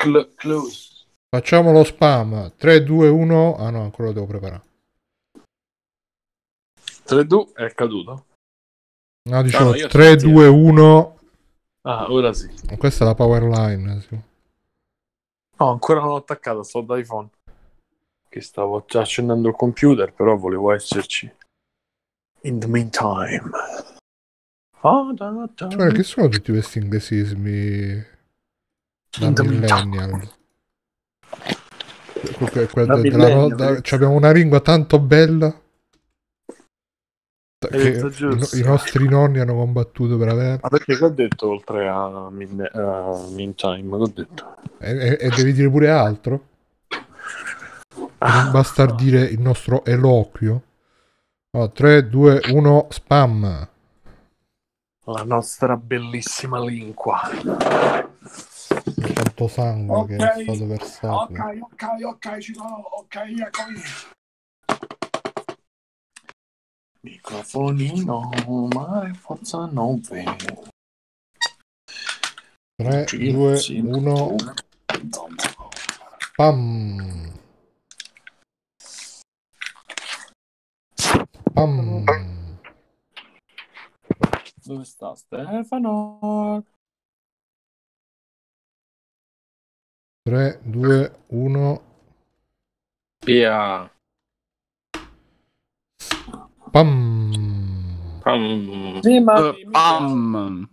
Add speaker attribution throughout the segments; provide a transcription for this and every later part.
Speaker 1: Cl- close.
Speaker 2: Facciamo lo spam. 3, 2, 1. Ah no, ancora lo devo preparare.
Speaker 1: 3, 2 è caduto.
Speaker 2: No, diciamo ah, no, 3, 2, 1.
Speaker 1: Ah, ora sì.
Speaker 2: Questa è la power line. Eh, sì.
Speaker 1: No, ancora non ho attaccato, sto da iPhone. Che stavo già accendendo il computer, però volevo esserci. In the meantime.
Speaker 3: Ah, da, da. Cioè, che
Speaker 2: sono tutti questi inglesismi? da millennial. Que, que, da millennial. Roda, cioè abbiamo una lingua tanto bella che i nostri nonni hanno combattuto per averla.
Speaker 1: Ma perché che ho detto oltre a, min, a Meantime? Che ho detto?
Speaker 2: E, e, e, devi dire pure altro? Ah. Basta dire il nostro eloquio. Oh, 3, 2, 1, spam.
Speaker 1: La nostra bellissima lingua.
Speaker 2: Sento sangue okay. che è stato versato. Ok, ok, ok, ci sono. Ok, eccomi.
Speaker 1: Microfonino, mare, forza non vedo. 3, 2, 1.
Speaker 2: Pam.
Speaker 4: Pam.
Speaker 1: Dove
Speaker 3: sta
Speaker 4: Stefano?
Speaker 3: 3, 2, 1. Via.
Speaker 2: Pam.
Speaker 5: Pam. Sì, ma... Eh, pam.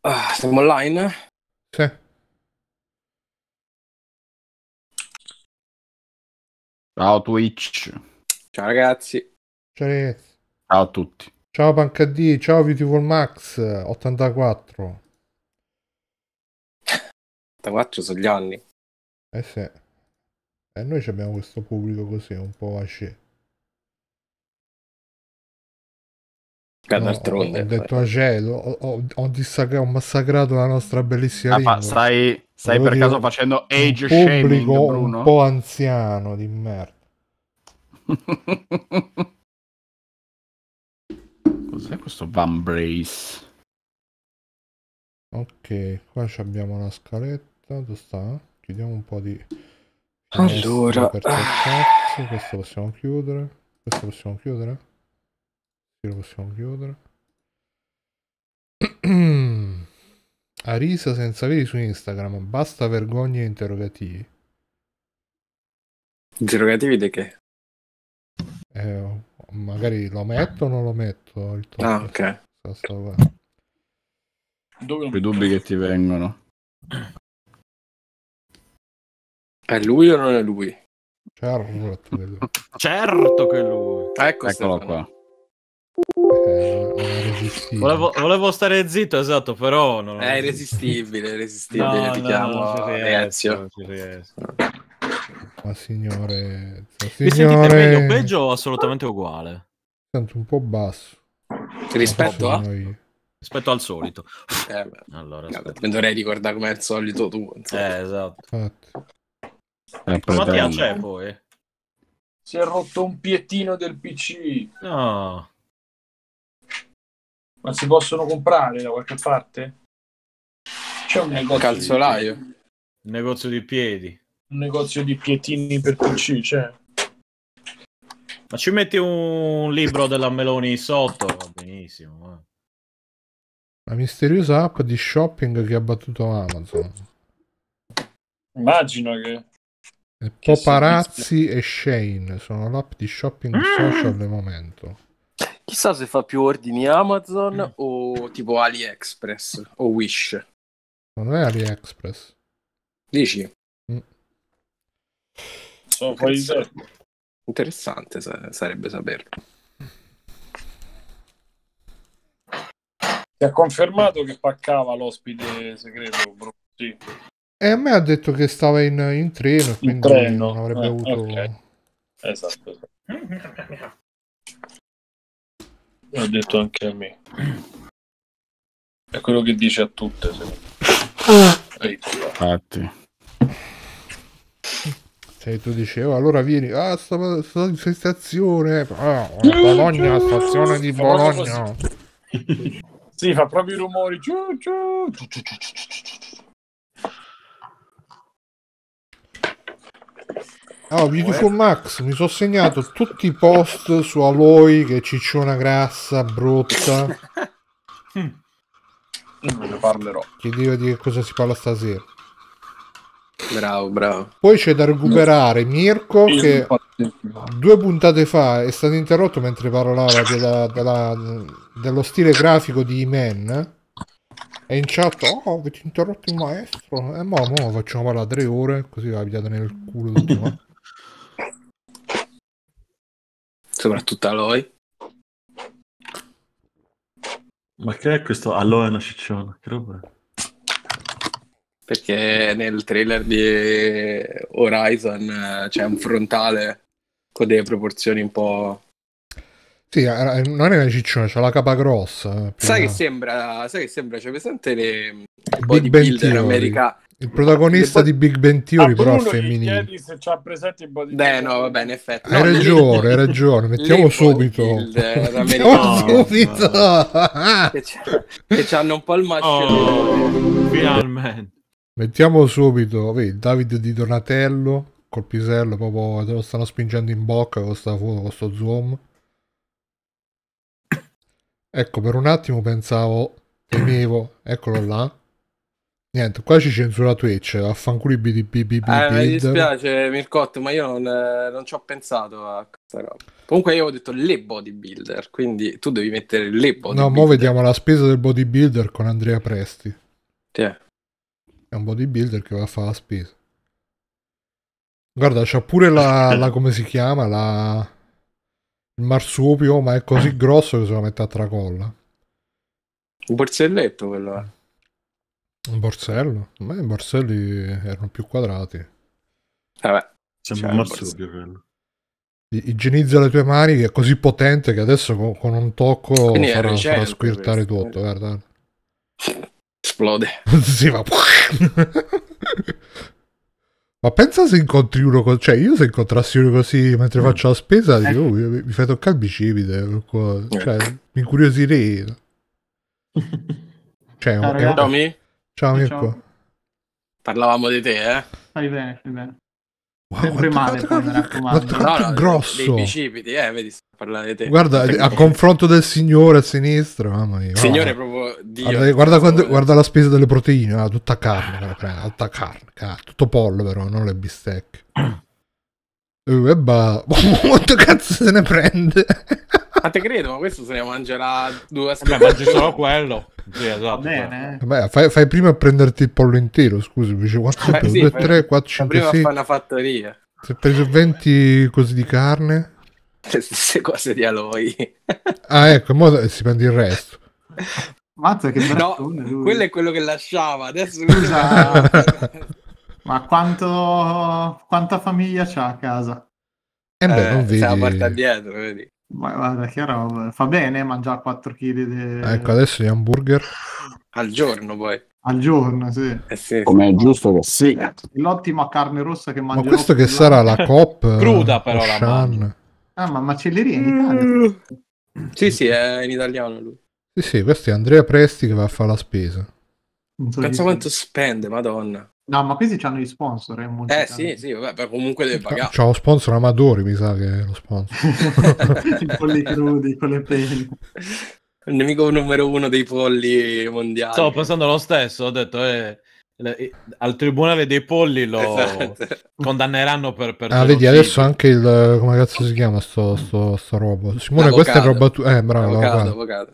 Speaker 5: Ah, siamo online?
Speaker 2: Sì.
Speaker 6: Ciao Twitch. Ciao ragazzi. Ciao ragazzi. Ciao a tutti.
Speaker 2: Ciao Pancadì, ciao VTV Max 84.
Speaker 5: 84 sono gli anni.
Speaker 2: Eh sì. E noi abbiamo questo pubblico così, un po' asce.
Speaker 4: No, Ho eh. detto a
Speaker 2: cielo, ho, ho, ho massacrato la nostra bellissima ah, lingua. stai, stai per caso facendo
Speaker 1: age un shaming, Bruno? un po'
Speaker 2: anziano di merda.
Speaker 6: Cos'è questo Van Brace?
Speaker 2: ok qua abbiamo la scaletta dove sta? chiudiamo un po' di allora ah. questo possiamo chiudere questo possiamo chiudere sì, lo possiamo chiudere Arisa senza veri su Instagram basta vergogne interrogativi
Speaker 5: interrogativi di che?
Speaker 2: Eh, magari lo metto o non lo
Speaker 3: metto il ah ok sta, sta i dubbi
Speaker 6: che ti vengono.
Speaker 5: È lui o non è lui?
Speaker 2: Certo,
Speaker 4: certo che è lui. Ecco Eccolo Stefano. qua. Eh, volevo, volevo, stare zitto, esatto, però non è irresistibile. Irresistibile, no, ti no, chiamo Ezio. Ma signore, mi sentite meglio o peggio? Assolutamente uguale. Sento
Speaker 2: un po' basso
Speaker 4: rispetto a. Noi rispetto al solito. Eh, allora, mi dovrei
Speaker 5: ricordare come al solito tu. Eh, esatto.
Speaker 4: Eh, Mattia c'è
Speaker 5: poi.
Speaker 1: Si è rotto un piettino del PC.
Speaker 4: No.
Speaker 1: Ma si possono comprare da qualche parte? C'è un negozio. Calzolaio.
Speaker 4: Un negozio di piedi.
Speaker 1: Un negozio di piettini per PC, c'è.
Speaker 4: Ma ci metti un libro della Meloni sotto? Va benissimo. Eh.
Speaker 2: La misteriosa app di shopping che ha battuto Amazon.
Speaker 1: Immagino che...
Speaker 2: Eh, che Poparazzi e Shane sono l'app di shopping mm. social del momento.
Speaker 1: Chissà se
Speaker 5: fa più ordini Amazon mm. o tipo AliExpress o Wish.
Speaker 2: Non è AliExpress.
Speaker 5: Dici? Mm. Sono fuori Interessante sarebbe saperlo.
Speaker 1: ti ha confermato che paccava l'ospite segreto, bro. Sì. E
Speaker 2: eh, a me ha detto che stava in, in treno, quindi in treno. non avrebbe eh, avuto...
Speaker 1: Okay. Esatto,
Speaker 2: esatto.
Speaker 1: L'ha detto anche a me. È quello che dice a tutte, secondo
Speaker 2: me.
Speaker 1: Ah. Infatti.
Speaker 2: Se tu dicevo, oh, allora vieni, ah, sto, sto in stazione, ah, Bologna, stazione di Bologna. Sì, fa
Speaker 1: proprio i rumori. Ciu, ciu, ciu, Oh,
Speaker 2: vi dico Max, mi sono segnato tutti i post su Aloy che cicciona grassa, brutta. Non
Speaker 7: ne parlerò.
Speaker 2: Chiedeva di che cosa si parla stasera.
Speaker 5: Bravo, bravo.
Speaker 2: Poi c'è da recuperare Mirko che due puntate fa è stato interrotto mentre parlava della, della, dello stile grafico di Men. E in chat, oh, avete interrotto il maestro. E mo, mo facciamo parlare tre ore, così la pigliate nel culo tutti
Speaker 3: Soprattutto Aloy. Ma che è questo? Aloy è una cicciona, che roba è?
Speaker 5: perché nel trailer di Horizon eh, c'è un frontale con delle proporzioni un po'...
Speaker 2: Sì, eh, eh, non è una ciccione, c'è la capa grossa. Sai che
Speaker 5: sembra, sai che sembra, c'è presente le...
Speaker 2: Big Builder Il protagonista ah, di Big Ben Theory, ah, però è femminile. Chiedi se c'ha presente il body Beh, no, vabbè, in effetti. Hai ragione, hai ragione. Mettiamo subito. Mettiamo no,
Speaker 5: subito. No. che, c'hanno un po' il mascino. Oh, finalmente.
Speaker 2: Mettiamo subito, vedi, David di Donatello, col pisello proprio, te lo stanno spingendo in bocca con sta foto, con sto zoom. Ecco, per un attimo pensavo, temevo, eccolo là. Niente, qua ci censura Twitch, affanculi bdbb. Eh, mi
Speaker 5: dispiace Mircott, ma io non, eh, non, ci ho pensato a questa roba. Comunque io ho detto le bodybuilder, quindi tu devi
Speaker 2: mettere le bodybuilder. No, mo vediamo la spesa del bodybuilder con Andrea Presti. Sì. Yeah. È un bodybuilder che va a fare la spesa. Guarda, c'ha pure la, la come si chiama? La, il marsupio, ma è così grosso che se lo mette a tracolla.
Speaker 1: Un borselletto quello è. Eh.
Speaker 2: Un borsello? A me i borselli erano più quadrati.
Speaker 3: Vabbè, sembra un marsupio quello.
Speaker 2: Igienizza le tue mani che è così potente che adesso con, con un tocco Quindi farà, farà squirtare questo. tutto. Eh. Guarda
Speaker 5: esplode. si va.
Speaker 2: Ma pensa se incontri uno con... Cioè, io se incontrassi uno così mentre mm. faccio la spesa, eh. dico, oh, mi, fai toccare il bicipite. Cioè, eh. mi incuriosirei. Cioè, ciao, un... Tommy? Ciao,
Speaker 7: Mirko.
Speaker 5: Parlavamo di te, eh?
Speaker 7: Stai bene, stai bene. Wow, Sempre male, quanto, mi
Speaker 5: raccomando. Quanto, quanto no, no, grosso. Dei bicipiti, eh, vedi, sto di te. Guarda, a confronto
Speaker 2: del signore a sinistra, mamma mia. Il signore proprio Dio. Guarda, eh, guarda, quando, guarda, la spesa delle proteine, ah, tutta carne, tutta carne, carne, ah, tutto pollo però, non le bistecche. Eh, e bah, quanto cazzo se ne prende?
Speaker 5: Ma ah, te credo, ma questo se ne mangerà due eh, aspetti. Mangi solo quello. Sì, esatto. Bene. Esatto. Eh.
Speaker 2: Vabbè, fai, fai, prima a prenderti il pollo intero, scusi, dice 4, Beh, 2, sì, 2 fai, 3, 4, 5, Prima fa una
Speaker 5: fattoria.
Speaker 2: Si è preso 20 cose di carne.
Speaker 5: Le stesse cose di Aloy.
Speaker 2: ah, ecco, ora si prende il resto. Mazza che no, quello è quello che lasciava, adesso lui
Speaker 5: usa...
Speaker 7: Ma quanto... quanta famiglia c'ha a casa?
Speaker 5: Eh beh, eh, non vedi. Siamo porta
Speaker 7: dietro, vedi. Ma guarda, chiaro, fa bene mangiare 4 kg di... Ecco, adesso gli hamburger. Al giorno poi. Al giorno, sì. Eh sì Come è giusto che sia. Sì. Eh, l'ottima carne rossa che mangiamo. Ma questo che
Speaker 2: sarà la COP? Cruda
Speaker 7: eh, però la Ah, ma macelleria in Italia. Mm. Sì, sì, è in
Speaker 5: italiano lui.
Speaker 2: Sì, sì, questo è Andrea Presti che va a fare la spesa.
Speaker 1: Non so Pensa quanto
Speaker 5: spende, madonna. No, ma questi hanno gli sponsor. Eh, eh sì, sì, vabbè, comunque deve pagare. C'ha lo sponsor
Speaker 2: Amadori, mi sa che è lo sponsor.
Speaker 5: I polli crudi con le pene. Il nemico numero uno dei polli mondiali. Stavo
Speaker 4: pensando lo stesso, ho detto, eh, al tribunale dei polli lo esatto. condanneranno per, per ah vedi adesso
Speaker 2: anche il come cazzo si chiama sto, sto, sto robot Simone questa è roba tua eh bravo avvocato,
Speaker 5: avvocato.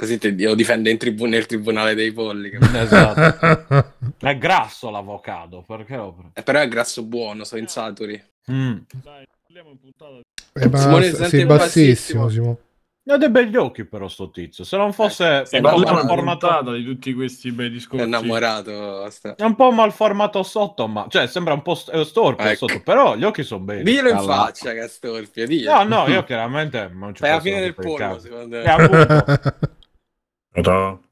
Speaker 5: Così te, lo difende tribu- nel tribunale dei polli. Esatto. è grasso l'avocado, perché lo... eh, però è grasso buono, sono insaturi.
Speaker 4: Mm. Dai, parliamo
Speaker 7: in puntata. Eh, ma Simone sei bassissimo, Simone. ha dei begli
Speaker 4: occhi però sto tizio,
Speaker 1: se non fosse eh, un malformato di tutti questi bei discorsi. È innamorato.
Speaker 4: Sta... È un po' malformato sotto, ma cioè sembra un po' st- eh, storpio ecco. sotto, però gli occhi sono belli. Dillo in faccia
Speaker 5: che è storpio, dillo. No, no, io
Speaker 4: chiaramente non ci Sei posso fine del pollo, secondo me.
Speaker 5: È
Speaker 2: Eh, Pronto?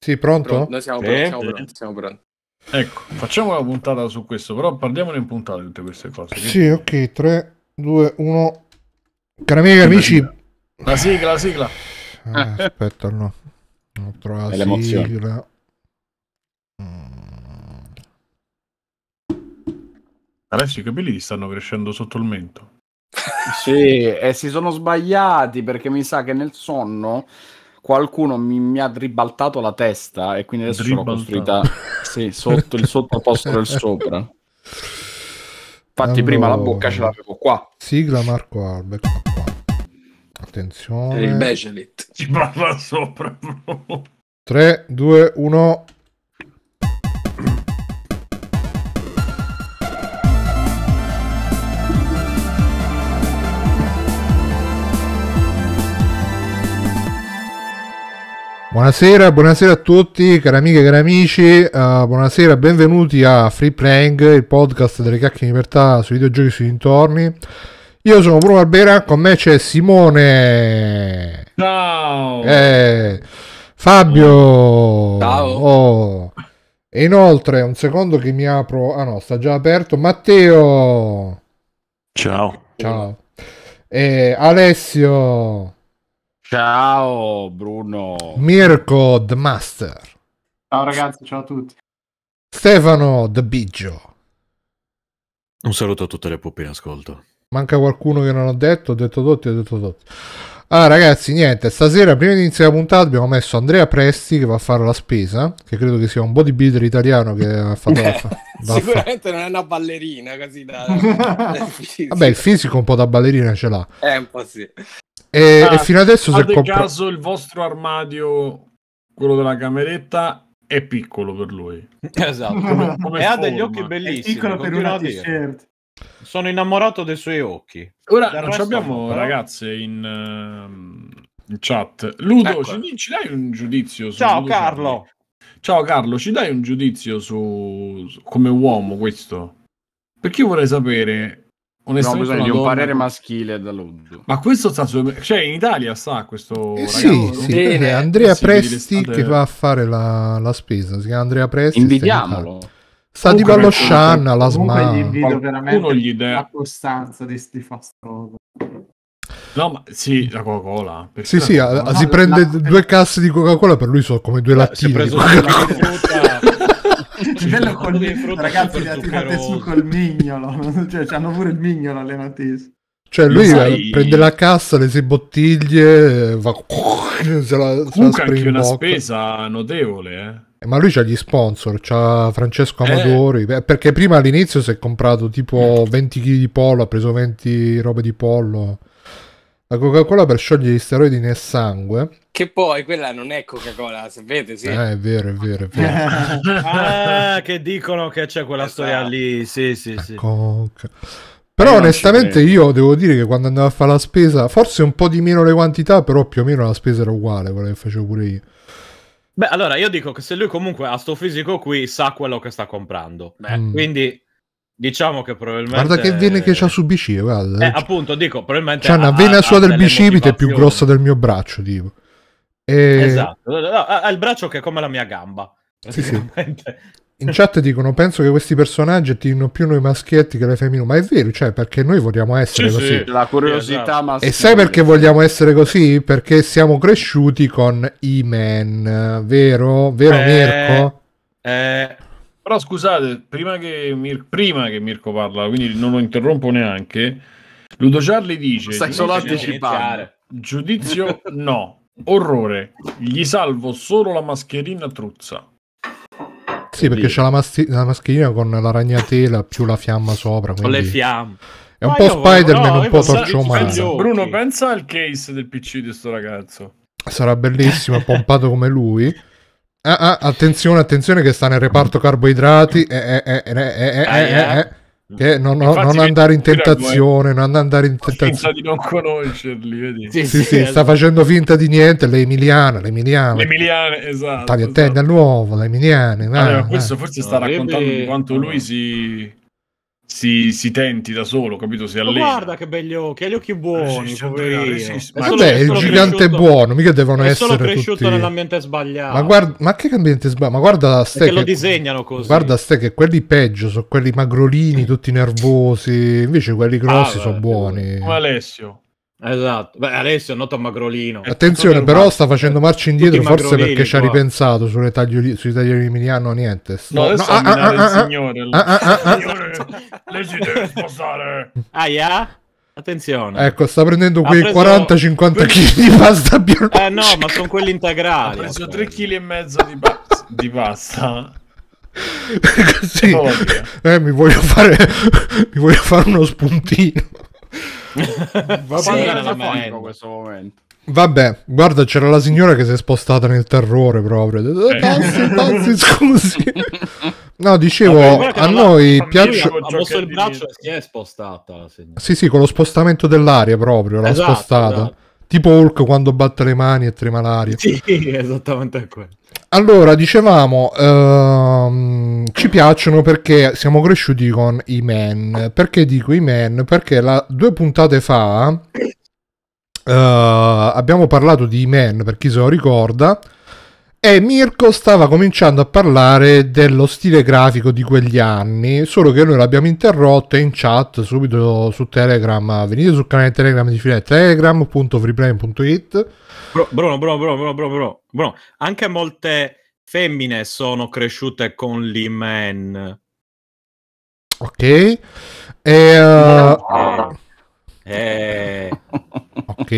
Speaker 2: Sì, pronto? pronto? Noi siamo, sì. pronti, siamo,
Speaker 1: pronti, siamo pronti. Ecco, facciamo una puntata su questo, però parliamone in puntata di tutte queste cose. Sì,
Speaker 2: ok, 3, 2, 1. Cari amici, amici.
Speaker 1: La sigla, la sigla.
Speaker 2: Ah, aspetta, no. Non ho trovato la sigla. Mm.
Speaker 1: Adesso i capelli ti stanno crescendo sotto il mento.
Speaker 6: sì, e si sono sbagliati perché mi sa che nel sonno qualcuno mi, mi, ha ribaltato la testa e quindi adesso sono costruita sì, sotto il sottoposto del sopra. Infatti, allora, prima la bocca ce l'avevo qua.
Speaker 2: Sigla Marco Albeck. Attenzione. Il
Speaker 1: Begelit. Ci parla sopra.
Speaker 2: 3, 2, 1. Buonasera, buonasera a tutti, cari amiche e cari amici, uh, buonasera, benvenuti a Free Playing, il podcast delle cacche in libertà sui videogiochi e sui dintorni. Io sono Bruno Barbera, con me c'è Simone. Ciao. Eh, Fabio. Ciao. Oh. E inoltre, un secondo che mi apro... Ah no, sta già aperto. Matteo.
Speaker 1: Ciao.
Speaker 7: Ciao.
Speaker 2: Eh, Alessio.
Speaker 1: Ciao
Speaker 2: Bruno. Mirko The Master.
Speaker 7: Ciao ragazzi, ciao a tutti.
Speaker 2: Stefano The Biggio.
Speaker 1: Un saluto a tutte le puppe in ascolto.
Speaker 2: Manca qualcuno che non ho detto, ho detto tutti, ho detto tutti. Allora ah, ragazzi, niente, stasera prima di iniziare la puntata abbiamo messo Andrea Presti che va a fare la spesa, che credo che sia un bodybuilder italiano che ha fatto la fa- Sicuramente
Speaker 5: non è una ballerina così da... Vabbè, il
Speaker 2: fisico un po' da ballerina ce l'ha.
Speaker 5: È
Speaker 1: un po' sì. E, ah, e fino adesso se compra... caso il vostro armadio, quello della cameretta, è piccolo per lui. Esatto. Come,
Speaker 7: come e ha degli occhi bellissimi. piccolo per una t-shirt.
Speaker 1: Sono innamorato dei suoi occhi. Ora non ci abbiamo però... ragazze in, uh, in, chat. Ludo, ecco. ci, ci, dai un giudizio? Su Ciao Ludo Carlo. Ciao Carlo, ci dai un giudizio su, su come uomo questo? Perché io vorrei sapere Abbiamo bisogno di un donna. parere maschile da dall'Uddu. Ma questo sta su... Cioè, in Italia sta questo eh, sì, sì.
Speaker 2: Bene, eh, Andrea Presti che va a fare la, la spesa. Si chiama Andrea Presti. Invidiamolo. Sta di Baloscianna, la SMA. gli invidio
Speaker 7: veramente gli de... la costanza di
Speaker 1: sti fastrosi. No, ma sì, la Coca-Cola. Sì, sì, ah, ah, no, si prende la...
Speaker 2: due eh. casse di Coca-Cola, per lui sono come due lattine. Si è preso di Coca-Cola.
Speaker 7: Bello col mignolo, ragazzi, li ha tirati su col mignolo, cioè hanno pure il mignolo alle notizie. Cioè lui sai... Eh, prende la
Speaker 2: cassa, le sei bottiglie, va... Eh,
Speaker 1: se la, Comunque se anche una spesa notevole,
Speaker 2: eh. Ma lui c'ha gli sponsor, c'ha Francesco eh. Amadori, eh. perché prima all'inizio si è comprato tipo 20 mm. kg di pollo, ha preso 20 robe di pollo. La Coca-Cola per sciogliere gli steroidi nel sangue
Speaker 5: che poi
Speaker 4: quella non è Coca-Cola, sapete, sì. Ah, è vero, è vero, è vero.
Speaker 5: ah,
Speaker 4: che dicono che c'è quella esatto. storia lì, sì, sì, eh, sì. Coca. Però eh,
Speaker 5: onestamente
Speaker 2: io devo dire che quando andavo a fare la spesa, forse un po' di meno le quantità, però più o meno la spesa era uguale, quella che facevo pure io.
Speaker 4: Beh, allora io dico che se lui comunque ha sto fisico qui, sa quello che sta comprando. Beh, mm. Quindi diciamo che probabilmente... Guarda che vene che
Speaker 2: c'ha su BC, eh, guarda. Eh,
Speaker 4: appunto, dico, probabilmente... C'ha una vena sua del bicipite più grossa
Speaker 2: del mio braccio, tipo. E... Esatto,
Speaker 4: ha il braccio che è come la mia gamba. Sì, sì.
Speaker 2: In chat dicono: Penso che questi personaggi attirino più noi maschietti che le femmine. Ma è vero, cioè, perché noi vogliamo essere sì, così.
Speaker 6: la curiosità maschile. Esatto. E sai perché vogliamo
Speaker 2: essere così? Perché siamo cresciuti con i men, vero? Vero, eh, Mirko?
Speaker 1: Eh. Però scusate, prima che, Mir- prima che Mirko parla, quindi non lo interrompo neanche. Ludo Charlie dice: Stai solo anticipando. Giudizio no, Orrore, gli salvo solo la mascherina truzza. Sì, perché c'è la,
Speaker 2: mas- la, mascherina con la ragnatela più la fiamma sopra. Con le
Speaker 1: fiamme. È un Ma po' Spider-Man, no, un po' torcio torciomano. Bruno, pensa al case del PC di sto ragazzo.
Speaker 2: Sarà bellissimo, è pompato come lui. Ah, ah, attenzione, attenzione che sta nel reparto carboidrati. Eh, eh, eh, eh, eh, eh, eh, eh. Mm. Che non, no, non andare in tentazione, non andare in tentazione. Finta
Speaker 1: di non conoscerli, vedi? Sì, sì, sì, sì sta facendo
Speaker 2: finta di niente. Le Emiliane, le Emiliane. Esatto, esatto. Le Emiliane, esatto. Stavi esatto. attenti all'uovo, le Emiliane. Vai, allora, questo
Speaker 1: forse sta raccontando di quanto lui si si, si, tenti da solo, capito? Si allena. guarda che begli occhi, ha gli occhi buoni. Eh, sì, resist- ma vabbè, il gigante è
Speaker 2: buono, mica devono è essere. Sono cresciuto nell'ambiente sbagliato. Ma, guarda, ma che ambiente sbagliato? Ma guarda ste che lo disegnano così. Guarda ste che quelli peggio sono quelli magrolini, tutti nervosi. Invece quelli grossi ah, sono buoni. Come
Speaker 4: Alessio. Esatto, Beh, adesso è noto a Magrolino. Attenzione, però marzo. sta facendo marcia indietro, Tutti forse perché qua. ci ha
Speaker 2: ripensato sulle taglio, sui tagli di Emiliano niente. No, no, adesso no, ah ah, ah, ah, ah, signore. Ah, ah, ah, ah, signore, lei si deve
Speaker 4: sposare. Ah, yeah?
Speaker 1: Attenzione. Ecco, sta prendendo quei preso... 40-50 kg di pasta biologica. Eh no, ma sono quelli integrali. Ha preso 3 kg e mezzo di, ba... di pasta. Così. Eh,
Speaker 2: mi voglio fare mi voglio fare uno spuntino.
Speaker 6: Va sì, bene, in questo momento.
Speaker 2: Vabbè, guarda, c'era la signora che si è spostata nel terrore proprio. Eh. Tanzi, eh. tanzi,
Speaker 4: scusi.
Speaker 2: No, dicevo, Vabbè, a noi piace... Ha mosso il braccio
Speaker 4: e si è spostata la signora.
Speaker 2: Sì, sì, con lo spostamento dell'aria proprio, l'ha esatto, spostata. Esatto. Tipo Hulk quando batte le mani e trema l'aria. Sì,
Speaker 1: esattamente quello.
Speaker 2: Allora, dicevamo... Ehm Ehm, ci piacciono perché siamo cresciuti con i men. Perché dico i men? Perché la, due puntate fa uh, abbiamo parlato di i men, per chi se lo ricorda, e Mirko stava cominciando a parlare dello stile grafico di quegli anni, solo che noi l'abbiamo interrotto in chat subito su Telegram, venite sul canale Telegram di File telegram.freeplane.it
Speaker 4: Bruno, Bruno, Bruno, Bruno, Bruno, Bruno, Bruno, anche molte femmine sono cresciute con gli men.
Speaker 2: Ok. E, uh...
Speaker 4: eh. eh. Ok.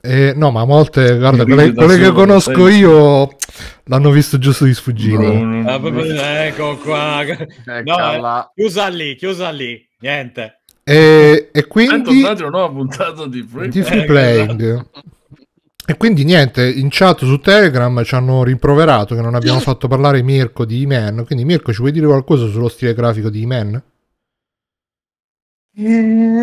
Speaker 2: eh, no, ma molte, guarda, quelle, quelle che conosco io l'hanno visto giusto di sfuggire. Mm.
Speaker 1: ecco qua. Eh, no, eh, chiusa lì, chiusa lì. Niente.
Speaker 2: E, e quindi...
Speaker 1: Tanto non ho puntato di free, di free esatto. playing.
Speaker 2: E quindi niente, in chat su Telegram ci hanno rimproverato che non abbiamo mm. fatto parlare Mirko di Iman. Quindi Mirko, ci vuoi dire qualcosa sullo stile grafico di Iman?
Speaker 7: Eh,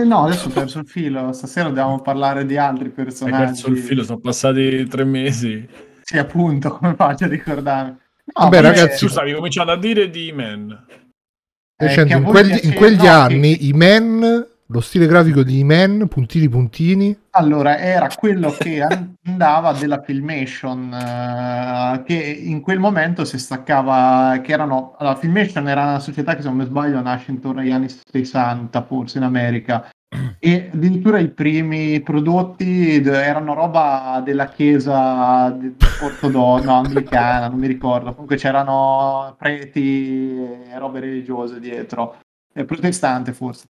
Speaker 7: no, adesso ho perso il filo. Stasera dobbiamo parlare di altri personaggi. Ho perso il filo, sono
Speaker 1: passati tre mesi.
Speaker 7: Sì, appunto, come faccio a ricordarmi? No, Vabbè, ragazzi, tu stavi
Speaker 1: cominciando a dire di Iman. Eh, in, quegli, in quegli no, anni che... Iman
Speaker 2: lo stile grafico di Man, puntini puntini.
Speaker 7: Allora, era quello che andava della filmation, eh, che in quel momento si staccava, che erano... Allora, filmation era una società che, se non mi sbaglio, nasce intorno agli anni 60, forse in America. E addirittura i primi prodotti erano roba della chiesa ortodossa, no, anglicana, non mi ricordo. Comunque c'erano preti e robe religiose dietro protestante forse.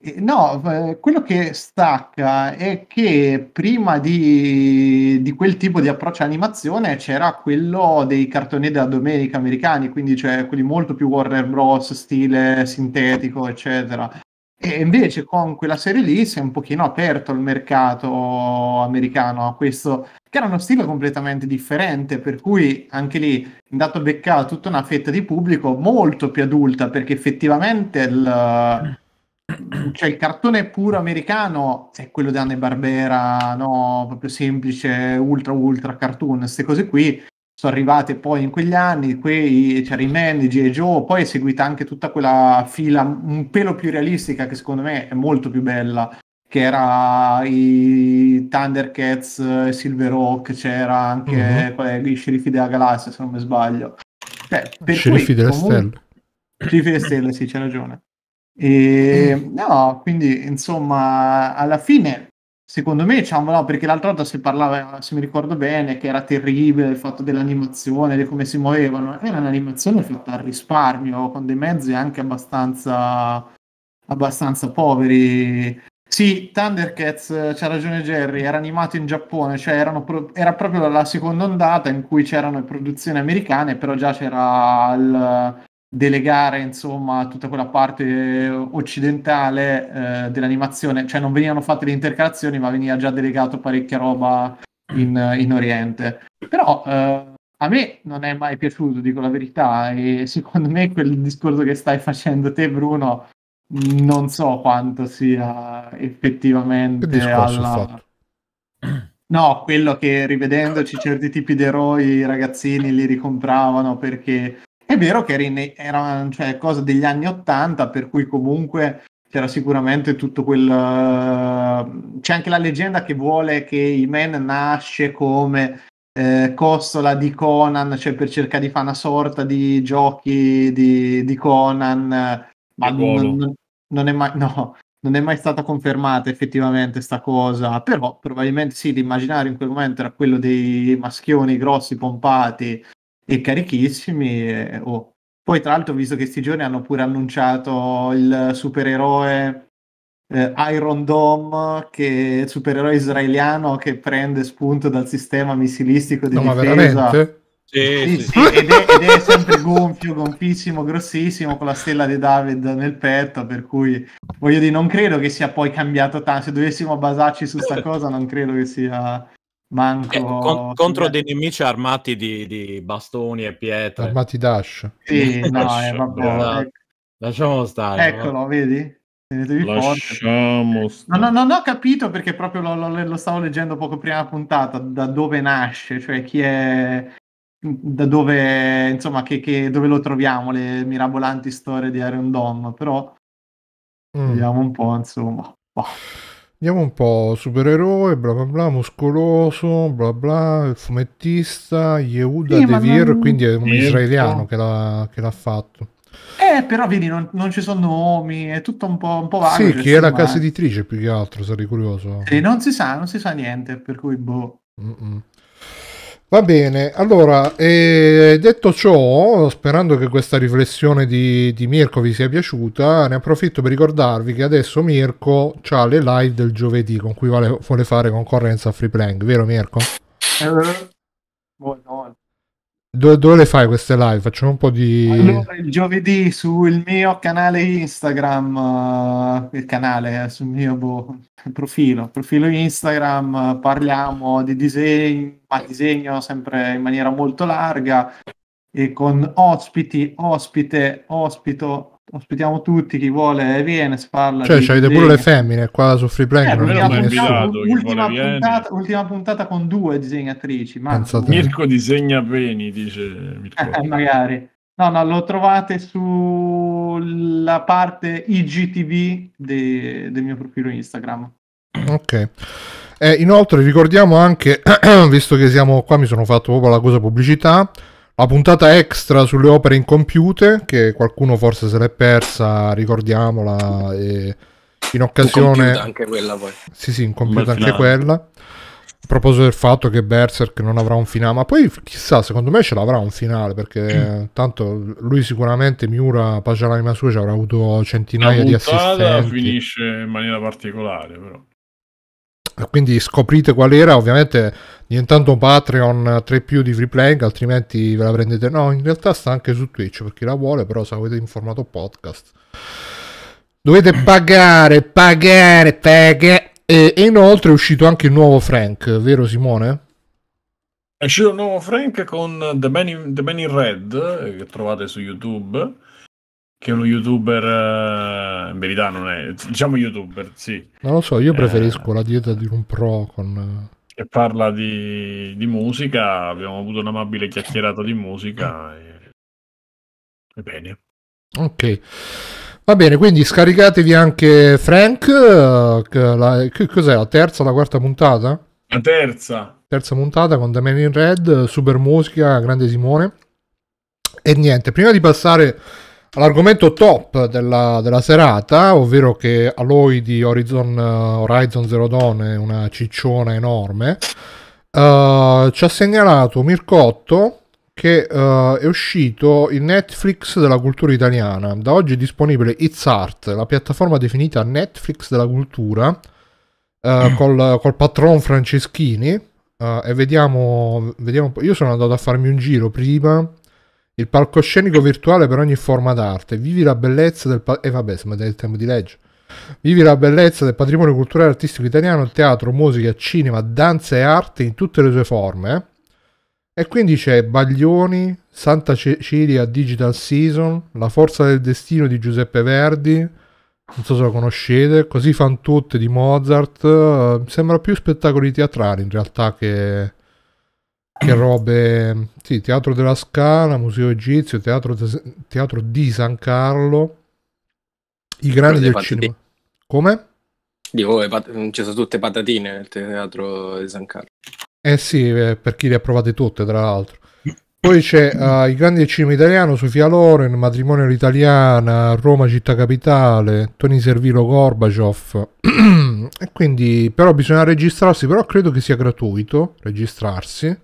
Speaker 7: Eh, no, eh, quello che stacca è che prima di, di, quel tipo di approccio all'animazione c'era quello dei cartoni della domenica americani, quindi cioè quelli molto più Warner Bros, stile sintetico, eccetera. E invece con quella serie lì si è un pochino aperto il mercato americano a questo, che era uno stile completamente differente, per cui anche lì è andato a beccare tutta una fetta di pubblico molto più adulta, perché effettivamente il cioè il cartone puro americano è quello di Anne Barbera, no? Proprio semplice, ultra ultra cartoon, queste cose qui sono arrivate poi in quegli anni, quei, c'era i Man, G.I. Joe, poi è seguita anche tutta quella fila un pelo più realistica che secondo me è molto più bella, che era i Thundercats, eh, Silver Oak, c'era anche mm-hmm. i Sceriffi della Galassia se non mi sbaglio. Cioè, sceriffi delle comunque... Stelle. Sceriffi delle Stelle, sì, c'è ragione e mm. no, quindi insomma, alla fine, secondo me, diciamo no, perché l'altra volta si parlava, se mi ricordo bene, che era terribile il fatto dell'animazione, di come si muovevano. Era un'animazione fatta al risparmio, con dei mezzi anche abbastanza, abbastanza poveri. Sì, Thundercats, c'ha ragione Jerry, era animato in Giappone, cioè pro- era proprio la seconda ondata in cui c'erano le produzioni americane, però già c'era il delegare insomma tutta quella parte occidentale eh, dell'animazione, cioè non venivano fatte le intercalazioni ma veniva già delegato parecchia roba in, in Oriente. Però eh, a me non è mai piaciuto, dico la verità, e secondo me quel discorso che stai facendo te Bruno non so quanto sia effettivamente alla... No, quello che rivedendoci certi tipi di eroi i ragazzini li ricompravano perché è vero che era, in, cioè, cosa degli anni Ottanta, per cui comunque c'era sicuramente tutto quel... Uh, c'è anche la leggenda che vuole che i Iman nasce come eh, costola di Conan, cioè per cercare di fare una sorta di giochi di, di Conan, ma non, non, è mai... No, non è mai stata confermata effettivamente sta cosa, però probabilmente sì, l'immaginario in quel momento era quello dei maschioni grossi, pompati, e carichissimi. E, oh. Poi, tra l'altro, visto che sti giorni hanno pure annunciato il supereroe eh, Iron Dome, che è il supereroe israeliano che prende spunto dal sistema missilistico di no, difesa. Ma veramente? Sì, sì, sì. Ed, è, ed, è, sempre gonfio, gonfissimo, grossissimo, con la stella di David nel petto, per cui voglio dire, non credo che sia poi cambiato tanto, se dovessimo basarci su sta cosa non credo che sia Manco... Eh, con, contro
Speaker 4: dei nemici armati di, di, bastoni e pietre. Armati dash. Sì, no, Lascia, eh, vabbè, la... Lasciamo stare. Eccolo, va. vedi? Lasciamo
Speaker 1: stare.
Speaker 7: No, no, non ho capito perché proprio lo, lo, lo, stavo leggendo poco prima puntata, da dove nasce, cioè chi è... Da dove, insomma, che, che, dove lo troviamo le mirabolanti storie di Iron Dom, però mm. vediamo un po', insomma.
Speaker 2: Boh. Andiamo un po', supereroe, bla bla bla, muscoloso, bla bla, fumettista, Yehuda sì, Devir, non... quindi è un israeliano che l'ha, che l'ha fatto.
Speaker 7: Eh, però vedi, non, non, ci sono nomi, è tutto un po', un po vago. Sì, cioè, chi è la casa
Speaker 2: editrice più che altro, sarei curioso. E
Speaker 7: non si sa, non si sa niente, per cui boh. Mm-mm.
Speaker 2: Va bene, allora, eh, detto ciò, sperando che questa riflessione di, di, Mirko vi sia piaciuta, ne approfitto per ricordarvi che adesso Mirko ha le live del giovedì con cui vuole, vuole fare concorrenza a Free Playing, vero Mirko?
Speaker 7: Eh, buongiorno.
Speaker 2: Dove, dove, le fai queste live? Facciamo un po' di...
Speaker 7: Allora, il giovedì sul mio canale Instagram, uh, il canale, eh, sul mio boh, profilo, profilo Instagram, uh, parliamo di disegno, ma disegno sempre in maniera molto larga e con ospiti, ospite, ospito, ospitiamo tutti, chi vuole viene, si Cioè, di, avete pure le femmine
Speaker 2: qua su Free Play. Eh, non abbiamo invitato, puntata,
Speaker 7: ultima puntata con due disegnatrici. Ma... Mirko disegna bene, dice Mirko. Eh, eh, magari. No, no, lo trovate sulla parte IGTV de, del mio profilo Instagram.
Speaker 2: Ok. Eh, inoltre ricordiamo anche, visto che siamo qua, mi sono fatto proprio la cosa pubblicità, la puntata extra sulle opere incompiute, che qualcuno forse se l'è persa, ricordiamola, in occasione... In anche quella poi. Sì, sì, incompiuta anche quella. A proposito del fatto che Berserk non avrà un finale, ma poi chissà, secondo me ce l'avrà un finale, perché mm. tanto lui sicuramente, Miura, pace all'anima sua, ci avrà avuto centinaia di assistenti.
Speaker 1: finisce in maniera particolare, però.
Speaker 2: quindi scoprite qual era, ovviamente Nient'altro Patreon 3 più di free playing, altrimenti ve la prendete. No, in realtà sta anche su Twitch per chi la vuole, però se avete in formato podcast. Dovete pagare, pagare, pagare. E, e inoltre è uscito anche il nuovo Frank, vero Simone?
Speaker 1: È uscito il nuovo Frank con The Man in, The Man in Red, che trovate su YouTube che è uno youtuber eh, in verità non è diciamo youtuber sì non lo
Speaker 2: so io preferisco eh. la dieta di un pro con
Speaker 1: che parla di, di, musica, abbiamo avuto un'amabile chiacchierata di musica e, e bene.
Speaker 2: Ok. Va bene, quindi scaricatevi anche Frank, eh, la, che cos'è la terza, la quarta puntata?
Speaker 1: La terza.
Speaker 2: Terza puntata con The Man in Red, Super Musica, Grande Simone. E niente, prima di passare all'argomento top della, della, serata, ovvero che Aloy di Horizon, eh, Horizon Zero Dawn è una cicciona enorme, uh, ci ha segnalato Mircotto che uh, è uscito il Netflix della cultura italiana. Da oggi è disponibile It's Art, la piattaforma definita Netflix della cultura, uh, col, col patron Franceschini. e vediamo, vediamo, io sono andato a farmi un giro prima il palcoscenico virtuale per ogni forma d'arte. Vivi la bellezza del... Pa- e eh, vabbè, smettete il tempo di legge. Vivi la bellezza del patrimonio culturale e artistico italiano, teatro, musica, cinema, danza e arte in tutte le sue forme. Eh. E quindi c'è Baglioni, Santa Cecilia Digital Season, La forza del destino di Giuseppe Verdi, non so se lo conoscete, Così fan tutte di Mozart, eh, sembra più spettacoli teatrali in realtà che che robe, sì, Teatro della Scala, Museo Egizio, Teatro, teatro di San Carlo, i grandi del cinema. Come?
Speaker 5: Dico, ci sono tutte patatine nel teatro di San Carlo.
Speaker 2: Eh sì, eh, per chi le ha provate tutte, tra l'altro. Poi c'è uh, I grandi del cinema italiano, Sofia Loren, Matrimonio all'italiana, Roma città capitale, Tony Servilo Gorbaciov. e quindi, però bisogna registrarsi, però credo che sia gratuito registrarsi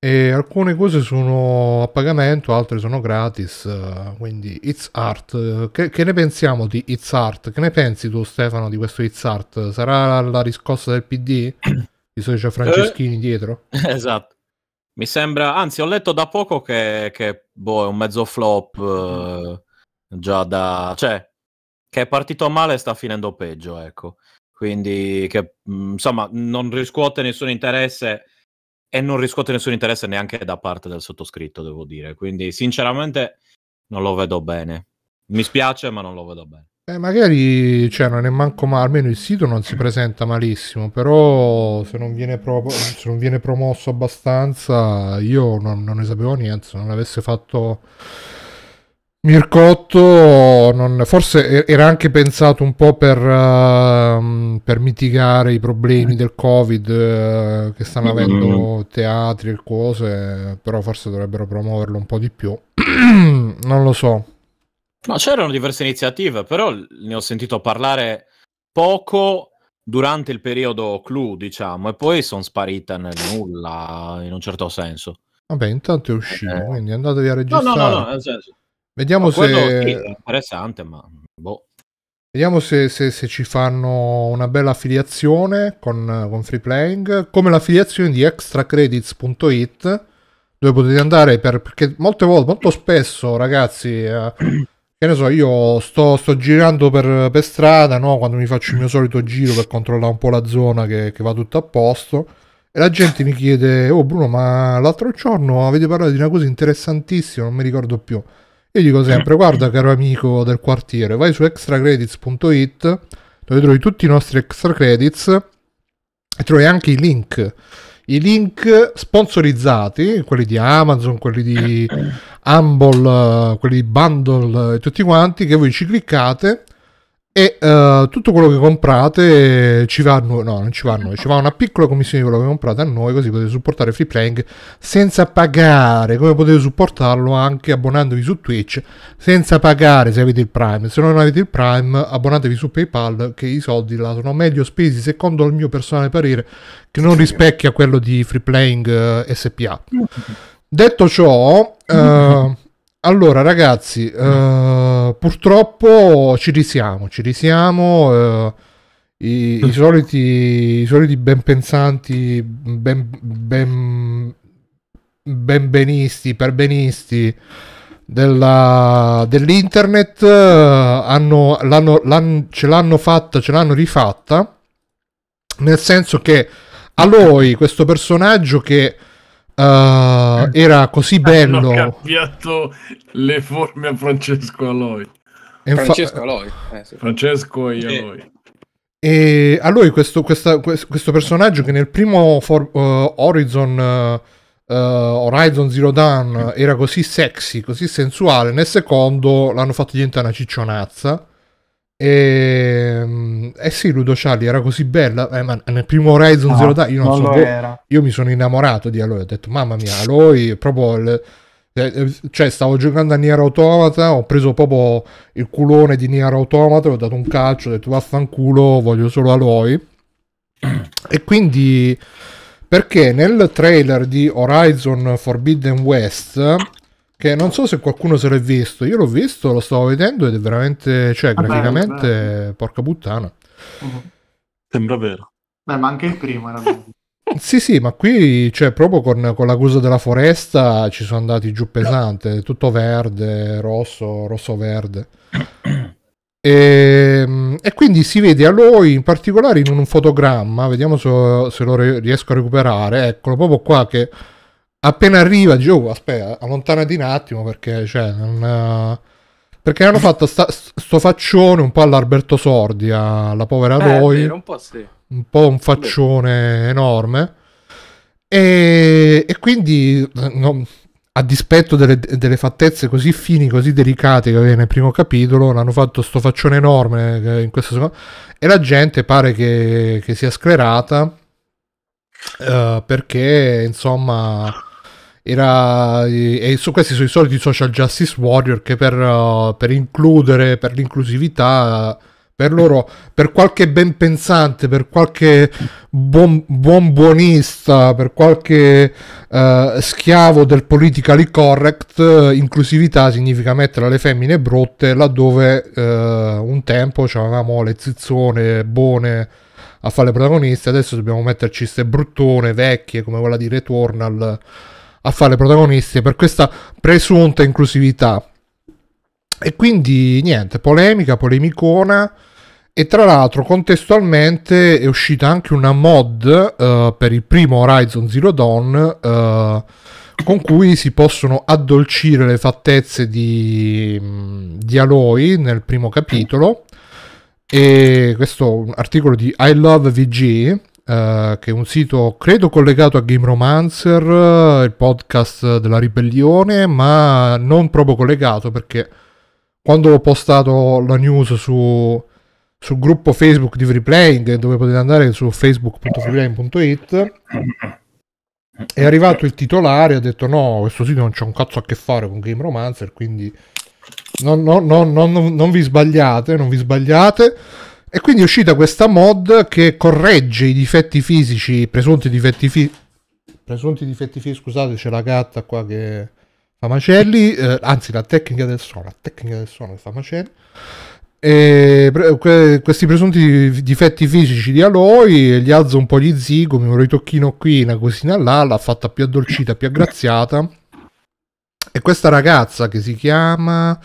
Speaker 2: e alcune cose sono a pagamento, altre sono gratis, eh, quindi It's Art. Che, che, ne pensiamo di It's Art? Che ne pensi tu Stefano di questo It's Art? Sarà la riscossa del PD? I c'è franceschini eh, dietro?
Speaker 4: Esatto. Mi sembra, anzi ho letto da poco che, che boh, è un mezzo flop eh, già da... cioè che è partito male e sta finendo peggio, ecco. Quindi che mm, insomma non riscuote nessun interesse e non riscuote nessun interesse neanche da parte del sottoscritto, devo dire. Quindi, sinceramente, non lo vedo bene. Mi spiace, ma non lo vedo bene.
Speaker 2: Eh, magari cioè, non è manco male, almeno il sito non si presenta malissimo, però se non viene, pro- se non viene promosso abbastanza, io non, non, ne sapevo niente, se non l'avesse fatto Mircotto non, forse era anche pensato un po' per, uh, per mitigare i problemi eh. del Covid uh, che stanno mm-hmm. avendo teatri e cose, però forse dovrebbero promuoverlo un po' di più. non lo so.
Speaker 4: No, c'erano diverse iniziative, però ne ho sentito parlare poco durante il periodo clou, diciamo, e poi sono sparite nel nulla in un certo senso.
Speaker 2: Vabbè, intanto è uscito, eh. quindi andatevi a registrare. No, no, no, no nel senso
Speaker 4: Vediamo se... Sì, è interessante, ma... Boh.
Speaker 2: Vediamo se, se, se, ci fanno una bella affiliazione con, con Free Playing, come l'affiliazione di extracredits.it, dove potete andare per... perché molte volte, molto spesso, ragazzi... Eh, che ne so, io sto, sto girando per, per strada, no? quando mi faccio il mio solito giro per controllare un po' la zona che, che va tutto a posto, e la gente mi chiede, oh Bruno, ma l'altro giorno avete parlato di una cosa interessantissima, non mi ricordo più. Io dico sempre, guarda caro amico del quartiere, vai su extracredits.it dove trovi tutti i nostri extra credits e trovi anche i link. I link sponsorizzati, quelli di Amazon, quelli di Humble, quelli di Bundle e tutti quanti, che voi ci cliccate e uh, tutto quello che comprate ci va a noi, no non ci va a noi, ci va una piccola commissione di quello che comprate a noi così potete supportare Free Playing senza pagare, come potete supportarlo anche abbonandovi su Twitch senza pagare se avete il Prime, se non avete il Prime abbonatevi su PayPal che i soldi là sono meglio spesi secondo il mio personale parere che non rispecchia quello di Free Playing uh, eh, SPA. Mm. Detto ciò... Uh, Allora ragazzi, mm. eh, purtroppo ci risiamo, ci risiamo, eh, i, i, soliti, i soliti ben pensanti, ben, ben, ben benisti, perbenisti della, dell'internet eh, hanno, l'hanno, l'hanno, ce l'hanno fatta, ce l'hanno rifatta, nel senso che Aloy, questo personaggio che Uh, era così bello. Ha
Speaker 1: cambiato le forme a Francesco Aloy. Infa- Francesco Aloi. Eh, sì. Francesco e eh, Aloy.
Speaker 2: E a lui questo, questa, questo personaggio che nel primo for- uh, Horizon, uh, Horizon Zero Dawn era così sexy, così sensuale, nel secondo l'hanno fatto diventare una ciccionazza. E, ehm, eh sì, Ludo Charlie era così bella. Eh, ma nel primo Horizon no, Zero ah, Dawn io non, non so. era. io mi sono innamorato di Aloy. Ho detto, mamma mia, Aloy è proprio. Il, eh, eh, cioè, stavo giocando a Nier Automata. Ho preso proprio il culone di Nier Automata. Ho dato un calcio. Ho detto, vaffanculo, voglio solo Aloy. e quindi. Perché nel trailer di Horizon Forbidden West che non so se qualcuno se l'è visto, io l'ho visto, lo stavo vedendo ed è veramente, cioè Vabbè, graficamente, porca puttana.
Speaker 7: Uh-huh. Sembra vero. Beh, ma anche il primo era bello.
Speaker 2: Sì, sì, ma qui cioè, proprio con, con cosa della foresta ci sono andati giù pesante, tutto verde, rosso, rosso-verde. E, ehm, e, quindi si vede a lui in particolare in un fotogramma, vediamo se, se lo riesco a recuperare, eccolo proprio qua che appena arriva dice oh aspetta allontanati un attimo perché cioè non, eh, perché hanno fatto sta, sto faccione un po' all'Alberto Sordi alla povera eh, Roy vero, un, po sì. un po' un faccione Beh. enorme e, e quindi no, a dispetto delle, delle, fattezze così fini, così delicate che aveva nel primo capitolo, l'hanno fatto sto faccione enorme eh, in questo secondo, e la gente pare che, che sia sclerata eh, perché insomma era, eh, e su questi sono i soliti social justice warrior che per, uh, per includere, per l'inclusività, per loro, per qualche ben pensante, per qualche buon, buon buonista, per qualche uh, schiavo del politically correct, inclusività significa mettere le femmine brutte laddove uh, un tempo avevamo le zizzone buone a fare le protagoniste, adesso dobbiamo metterci queste bruttone vecchie come quella di Returnal a fare protagonisti per questa presunta inclusività. E quindi niente, polemica, polemicona. E tra l'altro contestualmente è uscita anche una mod uh, per il primo Horizon Zero Dawn uh, con cui si possono addolcire le fattezze di, di Aloy nel primo capitolo. E questo articolo di I Love VG eh, che è un sito credo collegato a Game Romancer, eh, il podcast della ribellione, ma non proprio collegato perché quando ho postato la news su, sul gruppo Facebook di Freeplaying, dove potete andare su facebook.freeplaying.it, è arrivato il titolare e ha detto no, questo sito non c'è un cazzo a che fare con Game Romancer, quindi non, non, non, non vi sbagliate, non vi sbagliate. E quindi è uscita questa mod che corregge i difetti fisici, presunti difetti fisici, presunti difetti fisici, scusate c'è la gatta qua che fa macelli, eh, anzi la tecnica del suono, la tecnica del suono che fa macelli, e pre questi presunti difetti fisici di Aloy, gli alzo un po' gli zigomi, un ritocchino qui, una cosina là, l'ha fatta più addolcita, più aggraziata. E questa ragazza che si chiama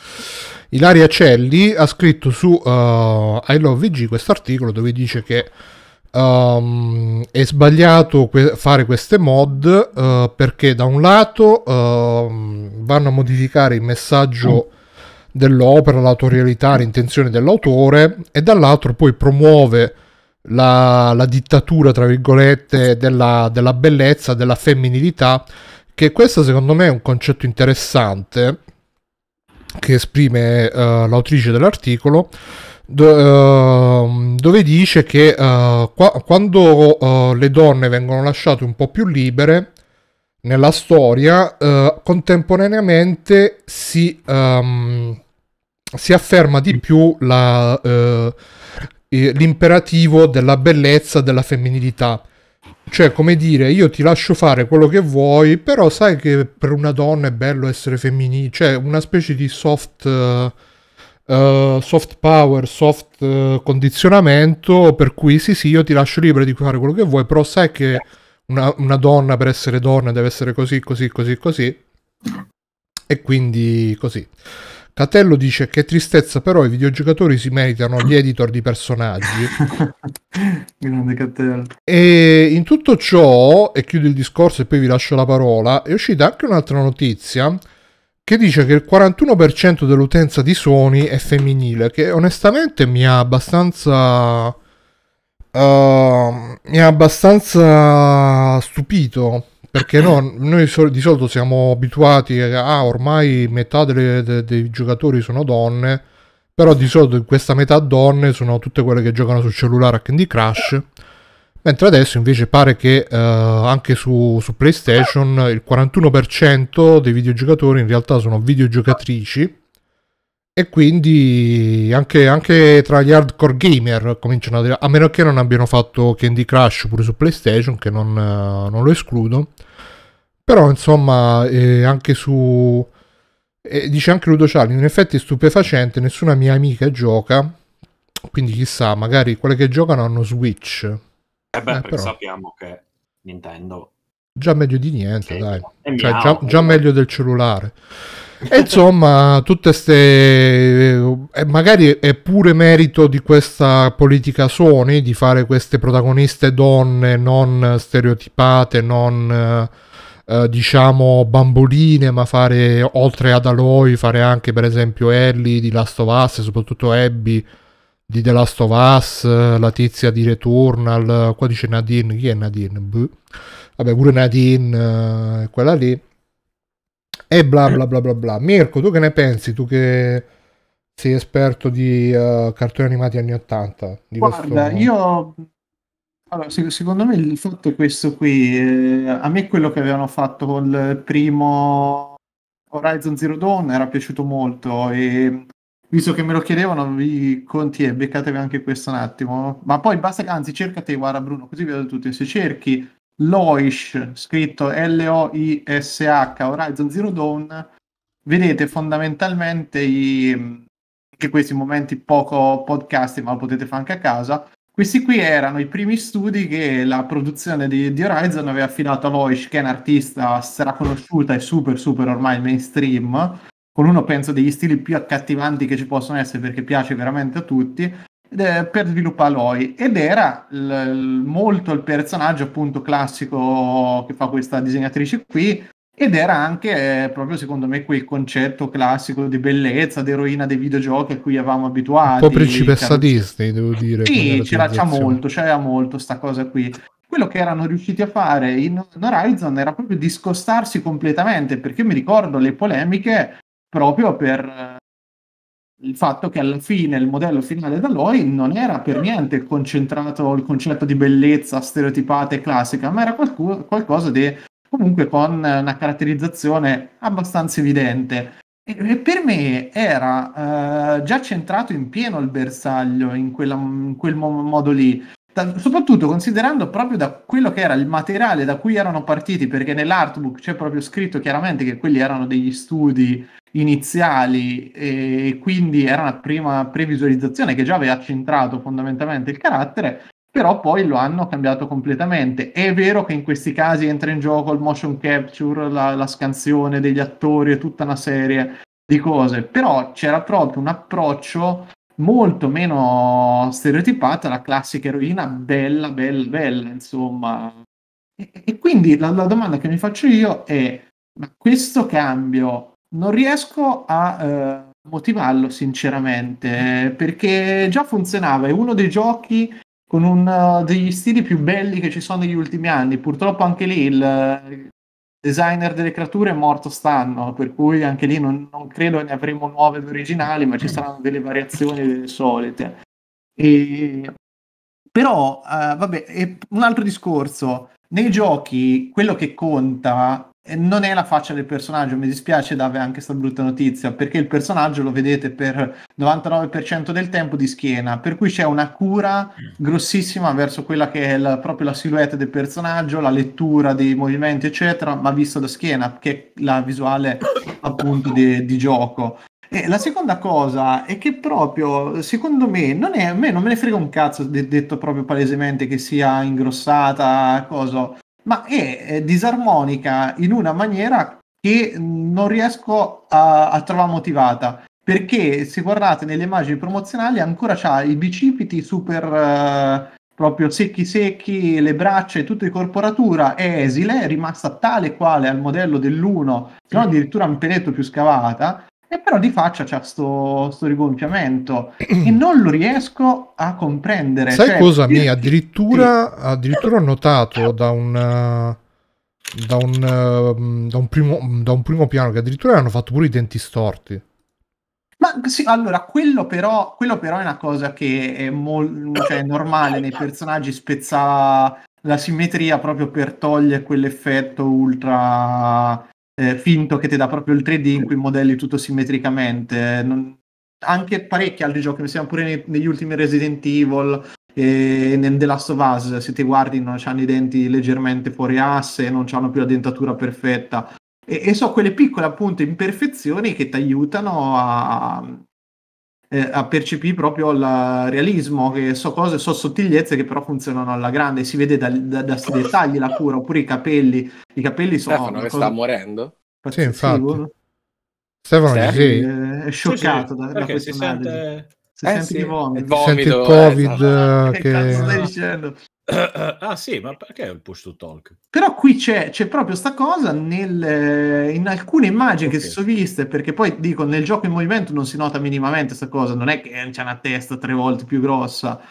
Speaker 2: Ilaria Celli ha scritto su uh, I Love VG questo articolo dove dice che um, è sbagliato que- fare queste mod uh, perché da un lato uh, vanno a modificare il messaggio dell'opera, l'autorialità, l'intenzione dell'autore e dall'altro poi promuove la, la dittatura, tra virgolette, della, della bellezza, della femminilità, che questo secondo me è un concetto interessante che esprime uh, l'autrice dell'articolo do, uh, dove dice che uh, qua, quando eh, le donne vengono lasciate un po' più libere nella storia contemporaneamente si, um, si, afferma di più la, l'imperativo della bellezza della femminilità cioè, come dire, io ti lascio fare quello che vuoi, però sai che per una donna è bello essere femminile, cioè una specie di soft, uh, soft power, soft uh, condizionamento, per cui sì, sì, io ti lascio libera di fare quello che vuoi, però sai che una, una donna per essere donna deve essere così, così, così, così. E quindi così. Catello dice che tristezza però i videogiocatori si meritano gli editor di personaggi.
Speaker 7: Grande Catello.
Speaker 2: E in tutto ciò, e chiudo il discorso e poi vi lascio la parola, è uscita anche un'altra notizia che dice che il 41% dell'utenza di Sony è femminile, che onestamente mi ha abbastanza... Uh, mi ha abbastanza stupito perché no, noi di solito siamo abituati a ah, ormai metà delle, de, dei giocatori sono donne, però di solito questa metà donne sono tutte quelle che giocano sul cellulare a Candy Crush, mentre adesso invece pare che eh, anche su, su PlayStation il 41% dei videogiocatori in realtà sono videogiocatrici e quindi anche, anche, tra gli hardcore gamer cominciano a dire, a meno che non abbiano fatto Candy Crush pure su PlayStation, che non, non lo escludo, però insomma eh, anche su... Eh, dice anche Ludo Charlie, in effetti è stupefacente, nessuna mia amica gioca, quindi chissà, magari quelle che giocano hanno Switch. E
Speaker 4: eh beh, eh, perché però. sappiamo che Nintendo
Speaker 2: già meglio di niente, dai. Cioè, già, già, meglio del cellulare. E insomma, tutte queste... Eh, eh, magari è pure merito di questa politica Sony di fare queste protagoniste donne non stereotipate, non... Eh, eh, diciamo bamboline ma fare oltre ad Aloy fare anche per esempio Ellie di Last of Us soprattutto Abby di The Last of Us la tizia di Returnal qua dice Nadine chi è Nadine? Buh vabbè pure Nadine, eh, quella lì, e bla bla bla bla bla. Mirko, tu che ne pensi? Tu che sei esperto di uh, cartoni animati anni 80? Guarda,
Speaker 7: io... Allora, secondo me il fatto è questo qui. Eh, a me quello che avevano fatto col primo Horizon Zero Dawn era piaciuto molto e visto che me lo chiedevano, vi conti e beccatevi anche questo un attimo. Ma poi basta, anzi, cercate, guarda Bruno, così vedo tutti. Se cerchi Loish, scritto L-O-I-S-H, Horizon Zero Dawn, vedete fondamentalmente i, anche questi momenti poco podcast, ma lo potete fare anche a casa. Questi qui erano i primi studi che la produzione di, di Horizon aveva affidato a Loish, che è un artista straconosciuta e super, super ormai mainstream, con uno penso degli stili più accattivanti che ci possono essere perché piace veramente a tutti per sviluppare Aloy ed era l- molto il personaggio appunto classico che fa questa disegnatrice qui ed era anche eh, proprio secondo me quel concetto classico di bellezza, d'eroina dei videogiochi a cui eravamo abituati. Un po' principessa
Speaker 2: Disney, devo dire. Sì, c'era, c'era molto,
Speaker 7: ce l'ha molto sta cosa qui quello che erano riusciti a fare in Horizon era proprio discostarsi completamente, perché mi ricordo le polemiche proprio per il fatto che alla fine il modello finale da Loi non era per niente concentrato il concetto di bellezza stereotipata e classica, ma era qualcu- qualcosa di comunque con una caratterizzazione abbastanza evidente. E, e per me era eh, già centrato in pieno il bersaglio in, quella, in quel mo- modo lì, da, soprattutto considerando proprio da quello che era il materiale da cui erano partiti, perché nell'artbook c'è proprio scritto chiaramente che quelli erano degli studi iniziali e quindi era una prima previsualizzazione che già aveva centrato fondamentalmente il carattere, però poi lo hanno cambiato completamente. È vero che in questi casi entra in gioco il motion capture, la, la scansione degli attori e tutta una serie di cose, però c'era proprio un approccio molto meno stereotipato alla classica eroina bella, bella, bella, insomma. E, e quindi la, la domanda che mi faccio io è, ma questo cambio non riesco a eh, motivarlo sinceramente perché già funzionava, è uno dei giochi con un, eh, degli stili più belli che ci sono negli ultimi anni, purtroppo anche lì il eh, designer delle creature è morto stanno, per cui anche lì non, non credo ne avremo nuove originali, ma ci saranno delle variazioni delle solite. E... Però, eh, vabbè, un altro discorso, nei giochi quello che conta non è la faccia del personaggio, mi dispiace dare anche questa brutta notizia, perché il personaggio lo vedete per 99% del tempo di schiena, per cui c'è una cura grossissima verso quella che è la, proprio la silhouette del personaggio, la lettura dei movimenti, eccetera, ma vista da schiena, che è la visuale appunto di, di gioco. E la seconda cosa è che proprio, secondo me, non è, a me non me ne frega un cazzo, detto proprio palesemente, che sia ingrossata, cosa ma è disarmonica in una maniera che non riesco a, a trovare motivata perché se guardate nelle immagini promozionali ancora c'ha i bicipiti super eh, proprio secchi secchi, le braccia e tutta di corporatura è esile, è rimasta tale quale al modello dell'1, se non addirittura un peletto più scavata e però di faccia c'è sto, sto rigonfiamento e mm. non lo riesco a comprendere. Sai cioè, scusami,
Speaker 2: addirittura, addirittura ho notato da un... Da un, mm, da, un primo, mm, da un, primo, piano che addirittura hanno fatto pure i denti storti.
Speaker 7: Ma sì, allora, quello però, quello però è una cosa che è mol- cioè, normale nei personaggi, spezza la simmetria proprio per togliere quell'effetto ultra eh, finto che ti dà proprio il 3D in cui modelli tutto simmetricamente. Eh, non... Anche parecchi altri giochi, mi sembra pure nei, negli ultimi Resident Evil e nel The Last of Us, se ti guardi, non hanno i denti leggermente fuori asse, non hanno più la dentatura perfetta. E, e so quelle piccole appunto imperfezioni che ti aiutano a, eh, a percepire proprio il realismo, che so cose, so sottigliezze che però funzionano alla grande, si vede da, da, dettagli la cura, oppure i capelli, i capelli sono... Stefano che cosa... sta morendo?
Speaker 2: Sì, infatti. Stefano sì. Eh, è
Speaker 5: scioccato
Speaker 7: sì, sì. da, da questo si sente...
Speaker 4: Si eh, sente sì. il vomito. Sente eh, il covid esatto. Eh, che... che... stai dicendo? ah sì, ma perché il push to talk?
Speaker 7: Però qui c'è, c'è proprio sta cosa nel, eh, in alcune immagini okay. che si sono viste, perché poi dico, nel gioco in movimento non si nota minimamente questa cosa, non è che c'è una testa tre volte più grossa,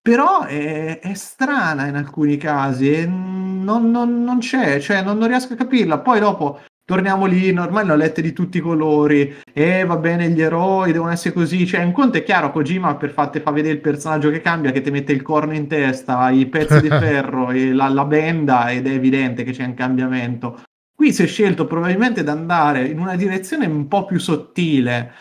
Speaker 7: però è, è strana in alcuni casi, non, non, non c'è, cioè non, non riesco a capirla. Poi dopo torniamo lì, ormai ne ho lette di tutti i colori, e eh, va bene, gli eroi devono essere così, cioè un conto è chiaro, Kojima per fatte fa vedere il personaggio che cambia, che ti mette il corno in testa, i pezzi di ferro, e la, la, benda, ed è evidente che c'è un cambiamento. Qui si è scelto probabilmente di andare in una direzione un po' più sottile,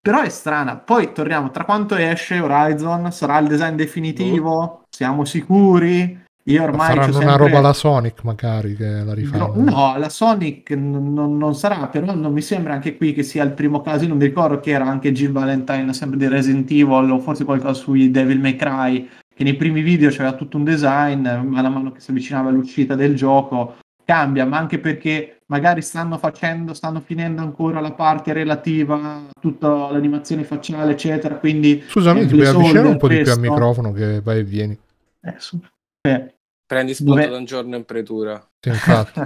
Speaker 7: però è strana. Poi torniamo, tra quanto esce Horizon? Sarà il design definitivo? Boh. Siamo sicuri? Io ormai faranno sempre... una roba la
Speaker 2: Sonic magari che la rifanno. No,
Speaker 7: no la Sonic non, non, sarà, però non mi sembra anche qui che sia il primo caso, Io non mi ricordo che era anche Jill Valentine sempre di Resident Evil o forse qualcosa sui Devil May Cry, che nei primi video c'era tutto un design, man mano che si avvicinava all'uscita del gioco cambia, ma anche perché magari stanno facendo, stanno finendo ancora la parte relativa a tutta l'animazione facciale, eccetera, quindi... Scusami, ti puoi avvicinare un po' di più al microfono
Speaker 2: che vai e vieni. Eh, super.
Speaker 5: Prendi spunto Dove... da un giorno in pretura.
Speaker 2: Sì, infatti.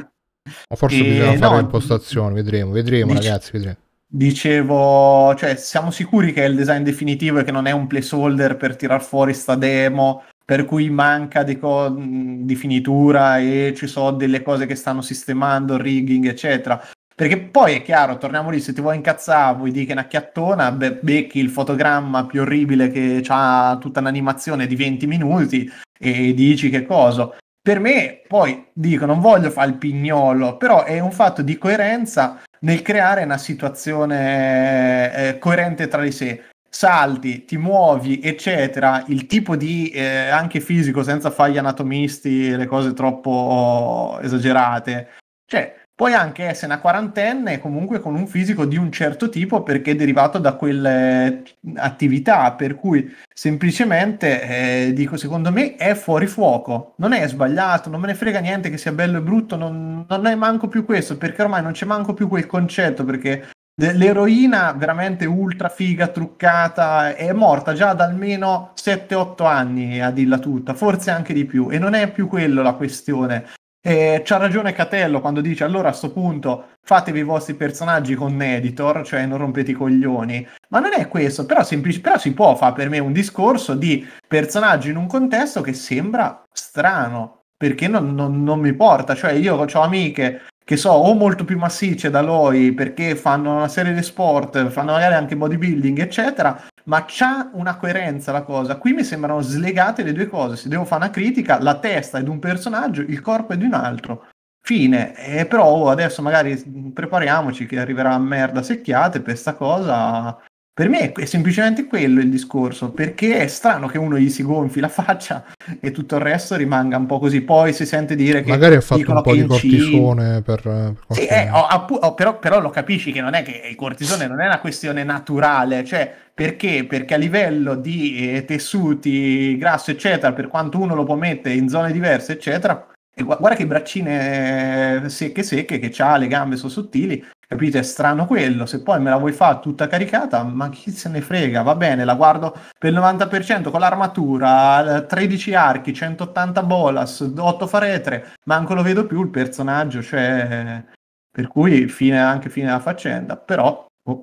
Speaker 2: o forse e... bisogna fare no, impostazioni, vedremo, vedremo dice... ragazzi, vedremo.
Speaker 7: Dicevo, cioè, siamo sicuri che è il design definitivo e che non è un placeholder per tirar fuori sta demo, per cui manca di, co- di finitura e ci sono delle cose che stanno sistemando, rigging, eccetera. Perché poi è chiaro, torniamo lì, se ti vuoi incazzare, vuoi dire che è una chiattona, be- becchi il fotogramma più orribile che ha tutta un'animazione di 20 minuti e dici che cosa. Per me, poi dico, non voglio fare il pignolo, però è un fatto di coerenza nel creare una situazione eh, eh coerente tra di sé. Salti, ti muovi, eccetera, il tipo di eh, anche fisico senza fare gli anatomisti, le cose troppo esagerate. Cioè, puoi anche essere una quarantenne comunque con un fisico di un certo tipo perché è derivato da quelle attività, per cui semplicemente eh, dico secondo me è fuori fuoco, non è sbagliato, non me ne frega niente che sia bello e brutto, non, non è manco più questo perché ormai non c'è manco più quel concetto perché l'eroina veramente ultra figa, truccata, è morta già da almeno 7-8 anni a dirla tutta, forse anche di più e non è più quello la questione e c'ha ragione Catello quando dice allora a questo punto fatevi i vostri personaggi con editor, cioè non rompete i coglioni. Ma non è questo, però, semplici- però si può fare per me un discorso di personaggi in un contesto che sembra strano, perché non, non, non mi porta. Cioè io ho amiche che so o molto più massicce da noi perché fanno una serie di sport, fanno magari anche bodybuilding, eccetera, ma c'ha una coerenza la cosa. Qui mi sembrano slegate le due cose. Se devo fare una critica, la testa è di un personaggio, il corpo è di un altro. Fine. Eh, però oh, adesso magari prepariamoci che arriverà a merda secchiate per questa cosa. Per me è semplicemente quello il discorso, perché è strano che uno gli si gonfi la faccia e tutto il resto rimanga un po' così. Poi si sente dire che... Magari ha fatto un po' di cortisone
Speaker 2: C... per... Eh, per sì, è,
Speaker 7: eh, ho, ho, però, però, lo capisci che non è che il cortisone non è una questione naturale, cioè perché? Perché a livello di eh, tessuti, grasso, eccetera, per quanto uno lo può mettere in zone diverse, eccetera, guarda che braccine eh, secche secche che ha, le gambe sono sottili, Capito? È strano quello. Se poi me la vuoi fare tutta caricata, ma chi se ne frega? Va bene, la guardo per il 90% con l'armatura, 13 eh, archi, 180 bolas, 8 faretre, manco lo vedo più il personaggio, cioè... Per cui fine, anche fine alla faccenda, però oh,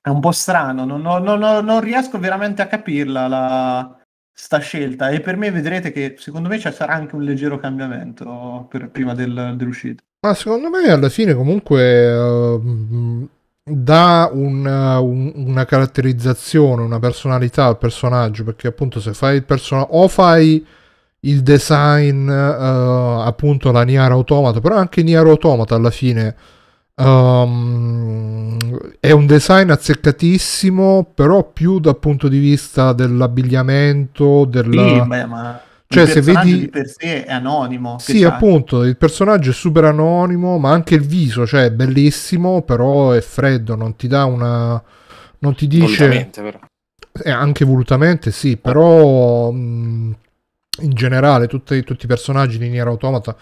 Speaker 7: è un po' strano, non, non, non, non riesco veramente a capirla la, sta scelta e per me vedrete che secondo me ci cioè, sarà anche un leggero cambiamento per, prima del, dell'uscita.
Speaker 2: Ma secondo me alla fine comunque uh, dà una, un, una caratterizzazione, una personalità al personaggio, perché appunto se fai il personaggio o fai il design uh, appunto la Niara Automata, però anche Niara Automata alla fine Um, è un design azzeccatissimo, però più dal punto di vista dell'abbigliamento, della... Sì, beh, ma cioè, se vedi... di
Speaker 7: per sé è anonimo. Sì, c'è.
Speaker 2: appunto, il personaggio è super anonimo, ma anche il viso, cioè è bellissimo, però è freddo, non ti dà una... non ti dice... Però. Eh, anche volutamente, sì, però mh, mm, in generale tutti, tutti i personaggi di Nier Automata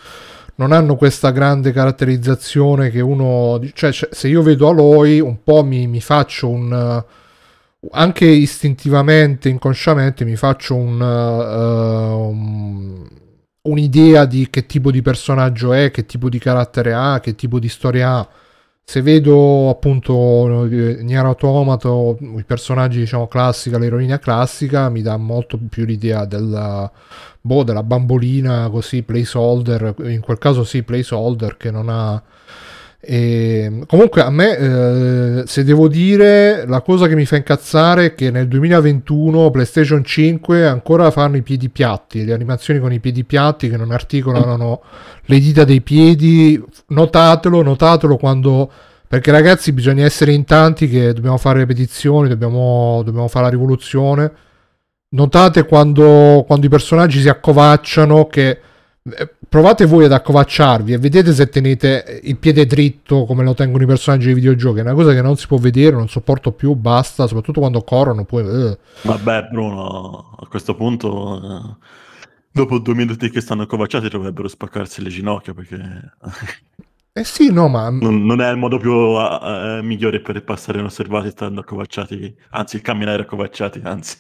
Speaker 2: non hanno questa grande caratterizzazione che uno... Cioè, se io vedo Aloy un po' mi, mi faccio un... anche istintivamente, inconsciamente, mi faccio un... Uh, um, un'idea di che tipo di personaggio è, che tipo di carattere ha, che tipo di storia ha se vedo appunto Nier Automata o i personaggi diciamo classica, l'eroina classica, mi dà molto più l'idea della, boh, della bambolina così placeholder, in quel caso sì placeholder che non ha e, ehm, comunque a me, eh, se devo dire, la cosa che mi fa incazzare è che nel 2021 PlayStation 5 ancora fanno i piedi piatti, le animazioni con i piedi piatti che non articolano le dita dei piedi. Notatelo, notatelo quando... Perché ragazzi bisogna essere in tanti che dobbiamo fare le petizioni, dobbiamo, dobbiamo fare la rivoluzione. Notate quando, quando i personaggi si accovacciano che eh, provate voi ad accovacciarvi e vedete se tenete il piede dritto come lo tengono i personaggi dei videogiochi. È una cosa che non si può vedere, non sopporto più, basta, soprattutto quando corrono. Poi, eh.
Speaker 3: Vabbè, Bruno, a questo punto. Eh, dopo due minuti che stanno accovacciati dovrebbero spaccarsi le ginocchia perché
Speaker 2: Eh
Speaker 7: sì, no, ma...
Speaker 3: Non, non è il modo più uh, migliore per passare inosservati stando accovacciati, anzi camminare accovacciati, anzi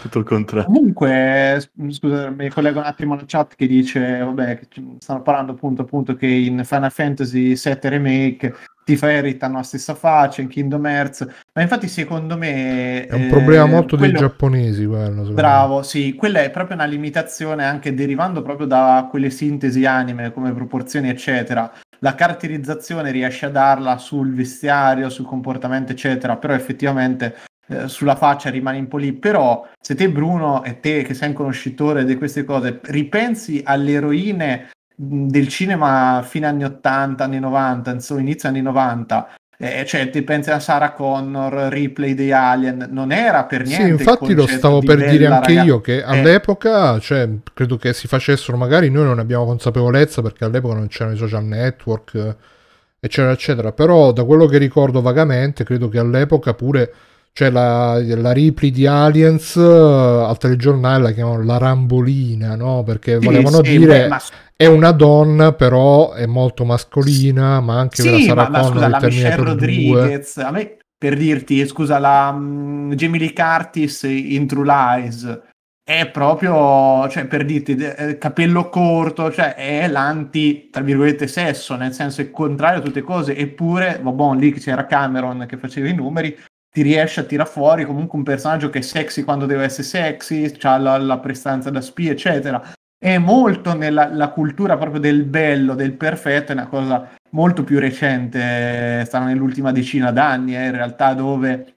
Speaker 3: tutto il contrario.
Speaker 7: Comunque, scusa, mi collego un attimo alla chat che dice, vabbè, stanno parlando appunto, appunto che in Final Fantasy VII Remake ti fa hanno la stessa faccia, in Kingdom Hearts, ma infatti secondo me... È un problema eh, molto quello... dei
Speaker 2: giapponesi quello. Bravo,
Speaker 7: me. sì, quella è proprio una limitazione anche derivando proprio da quelle sintesi anime come proporzioni eccetera. La caratterizzazione riesce a darla sul vestiario, sul comportamento eccetera, però effettivamente eh, sulla faccia rimane un po' lì, però se te Bruno e te che sei un conoscitore di queste cose, ripensi alle eroine del cinema fine anni 80, anni 90, insomma inizio anni 90, eh, cioè, ti pensi a Sarah Connor, Ripley dei Alien, non era per niente. Sì, infatti lo stavo di per bella, dire anche ragazza. io
Speaker 2: che eh. all'epoca, cioè, credo che si facessero, magari noi non abbiamo consapevolezza perché all'epoca non c'erano i social network, eccetera, eccetera. Però da quello che ricordo vagamente, credo che all'epoca pure cioè la, la Ripley di Aliens eh, al telegiornale la chiamano la Rambolina, no? Perché volevano sì, dire... Beh, ma... È una donna, però è molto mascolina,
Speaker 7: ma anche sì, la Sarah ma, ma scusa, la Michelle Rodriguez, a me, per dirti, scusa, la um, Jamie Lee Curtis in True Lies è proprio, cioè per dirti, eh, capello corto, cioè è l'anti, tra virgolette, sesso, nel senso è contrario a tutte cose, eppure, vabbè, lì c'era Cameron che faceva i numeri, ti riesce a tirare fuori comunque un personaggio che è sexy quando deve essere sexy, ha la, la, prestanza da spia, eccetera. È molto nella cultura proprio del bello, del perfetto, è una cosa molto più recente, sta nell'ultima decina d'anni, eh, in realtà dove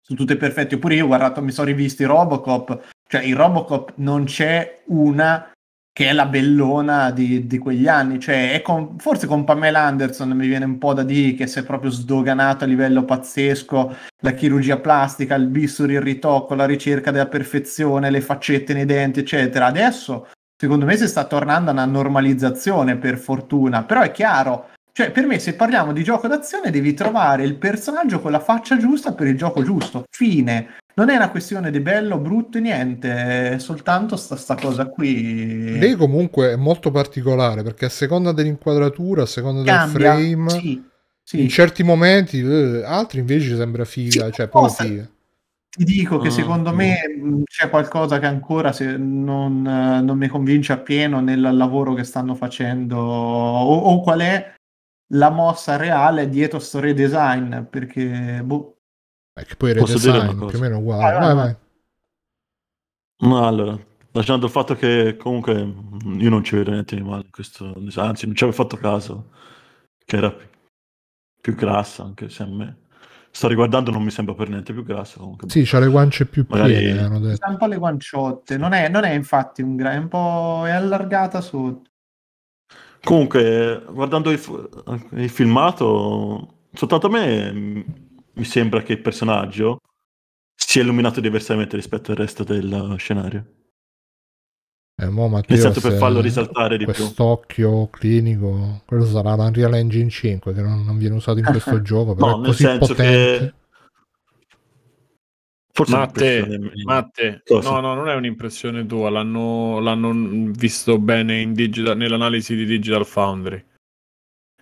Speaker 7: sono tutte perfette. Oppure io ho guardato, mi sono rivisti Robocop, cioè in Robocop non c'è una che è la bellona di, di quegli anni, cioè con, forse con Pamela Anderson mi viene un po' da dire che si è proprio sdoganato a livello pazzesco la chirurgia plastica, il bisturi, il ritocco, la ricerca della perfezione, le faccette nei denti, eccetera. Adesso, secondo me, si sta tornando a una normalizzazione, per fortuna, però è chiaro, cioè per me se parliamo di gioco d'azione devi trovare il personaggio con la faccia giusta per il gioco giusto, fine. Non è una questione di bello, brutto, niente, è soltanto sta, sta cosa
Speaker 2: qui. Lei comunque è molto particolare perché a seconda dell'inquadratura, a seconda Cambia, del frame, sì, sì. in certi momenti, eh, altri invece sembra figa, sì, cioè poco figa.
Speaker 7: Ti dico che mm, secondo me mm. Mm, c'è qualcosa che ancora non, eh, non, mi convince appieno nel lavoro che stanno facendo o, o qual è la mossa reale dietro sto redesign perché boh, che poi il redesign
Speaker 3: più o meno
Speaker 2: uguale. Vai,
Speaker 7: vai, vai.
Speaker 3: No, allora, lasciando il fatto che comunque io non ci vedo niente di male in questo anzi non ci avevo fatto caso che era più, più grassa anche se a me sto riguardando non mi sembra per niente più grasso. comunque.
Speaker 2: Sì, ha le guance più Magari... piene, hanno detto.
Speaker 7: un po' le guanciotte, non è, non è infatti un, gra... è un po' è allargata sotto.
Speaker 3: Comunque, guardando il, il filmato, soltanto a me mi sembra che il personaggio sia illuminato diversamente rispetto al resto del scenario. Eh, mo,
Speaker 2: Matteo, Nel senso per farlo risaltare di quest'occhio più. Quest'occhio clinico, quello sarà l'Unreal Engine 5 che non, non viene usato in questo gioco, però no, è così potente.
Speaker 3: Che...
Speaker 1: Forse Matte, Matte no, no, non è un'impressione tua, l'hanno, l'hanno visto bene digital, nell'analisi di Digital Foundry.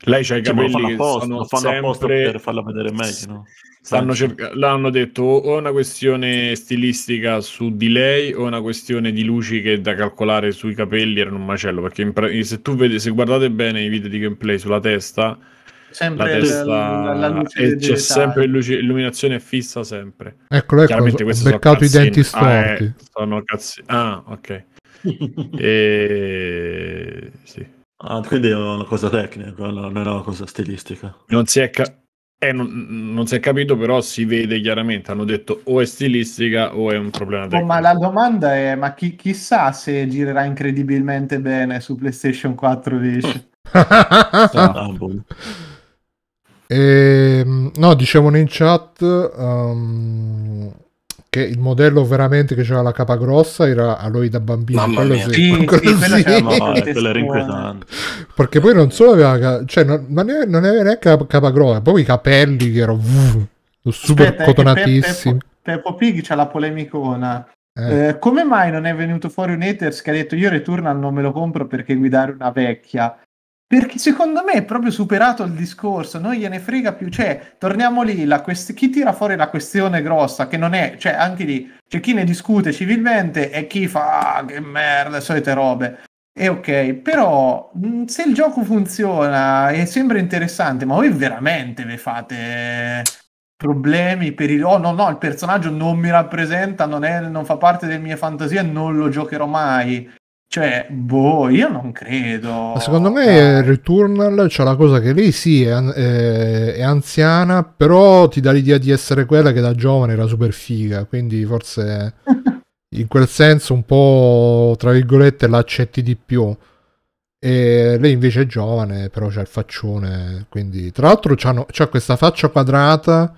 Speaker 3: Lei c'ha i cioè, capelli cioè, che posta, sono fanno sempre... per
Speaker 1: farla vedere meglio, no?
Speaker 3: Stanno cerca-
Speaker 1: l'hanno detto o una questione stilistica su di lei o una questione di luci che da calcolare sui capelli erano un macello perché pre- se tu vedi, se guardate bene i video di gameplay sulla testa sempre la testa la, la, la c'è dettagli. sempre l'illuminazione illuminazione fissa sempre eccolo ecco,
Speaker 3: ecco ho beccato i denti ah, storti ah, sono cazzi ah ok e... sì. ah, quindi è una cosa tecnica non è una cosa stilistica non si è capito
Speaker 1: eh, non, non, si è capito, però si vede chiaramente. Hanno detto o è stilistica o è un problema oh, tecnico.
Speaker 7: Oh, ma la domanda è: ma chi, chissà se girerà incredibilmente bene su PlayStation 4 esce.
Speaker 2: e, no, dicevano in chat. Um, che il modello veramente che c'era la capa grossa era a lui da bambino. Mamma quello mia, sì, sì, quello sì. quella eh, era inquietante. Perché poi non solo aveva, cioè, non, non aveva neanche capa grossa, poi i capelli che erano super Aspetta, cotonatissimi.
Speaker 7: Peppo Pig c'ha la polemicona. Eh. Eh, come mai non è venuto fuori un Ethers che ha detto io Returnal non me lo compro perché guidare una vecchia? Perché secondo me è proprio superato il discorso, non gliene frega più, cioè, torniamo lì, quest- chi tira fuori la questione grossa, che non è, cioè, anche lì, c'è cioè, chi ne discute civilmente e chi fa, ah, che merda, solite robe. E ok, però mm, se il gioco funziona e sembra interessante, ma voi veramente vi fate problemi per il... Oh no, no, il personaggio non mi rappresenta, non, è, non fa parte delle mie fantasie, non lo giocherò mai. Cioè, boh, io non credo. Ma secondo
Speaker 2: me no. Returnal c'è la cosa che lei sì è, è, è, anziana, però ti dà l'idea di essere quella che da giovane era super figa, quindi forse in quel senso un po' tra virgolette l'accetti di più. E lei invece è giovane, però c'è il faccione, quindi tra l'altro c'ha, c'ha questa faccia quadrata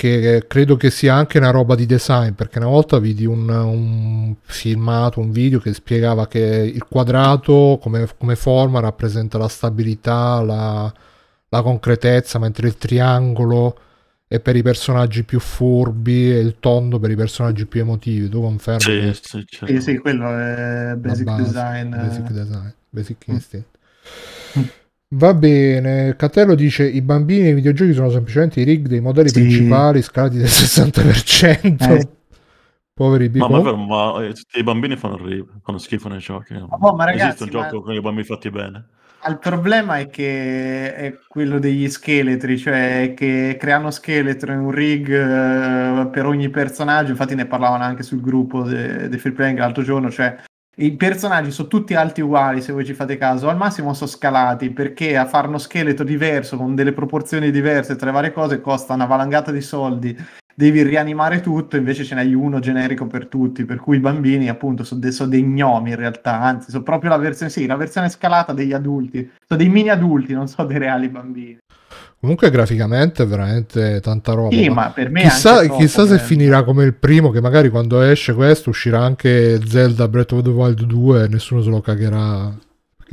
Speaker 2: che credo che sia anche una roba di design, perché una volta vidi un, un filmato, un video che spiegava che il quadrato come, come forma rappresenta la stabilità, la, la, concretezza, mentre il triangolo è per i personaggi più furbi e il tondo per i personaggi più emotivi. Tu confermi? Sì,
Speaker 3: sì, sì, sì,
Speaker 7: quello è basic, base,
Speaker 3: design. basic
Speaker 2: design. Basic mm. instinct. Mm. Va bene, Catello dice i bambini nei videogiochi sono semplicemente i rig dei modelli sì. principali scalati del 60%.
Speaker 3: Eh. Poveri bimbi. Ma, ma, ma eh, i bambini fanno, fanno schifo nei giochi. Ma, boh, ma ragazzi, Esiste un ma... gioco con i bambini fatti bene.
Speaker 7: Il problema è che è quello degli scheletri, cioè che creano scheletro in un rig eh, per ogni personaggio, infatti ne parlavano anche sul gruppo di de- Free Playing l'altro giorno, cioè i personaggi sono tutti alti uguali, se voi ci fate caso, al massimo sono scalati perché a fare uno scheletro diverso con delle proporzioni diverse tra le varie cose costa una valangata di soldi. Devi rianimare tutto, invece ce n'hai uno generico per tutti, per cui i bambini appunto sono, de- sono dei gnomi in realtà, anzi sono proprio la versione, sì, la versione scalata degli adulti, sono dei mini adulti, non so dei reali bambini.
Speaker 2: Comunque graficamente è veramente tanta roba. Sì, ma per me chissà, chissà se eh. finirà come il primo, che magari quando esce questo uscirà anche Zelda Breath of the Wild 2 e nessuno se lo cagherà.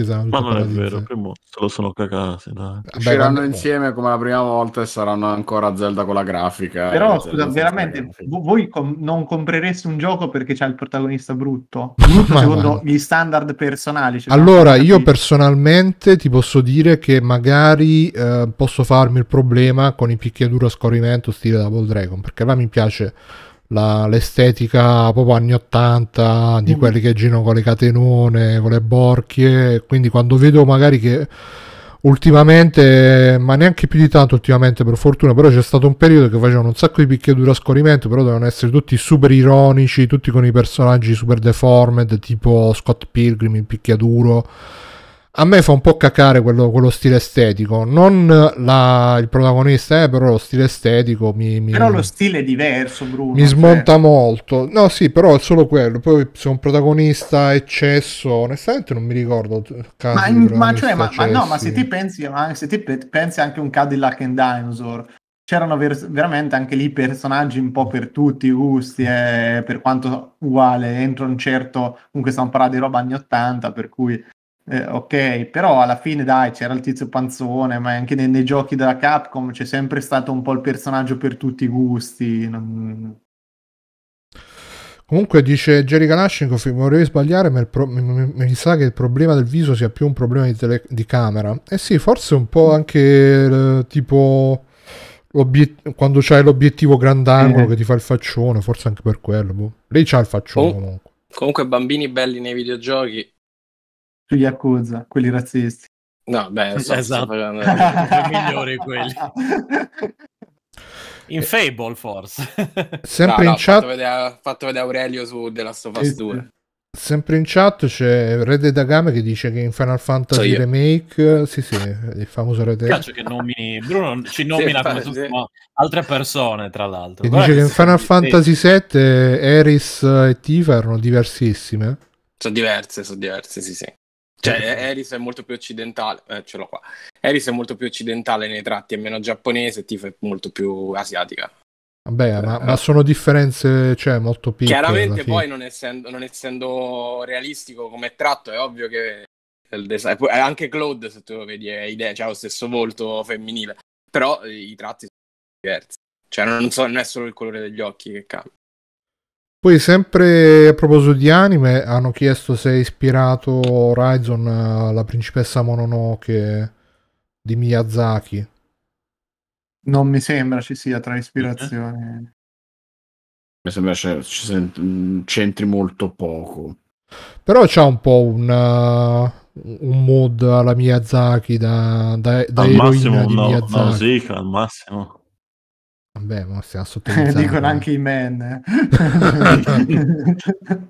Speaker 2: Esatto, ma non è
Speaker 3: vero, primo se lo sono cagate. Dai. Usciranno
Speaker 6: insieme come la prima volta e saranno ancora Zelda con la grafica. Però scusa,
Speaker 7: veramente voi com- non comprereste un gioco perché c'è il protagonista brutto? Brutto secondo ma... gli standard personali. Cioè allora, io
Speaker 2: personalmente ti posso dire che magari eh, posso farmi il problema con i picchiaduro a scorrimento stile Double Dragon, perché là mi piace la, l'estetica proprio anni 80 di mm. quelli che girano con le catenone, con le borchie. Quindi quando vedo magari che ultimamente, ma neanche più di tanto ultimamente per fortuna, però c'è stato un periodo che facevano un sacco di picchiadura a scorrimento, però dovevano essere tutti super ironici, tutti con i personaggi super deformed, tipo Scott Pilgrim, in picchiaduro a me fa un po' cacare quello, quello stile estetico. Non la, il protagonista, eh, però lo stile estetico mi, mi, Però lo
Speaker 7: stile è diverso, Bruno. Mi cioè smonta
Speaker 2: cioè. molto. No, sì, però è solo quello. Poi se un protagonista eccesso, onestamente non mi ricordo. Ma, ma, cioè, ma, ma, no, ma se ti
Speaker 7: pensi, se ti pensi anche un Cadillac and Dinosaur, c'erano ver- veramente anche lì personaggi un po' per tutti i gusti, eh, per quanto uguale, entro un certo, comunque stiamo parlando di roba anni 80, per cui eh, ok, però alla fine dai, c'era il tizio panzone, ma anche nei, nei, giochi della Capcom c'è sempre stato un po' il personaggio per tutti i gusti. Non...
Speaker 2: Comunque dice Jerry Kalashnikov, vorrei sbagliare, ma pro- mi, mi, sa che il problema del viso sia più un problema di, tele- di camera. Eh sì, forse un po' anche eh, tipo quando c'hai l'obiettivo grandangolo eh. che ti fa il faccione, forse anche per quello. Boh. Lei c'ha il faccione Com- comunque.
Speaker 5: Comunque bambini belli nei videogiochi
Speaker 7: su Yakuza, quelli razzisti.
Speaker 4: No, beh, so, esatto, facendo... i migliori quelli. In Fable, forse.
Speaker 7: Sempre
Speaker 2: no, in chat... Fatto
Speaker 5: vedere, fatto vedere Aurelio su The Last of Us 2.
Speaker 2: Sempre in chat c'è Rede Dagame che dice che in Final Fantasy so Remake, sì sì, il famoso Rede...
Speaker 4: Caccio che nomini, Bruno ci nomina come sì. tutte altre persone tra l'altro. E dice che, in Final Fantasy sì.
Speaker 2: VII Eris e Tifa erano diversissime.
Speaker 4: Sono diverse, sono
Speaker 2: diverse, sì sì.
Speaker 5: Cioè, Eris è molto più occidentale, eh, ce l'ho qua. Eris è molto più occidentale nei tratti, è meno giapponese, Tifa è molto più asiatica.
Speaker 2: Vabbè, ma, ma, sono differenze cioè, molto piccole. Chiaramente, poi
Speaker 5: non essendo, non essendo, realistico come tratto, è ovvio che design, eh, anche Claude, se tu lo vedi, ha idea, cioè, lo stesso volto femminile, però i tratti sono diversi. Cioè, non, so, non è solo il colore degli occhi che cambia.
Speaker 2: Poi sempre a proposito di anime, hanno chiesto se è ispirato Horizon alla principessa Mononoke di Miyazaki.
Speaker 7: Non mi sembra ci sia tra ispirazioni. Mm-hmm. Eh.
Speaker 6: Mi sembra ci c'entri molto poco.
Speaker 2: Però c'ha un po' un, uh, un mood alla Miyazaki da, da, da al massimo, di no, Miyazaki. No,
Speaker 3: Zika, al massimo. Beh, ma stiamo sottolineando.
Speaker 7: Eh, dicono anche i men. Eh.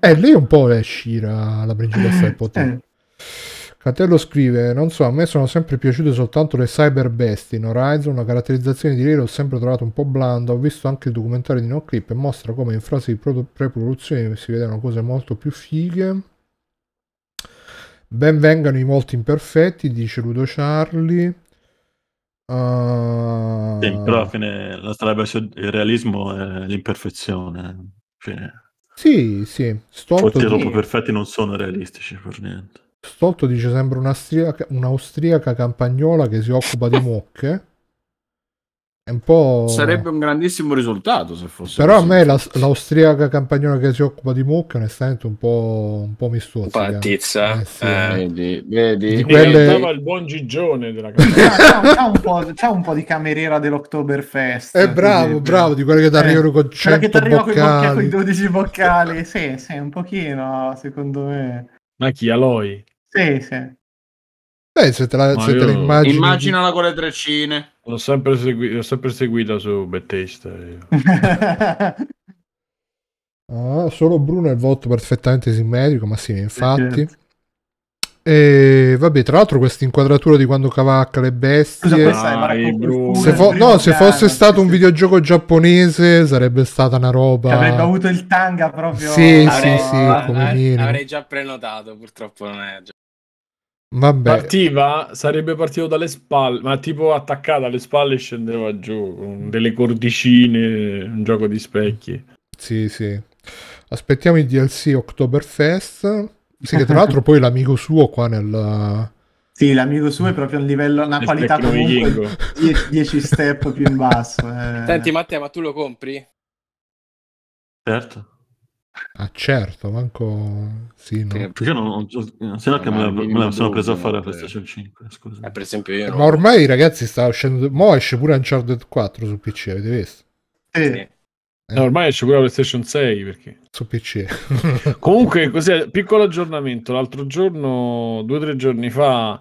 Speaker 2: eh, lei un po' è Shira, la principessa del potere. Eh. Catello scrive: Non so, a me sono sempre piaciute soltanto le cyber best in Horizon. una caratterizzazione di lei l'ho sempre trovata un po' blanda. Ho visto anche il documentario di No Clip e mostra come in fase di pre-produzione si vedono cose molto più fighe. Ben vengano i molti imperfetti, dice Ludo Charlie. Uh... Sì, eh, però alla
Speaker 3: fine la strada verso il realismo è l'imperfezione. Fine.
Speaker 2: Cioè sì, sì. Stolto Forse di...
Speaker 3: perfetti non sono realistici per niente.
Speaker 2: Stolto dice sembra un'austriaca, un'austriaca campagnola che si occupa di mucche un po'... Sarebbe
Speaker 6: un grandissimo risultato se fosse. Però così. a me la,
Speaker 2: l'austriaca campagnola che si occupa di mucca onestamente un po', un po mistuosa. Un eh. eh, sì, eh. eh, vedi, vedi.
Speaker 6: Di
Speaker 1: quelle... il buon gigione
Speaker 7: della campagnola. c'è, un po', c'è un po' di cameriera dell'Octoberfest. È eh, bravo, bravo,
Speaker 2: di quelle che ti eh, arrivano eh, con 100 boccali. Con i
Speaker 7: 12 boccali, sì, sì, un pochino secondo me.
Speaker 1: Ma chi, Aloy?
Speaker 7: Sì, sì.
Speaker 2: Beh, se te la, se te la immagini... Immaginala
Speaker 1: con le treccine. L'ho sempre, segui- l'ho sempre seguita su Bethesda.
Speaker 2: ah, solo Bruno è il voto perfettamente simmetrico, ma sì, infatti. Certo. e vabbè, tra l'altro, questa inquadratura di quando cavacca le bestie. Dai, se fo- no, se fosse stato un videogioco giapponese, sarebbe stata una roba. Che avrebbe avuto il tanga proprio. Sì, avrei, sì, sì. Avrei, avrei
Speaker 1: già prenotato, purtroppo non è. già. Vabbè. Partiva, sarebbe partito dalle spalle, ma tipo attaccato alle spalle scendeva giù con delle cordicine, un gioco di specchi. Sì, sì.
Speaker 2: Aspettiamo il DLC Oktoberfest. Sì, che tra l'altro poi
Speaker 7: l'amico suo qua nel... Sì, l'amico suo è proprio a livello, una qualità comunque 10 step più in basso. Eh. Senti
Speaker 5: Matteo, ma tu lo compri?
Speaker 3: Certo. Ah
Speaker 2: certo, manco...
Speaker 3: Sì, no. Che... Perché non, non, se no ah, che me, me la, sono presa a fare la PlayStation 5, scusa. Eh, per esempio io eh, Ma ormai
Speaker 2: ragazzi sta uscendo... Mo esce pure Uncharted 4 su PC, avete visto?
Speaker 3: Sì. Eh. No, ormai esce pure la
Speaker 1: PlayStation 6 perché... Su PC. Comunque, così, piccolo aggiornamento. L'altro giorno, due o tre giorni fa,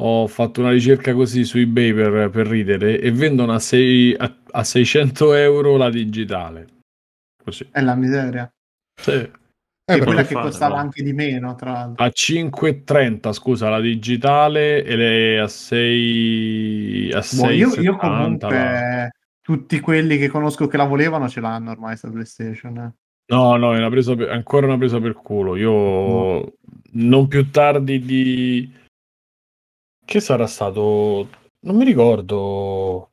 Speaker 1: ho fatto una ricerca così su eBay per, per ridere e vendono a, sei, a, a 600 euro la digitale.
Speaker 7: Così. È la miseria.
Speaker 1: Sì. Eh, quella che fare, costava no?
Speaker 7: anche di meno, tra l'altro.
Speaker 1: A 5,30, scusa, la digitale e le a 6 a boh, io, 70, io comunque la...
Speaker 7: tutti quelli che conosco che la volevano ce l'hanno ormai sta PlayStation. Eh.
Speaker 1: No, no, è una presa per... ancora una presa per culo. Io no. Mm. non più tardi di che sarà stato non mi ricordo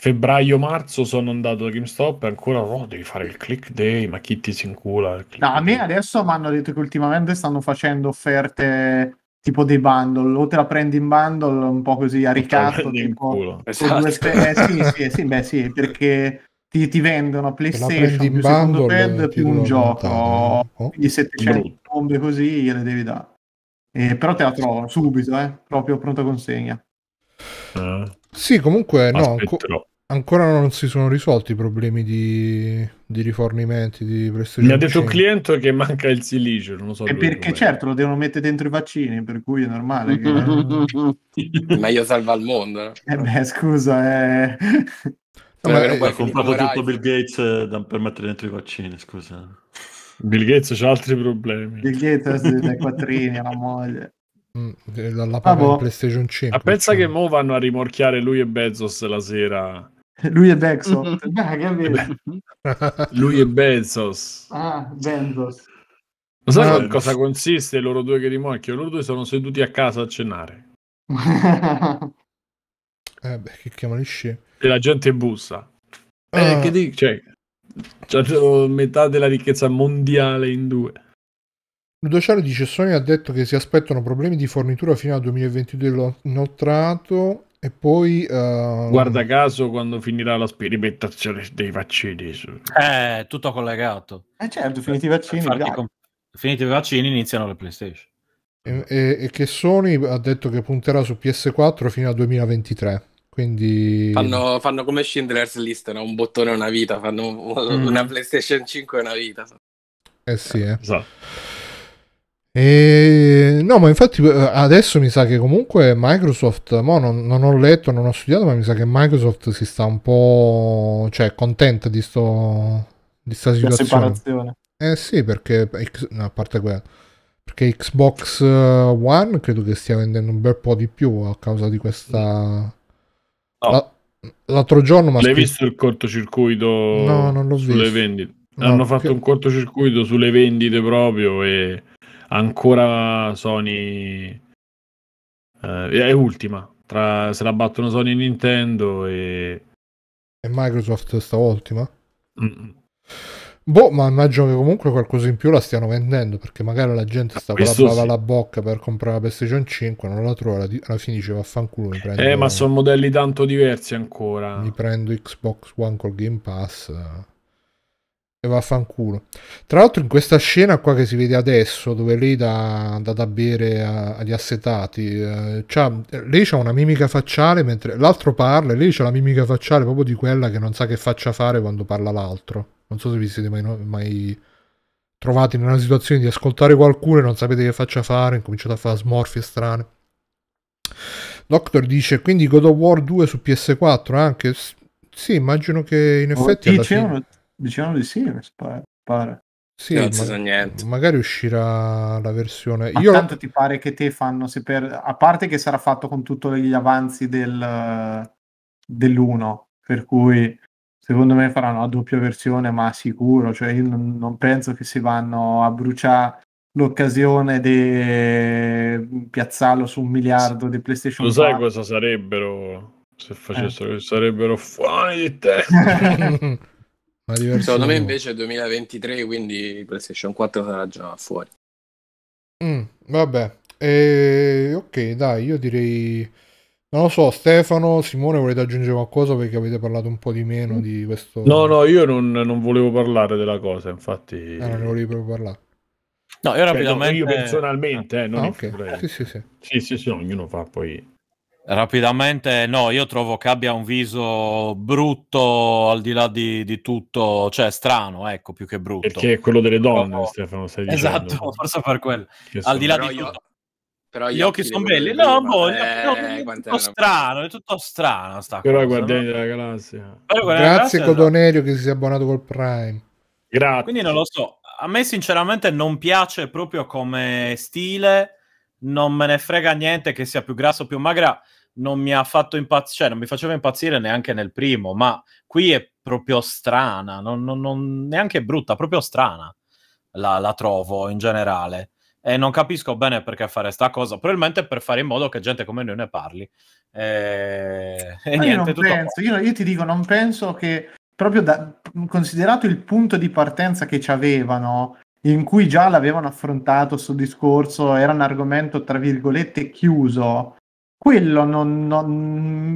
Speaker 1: febbraio-marzo sono andato da GameStop e ancora oh, devi fare il click day, ma chi ti si incula?
Speaker 7: No, a me adesso mi hanno detto che ultimamente stanno facendo offerte tipo dei bundle, o te la prendi in bundle un po' così a ricatto, tipo, esatto. due ste- eh, sì, sì, sì, beh sì, perché ti, ti vendono PlayStation più secondo pad più un gioco, oh. quindi 700 bombe così gliele devi dare. Eh, però te la trovo subito, eh, proprio pronta consegna. Eh. Sì, comunque no, anco-
Speaker 2: ancora non si sono risolti i problemi di, di rifornimenti di prestazioni. Mi ha detto il
Speaker 1: cliente che manca il silicio, non lo so. E perché certo
Speaker 7: lo devono mettere dentro i vaccini, per cui è normale che...
Speaker 3: Meglio salva il mondo. Eh,
Speaker 7: eh beh, scusa, eh...
Speaker 3: No, eh, ma è... ha comprato tutto Bill Gates eh, da, per mettere dentro i vaccini, scusa.
Speaker 7: Bill Gates c'ha altri
Speaker 1: problemi.
Speaker 7: Bill Gates ha i quattrini la moglie dalla mm, eh, ah, boh. PlayStation 5. Ma pensa
Speaker 1: cioè. che mo vanno a rimorchiare lui e Bezos la sera.
Speaker 7: Lui e Bezos. lui
Speaker 1: e Bezos.
Speaker 7: Ah, Bezos. Lo sai ah, cosa
Speaker 1: consiste loro due che rimorchiano? Loro due sono seduti a casa a cenare. eh beh,
Speaker 2: che chiamano E
Speaker 1: la gente bussa. Ah. Eh, che dici? cioè, metà della ricchezza mondiale in due.
Speaker 2: Ludociano dice Sony ha detto che si aspettano problemi di fornitura fino al 2022 inoltrato e poi...
Speaker 4: Uh... Guarda
Speaker 1: caso quando finirà la sperimentazione dei vaccini. Eh,
Speaker 4: tutto collegato. Eh certo, finiti i vaccini. Com-
Speaker 1: finiti i vaccini iniziano le PlayStation.
Speaker 2: E, e, e, che Sony ha detto che punterà su PS4 fino al 2023. Quindi... Fanno,
Speaker 5: fanno come Schindler's List, no? un bottone e una vita, fanno mm. una PlayStation 5 e una vita.
Speaker 2: Eh sì, eh. Esatto. E... No, ma infatti eh, adesso mi sa che comunque Microsoft, mo non, non, ho letto, non ho studiato, ma mi sa che Microsoft si sta un po', cioè, contenta di sto... di sta situazione. Eh sì, perché, no, a parte quello, perché Xbox eh, One credo che stia vendendo un bel po' di più a causa di questa... No. La... L'altro giorno... L'hai scritto... visto
Speaker 1: il cortocircuito no, non l'ho sulle visto. vendite? No, Hanno fatto che... un cortocircuito sulle vendite proprio e ancora Sony eh, è ultima, tra, se la battono Sony e Nintendo e...
Speaker 2: e Microsoft stavolta ultima? Boh, ma immagino che comunque qualcosa in più la stiano vendendo perché magari la gente sta con la, sì. la bocca per comprare la PlayStation 5, non la trova, alla fine dice vaffanculo. Mi prendo, eh, ma sono
Speaker 1: modelli tanto
Speaker 2: diversi ancora. Mi prendo Xbox One col Game Pass. E vaffanculo. Tra l'altro in questa scena qua che si vede adesso, dove lei dà, dà da bere a, agli assetati, eh, lei ha una mimica facciale mentre l'altro parla e lei ha la mimica facciale proprio di quella che non sa che faccia fare quando parla l'altro. Non so se vi siete mai, mai trovati in una situazione di ascoltare qualcuno e non sapete che faccia fare, incominciate a fare smorfie strane. Doctor dice, quindi God of War 2 su PS4 anche? Sì, immagino che in effetti... Oh,
Speaker 7: Dicevano di sì, mi spara. pare.
Speaker 2: Sì, non si ma- niente. Magari uscirà la versione. Ma Io... tanto
Speaker 7: ti pare che te fanno, se per... a parte che sarà fatto con tutti gli avanzi del, dell'1, per cui secondo me faranno la doppia versione, ma sicuro, cioè io non, non penso che si vanno a bruciare l'occasione di piazzarlo su un miliardo di PlayStation. Lo sai
Speaker 1: cosa sarebbero se facessero? Eh. Sarebbero fuori di te. Secondo me invece è
Speaker 5: 2023, quindi PlayStation 4 sarà già fuori.
Speaker 2: Mm, vabbè, e... ok, dai, io direi... Non lo so, Stefano, Simone, volete aggiungere qualcosa perché avete parlato un po' di meno di questo... No,
Speaker 1: no, io non, non volevo parlare della cosa, infatti... Eh, non volevo proprio parlare. No, io cioè, rapidamente... io personalmente, eh, non ah, okay. sì, sì, sì. sì, sì, sì, ognuno fa poi... Rapidamente, no, io trovo
Speaker 4: che abbia un viso brutto al di là di, di tutto, cioè strano,
Speaker 1: ecco, più che brutto. Perché è quello delle donne, però, Stefano, stai esatto, dicendo. Esatto, forse per quello. Che al di là di io, tutto.
Speaker 4: Però gli, occhi, sono belli, no, boh, eh, no, è tutto è strano, è tutto strano sta Però cosa, Guardiani no? della Galassia. Però Grazie
Speaker 2: Codonerio che si è abbonato col Prime.
Speaker 4: Grazie. Quindi non lo so, a me sinceramente non piace proprio come stile, non me ne frega niente che sia più grasso o più magra non mi ha fatto impazzire, cioè non mi faceva impazzire neanche nel primo, ma qui è proprio strana, non, non, non neanche brutta, proprio strana la, la, trovo in generale. E non capisco bene perché fare sta cosa, probabilmente per fare in modo che gente come noi ne parli. E, e niente, io, penso, io,
Speaker 7: io ti dico, non penso che proprio da, considerato il punto di partenza che ci avevano, in cui già l'avevano affrontato sul discorso, era un argomento tra virgolette chiuso, quello non, non,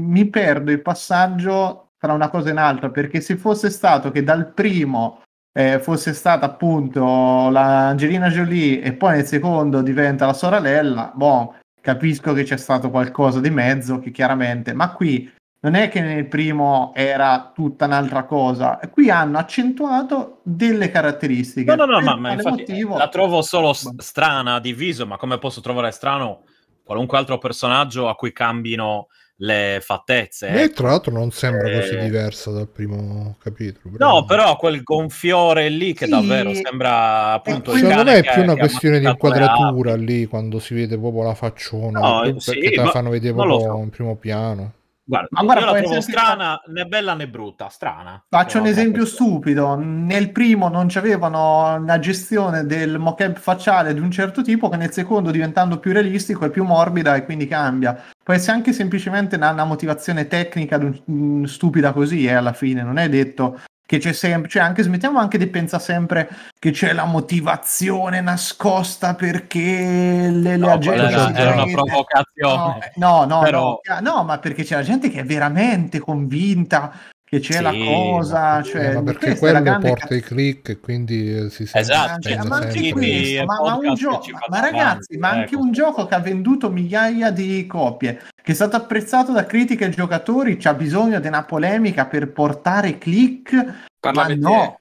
Speaker 7: mi perdo il passaggio tra una cosa e un'altra perché se fosse stato che dal primo eh, fosse stata appunto l'Angelina Jolie e poi nel secondo diventa la sorella boh, capisco che c'è stato qualcosa di mezzo che chiaramente ma qui non è che nel primo era tutta un'altra cosa, qui hanno accentuato delle caratteristiche. No, no, no, ma, ma infatti
Speaker 4: motivo... la trovo solo boh. strana diviso, ma come posso trovare strano qualunque altro personaggio a cui cambino le fattezze. E tra
Speaker 2: l'altro non sembra eh... così diversa dal primo capitolo. Però...
Speaker 4: No, però quel gonfiore lì che sì. davvero sembra appunto... Eh, secondo me è più una questione di inquadratura
Speaker 2: lì quando si vede proprio la facciona, no, perché sì, la fanno vedere proprio so. in primo piano.
Speaker 4: Guarda, ma guarda, io la trovo strana, stata... né bella né brutta, strana.
Speaker 7: Faccio un esempio questa. stupido. Nel primo non c'avevano la gestione del mocap facciale di un certo tipo che nel secondo diventando più realistico è più morbida e quindi cambia. Può essere anche semplicemente una, una motivazione tecnica un, mm, stupida così, eh, alla fine. Non è detto che c'è sempre, cioè anche smettiamo anche di pensare sempre che c'è la motivazione nascosta perché le, no, le era, era una provocazione. Eh, no, no, no, Però... no, no, ma perché c'è la gente che è veramente convinta che c'è sì, eh, cioè, la cosa, cioè, eh, perché quello porta
Speaker 2: cat... i click
Speaker 7: e quindi eh, si sente esatto, cioè, ma anche questo, ma, ma, un gioco, ma ragazzi, ma anche ecco. un gioco che ha venduto migliaia di copie, che è stato apprezzato da critiche e giocatori, c'ha bisogno di una polemica per portare click, Parla ma no.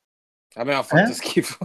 Speaker 7: Te. A me ha fatto eh? schifo.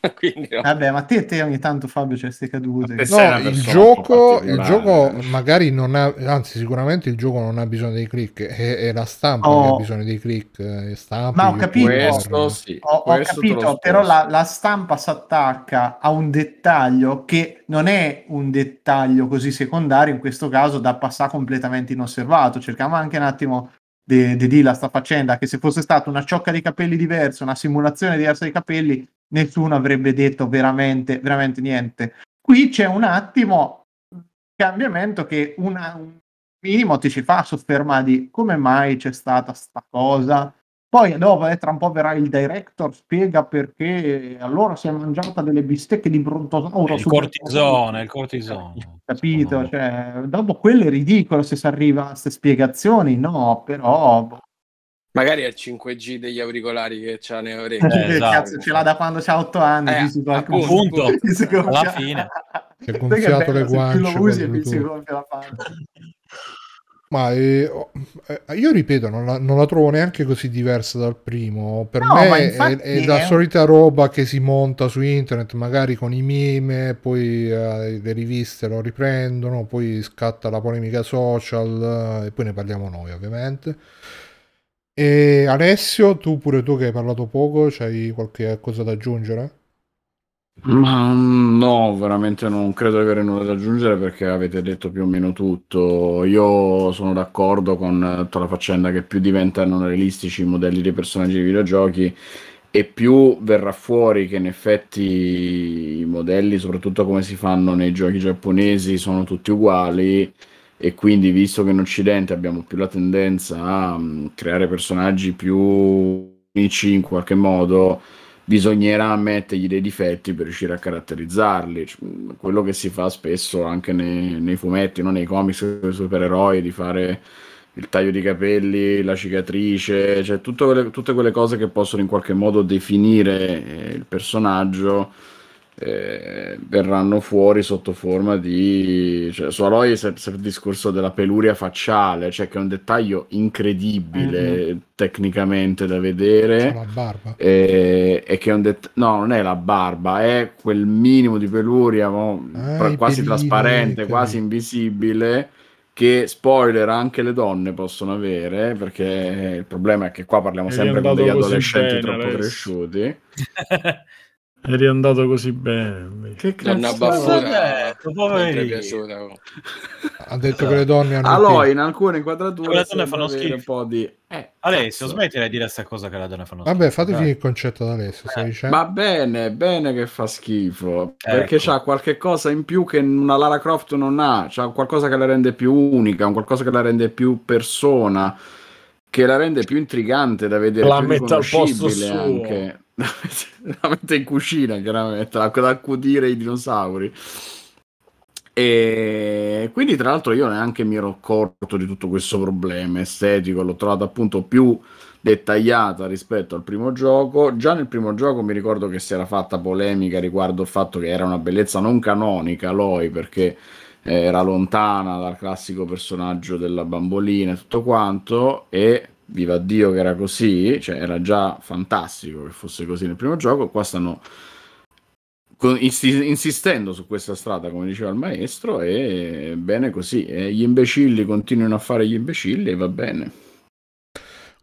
Speaker 7: Quindi, Vabbè, ma te, te ogni tanto Fabio c'è queste cadute. No, il
Speaker 2: gioco, il gioco magari non ha, anzi sicuramente il gioco non ha bisogno dei click, è,
Speaker 7: è la stampa oh. che ha oh. bisogno
Speaker 2: dei click, eh, stampa, ma ho capito, questo, sì, ho,
Speaker 6: ho capito
Speaker 7: però la, la stampa si attacca a un dettaglio che non è un dettaglio così secondario in questo caso da passare completamente inosservato, cerchiamo anche un attimo di de, de, la sta faccenda che se fosse stata una ciocca di capelli diversa, una simulazione diversa di capelli nessuno avrebbe detto veramente, veramente niente. Qui c'è un attimo cambiamento che una, un minimo ti ci fa soffermare di come mai c'è stata sta cosa. Poi dopo, eh, tra un po' verrà il director, spiega perché allora si è mangiata delle bistecche di brontosauro. Eh, il cortisone,
Speaker 4: il cortisone.
Speaker 7: Capito? Cioè, dopo quello è ridicolo se si arriva a queste spiegazioni, no, però... Boh.
Speaker 5: Magari è il 5G degli auricolari che c'ha le orecchie. Eh, esatto. Cazzo, ce
Speaker 7: l'ha da quando c'ha 8 anni. Eh, si appunto, appunto. Si alla fine. Si è gonfiato le guance. Più lo usi e più si gonfia la pancia. Ma eh, oh, eh, io
Speaker 2: ripeto, non la, non la, trovo neanche così diversa dal primo. Per no, me è, è, la solita roba che si monta su internet, magari con i meme, poi eh, le riviste lo riprendono, poi scatta la polemica social eh, e poi ne parliamo noi, ovviamente. E Alessio, tu pure tu che hai parlato poco, c'hai qualche cosa da aggiungere?
Speaker 6: Ma mm, no, veramente non credo di avere nulla da aggiungere perché avete detto più o meno tutto. Io sono d'accordo con tutta la faccenda che più diventano realistici i modelli dei personaggi dei videogiochi e più verrà fuori che in effetti i modelli, soprattutto come si fanno nei giochi giapponesi, sono tutti uguali e quindi visto che in Occidente abbiamo più la tendenza a mm, creare personaggi più unici in qualche modo, bisognerà mettergli dei difetti per riuscire a caratterizzarli. Cioè, mm, quello che si fa spesso anche nei, nei fumetti, no? nei comics dei supereroi, di fare il taglio di capelli, la cicatrice, cioè tutte quelle, tutte quelle cose che possono in qualche modo definire eh, il personaggio eh, verranno fuori sotto forma di cioè, su Aloy sempre il discorso della peluria facciale cioè che è un dettaglio incredibile mm-hmm. tecnicamente da vedere la barba e, e, che è un dettaglio no non è la barba è quel minimo di peluria mo, eh, quasi pelini, trasparente quasi invisibile che spoiler anche le donne possono avere perché il problema è che qua parliamo sempre con degli adolescenti bene, troppo adesso. cresciuti
Speaker 1: Eri andato così bene. Che donna baffona.
Speaker 6: Oh.
Speaker 1: Ha detto che le donne hanno Allora, in
Speaker 4: alcune inquadrature le donne fanno schifo un po' di eh, eh Alessio, smettila di dire questa cosa che le donne fanno schifo. Vabbè, fate eh. il
Speaker 2: concetto da Alessio, eh.
Speaker 6: Va bene, bene che fa schifo, ecco. perché c'ha qualche cosa in più che una Lara Croft non ha, c'ha qualcosa che la rende più unica, un qualcosa che la rende più persona che la rende più intrigante da vedere la mette al posto suo. anche la mette in cucina, chiaramente, la, da accudire i dinosauri. E quindi, tra l'altro, io neanche mi ero accorto di tutto questo problema estetico, l'ho trovata appunto più dettagliata rispetto al primo gioco. Già nel primo gioco mi ricordo che si era fatta polemica riguardo il fatto che era una bellezza non canonica Loi perché eh, era lontana dal classico personaggio della bambolina e tutto quanto e viva Dio che era così, cioè era già fantastico che fosse così nel primo gioco, qua stanno insistendo su questa strada, come diceva il maestro, e bene così, e gli imbecilli continuano a fare gli imbecilli e va bene.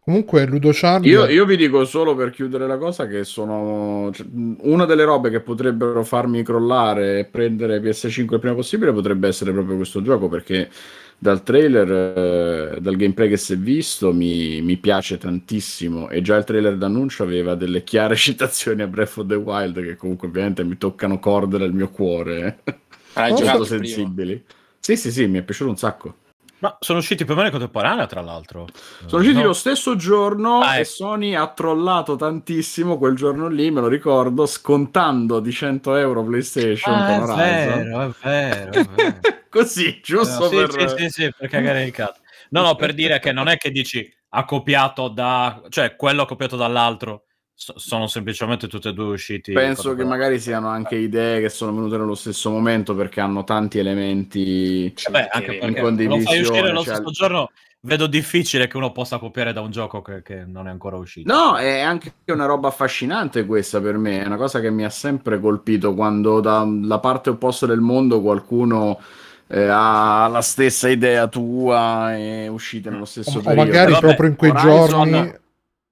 Speaker 2: Comunque, Ludo Charlie. Io,
Speaker 6: io, vi dico solo per chiudere la cosa che sono. Cioè, una delle robe che potrebbero farmi crollare e prendere PS5 il prima possibile potrebbe essere proprio questo gioco perché dal trailer, eh, dal gameplay che si è visto, mi, mi, piace tantissimo. E già il trailer d'annuncio aveva delle chiare citazioni a Breath of the Wild, che comunque ovviamente mi toccano corde del mio cuore. Eh. Ah, giocato sensibili? Prima. Sì, sì, sì, mi è piaciuto un sacco.
Speaker 4: Ma sono usciti più o meno in contemporanea, tra l'altro.
Speaker 1: Sono usciti no. lo
Speaker 6: stesso giorno ah, e ecco. Sony ha trollato tantissimo quel giorno lì, me lo ricordo, scontando di 100 euro PlayStation. Ah, è vero, è vero, è vero.
Speaker 4: Così, giusto no, per... Sì, sì, sì, per cagare il cazzo. No, no, per dire che non è che dici ha copiato da... cioè quello ha copiato dall'altro sono semplicemente tutte e due usciti. Penso che
Speaker 6: magari siano anche idee che sono venute nello stesso momento perché hanno tanti elementi beh, in condivisione. Lo fai uscire lo cioè... stesso
Speaker 4: giorno, vedo difficile che uno possa copiare da un gioco che, che, non è ancora uscito.
Speaker 6: No, è anche una roba affascinante questa per me, è una cosa che mi ha sempre colpito quando dalla parte opposta del mondo qualcuno eh, ha la stessa idea tua e uscite nello stesso o, periodo. O magari Vabbè, proprio in
Speaker 2: quei Horizon... giorni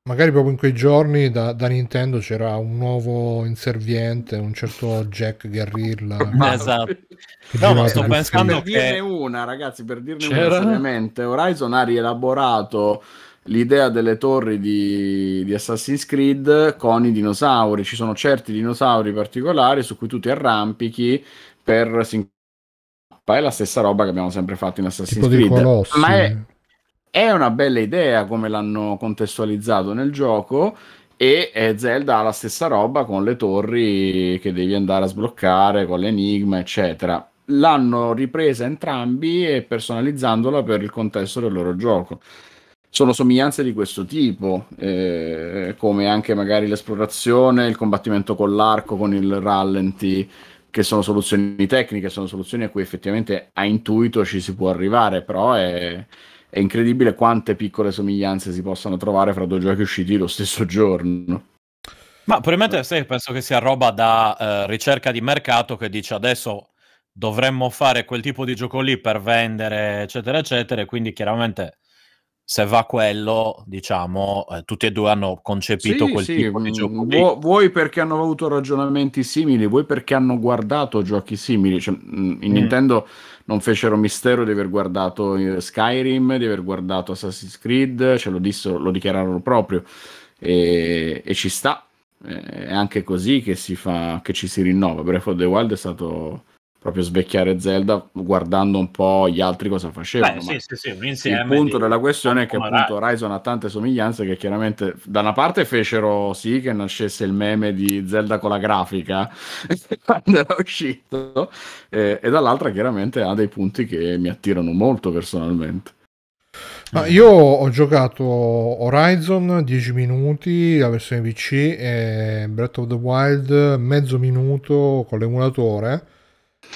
Speaker 2: Magari proprio in quei giorni da, da Nintendo c'era un nuovo inserviente, un certo Jack Garrilla. ma esatto. No, ma sto pensando per dirne
Speaker 6: una, ragazzi, per dirne c'era? una seriamente, Horizon ha rielaborato l'idea delle torri di, di, Assassin's Creed con i dinosauri. Ci sono certi dinosauri particolari su cui tu ti arrampichi per... È la stessa roba che abbiamo sempre fatto in Assassin's tipo Creed. Ma è è una bella idea come l'hanno contestualizzato nel gioco e Zelda ha la stessa roba con le torri che devi andare a sbloccare, con l'enigma, eccetera. L'hanno ripresa entrambi e personalizzandola per il contesto del loro gioco. Sono somiglianze di questo tipo, eh, come anche magari l'esplorazione, il combattimento con l'arco, con il rallenty, che sono soluzioni tecniche, sono soluzioni a cui effettivamente a intuito ci si può arrivare, però è, è incredibile quante piccole somiglianze si possano trovare fra due giochi usciti lo stesso giorno.
Speaker 4: Ma probabilmente sai, penso che sia roba da uh, ricerca di mercato che dice adesso dovremmo fare quel tipo di gioco lì per vendere, eccetera, eccetera. E quindi chiaramente se va quello, diciamo, eh, tutti e due hanno concepito sì, quel sì, tipo di mm, gioco. Vu-
Speaker 6: vuoi perché hanno avuto ragionamenti simili, vuoi perché hanno guardato giochi simili. Cioè, mm, in mm. Nintendo non fecero mistero di aver guardato eh, Skyrim, di aver guardato Assassin's Creed, ce lo, dissero, lo dichiararono proprio e, e ci sta. Eh, è anche così che, fa, che ci si rinnova. Breath of the Wild è stato proprio svecchiare Zelda guardando un po' gli altri cosa facevano. Beh,
Speaker 4: sì, sì, sì, il punto di...
Speaker 6: della questione è che appunto Horizon ha tante somiglianze che chiaramente da una parte fecero sì che nascesse il meme di Zelda con la grafica quando era uscito eh, e dall'altra chiaramente ha dei punti che mi attirano molto personalmente.
Speaker 2: Ah, io ho giocato Horizon 10 minuti, la versione PC, e Breath of the Wild mezzo minuto con l'emulatore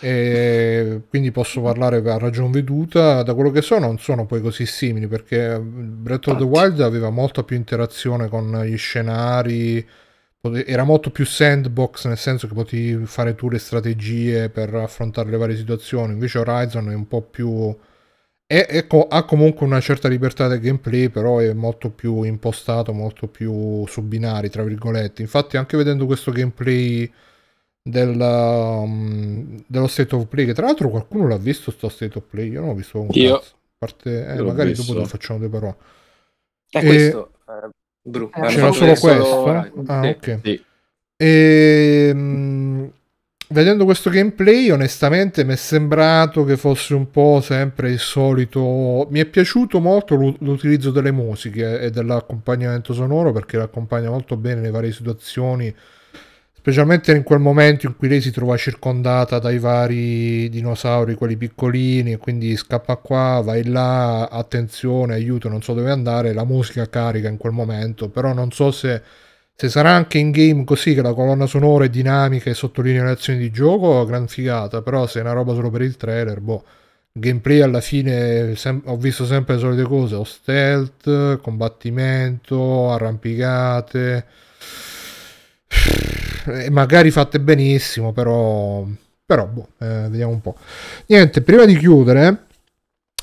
Speaker 2: e quindi posso parlare a ragion veduta da quello che so non sono poi così simili perché Breath of the Wild aveva molta più interazione con gli scenari era molto più sandbox nel senso che potevi fare tu le strategie per affrontare le varie situazioni invece Horizon è un po' più è, è, ha comunque una certa libertà del gameplay però è molto più impostato molto più su binari tra virgolette infatti anche vedendo questo gameplay del, um, dello State of Play. Che tra l'altro qualcuno l'ha visto sto State of Play. Io non ho visto un Io. Cazzo. A parte, eh, magari visto. dopo facciamo due parole. È e... questo. Eh, bru- eh, c'era solo questo? Eh? Ah, sì. ok. Sì. E, um, vedendo questo gameplay, onestamente mi è sembrato che fosse un po' sempre il solito. Mi è piaciuto molto l'utilizzo delle musiche e dell'accompagnamento sonoro perché l'accompagna molto bene le varie situazioni specialmente in quel momento in cui lei si trova circondata dai vari dinosauri, quelli piccolini, e quindi scappa qua, vai là, attenzione, aiuto, non so dove andare, la musica carica in quel momento, però non so se, se sarà anche in game così che la colonna sonora è dinamica e sottolinea le azioni di gioco, gran figata, però se è una roba solo per il trailer, boh. Gameplay alla fine sem- ho visto sempre le solite cose, ho stealth, combattimento, arrampicate eh, magari fatte benissimo, però, però boh, eh, vediamo un po'. Niente, prima di chiudere,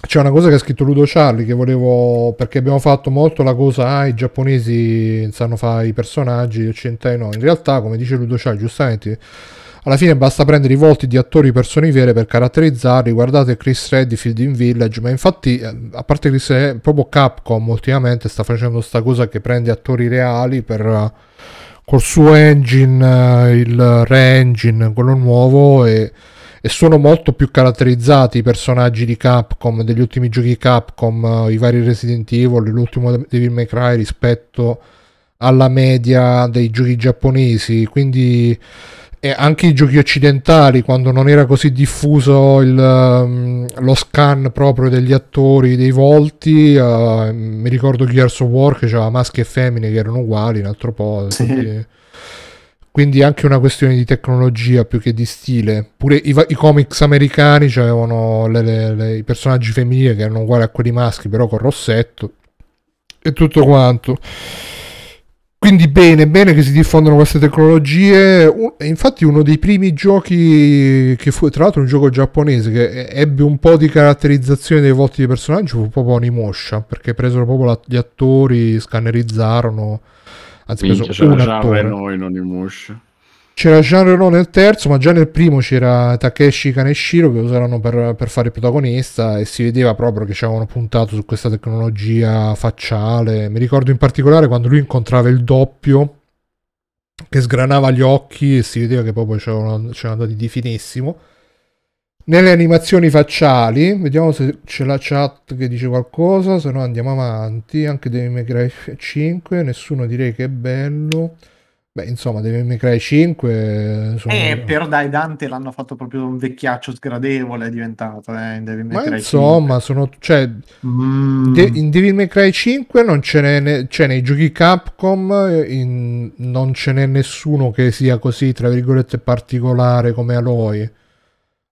Speaker 2: c'è una cosa che ha scritto Ludo Charlie che volevo, perché abbiamo fatto molto la cosa, ah, i giapponesi sanno fare i personaggi, gli occidentali no, in realtà come dice Ludo Charlie giustamente... Alla fine basta prendere i volti di attori persone vere per caratterizzarli. Guardate Chris Redfield in Village, ma infatti, eh, a parte Chris, Redfield, proprio Capcom ultimamente sta facendo sta cosa che prende attori reali per col suo engine, eh, il re-engine, quello nuovo e, e, sono molto più caratterizzati i personaggi di Capcom, degli ultimi giochi Capcom, eh, i vari Resident Evil, l'ultimo Devil May Cry rispetto alla media dei giochi giapponesi, quindi e anche i giochi occidentali, quando non era così diffuso il, um, lo scan proprio degli attori, dei volti, uh, mi ricordo Gears of War che c'era maschi e femmine che erano uguali un altro po'. Sì. Quindi, quindi anche una questione di tecnologia più che di stile. Pure i, i comics americani avevano le, le, le, i personaggi femminili che erano uguali a quelli maschi, però con rossetto e tutto quanto. Quindi bene, bene che si diffondono queste tecnologie. Infatti uno dei primi giochi che fu, tra l'altro un gioco giapponese che eh, ebbe un po' di caratterizzazione dei volti dei personaggi fu proprio Animosha, perché presero proprio la, gli attori, scannerizzarono, anzi Minchia, presero un attore.
Speaker 6: Noi in Animosha.
Speaker 2: C'era Jean Reno nel terzo, ma già nel primo c'era Takeshi Kaneshiro che usarono per, per fare il protagonista e si vedeva proprio che ci avevano puntato su questa tecnologia facciale. Mi ricordo in particolare quando lui incontrava il doppio che sgranava gli occhi e si vedeva che proprio c'erano, erano andati di finissimo. Nelle animazioni facciali, vediamo se c'è la chat che dice qualcosa, se no andiamo avanti. Anche dei May 5, nessuno direi che è bello. Beh, insomma, devi May 5... Sono... Eh,
Speaker 7: per Dai Dante l'hanno fatto proprio un vecchiaccio sgradevole, è diventato, eh, in Devil May Ma Cry insomma,
Speaker 2: 5. sono... Cioè, mm. De- in Devil May Cry 5 non ce n'è... Ne- cioè, nei giochi Capcom eh, in- non ce n'è nessuno che sia così, tra virgolette, particolare come Aloy.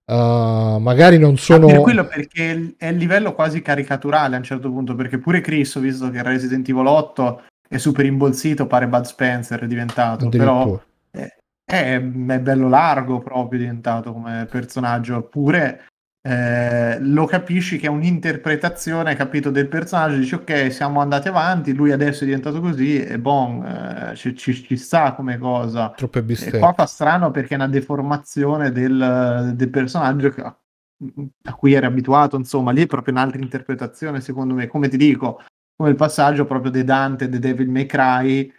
Speaker 2: Uh, magari non ah, sono... Ah, per quello
Speaker 7: perché è il livello quasi caricaturale a un certo punto, perché pure Chris, ho visto che Resident Evil 8 è super imbolsito, pare Bud Spencer è diventato, però è, è, è, bello largo proprio diventato come personaggio, oppure eh, lo capisci che è un'interpretazione, capito, del personaggio, dici ok, siamo andati avanti, lui adesso è diventato così, e bon, eh, ci, ci, ci, sta come cosa. Troppe E qua fa strano perché è una deformazione del, del personaggio che,
Speaker 3: a
Speaker 7: cui era abituato, insomma, lì è proprio un'altra interpretazione, secondo me, come ti dico come il passaggio proprio di Dante, The Devil May Cry,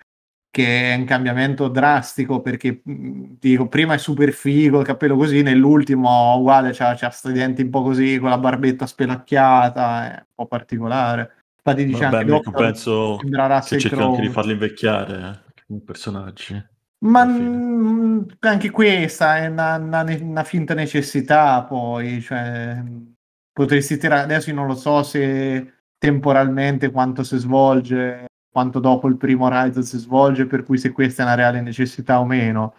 Speaker 7: che è un cambiamento drastico perché mm, dico, prima è super figo, il capello così, nell'ultimo uguale c'ha, c'ha sti denti un po' così, con la barbetta spelacchiata, è un po' particolare. Infatti dice Vabbè, anche penso che cercano anche di
Speaker 3: farli invecchiare, eh, personaggi.
Speaker 7: Ma n- mm, anche questa è una, una, una, finta necessità poi, cioè mm, potresti tirare, adesso io non lo so se temporalmente quanto si svolge, quanto dopo il primo Horizon si svolge, per cui se questa è una reale necessità o meno.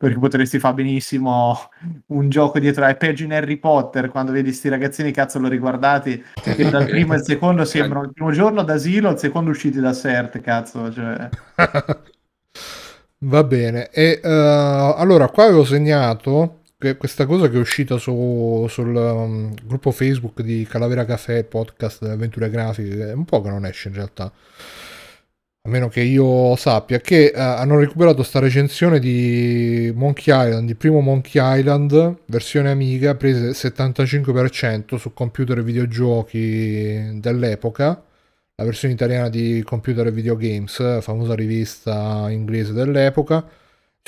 Speaker 7: Perché potresti fare benissimo un gioco dietro ai peggio in Harry Potter quando vedi sti ragazzini cazzo lo riguardati che dal primo e il secondo sembrano il primo giorno d'asilo, il secondo usciti da CERT, cazzo. Cioè.
Speaker 2: Va bene, e uh, allora qua avevo segnato questa cosa che è uscita su, sul um, gruppo Facebook di Calavera Café, podcast delle avventure grafiche, è un po' che non esce in realtà. A meno che io sappia, che uh, hanno recuperato sta recensione di Monkey Island, di primo Monkey Island, versione amiga, prese 75% su computer e videogiochi dell'epoca, la versione italiana di Computer e Videogames, famosa rivista inglese dell'epoca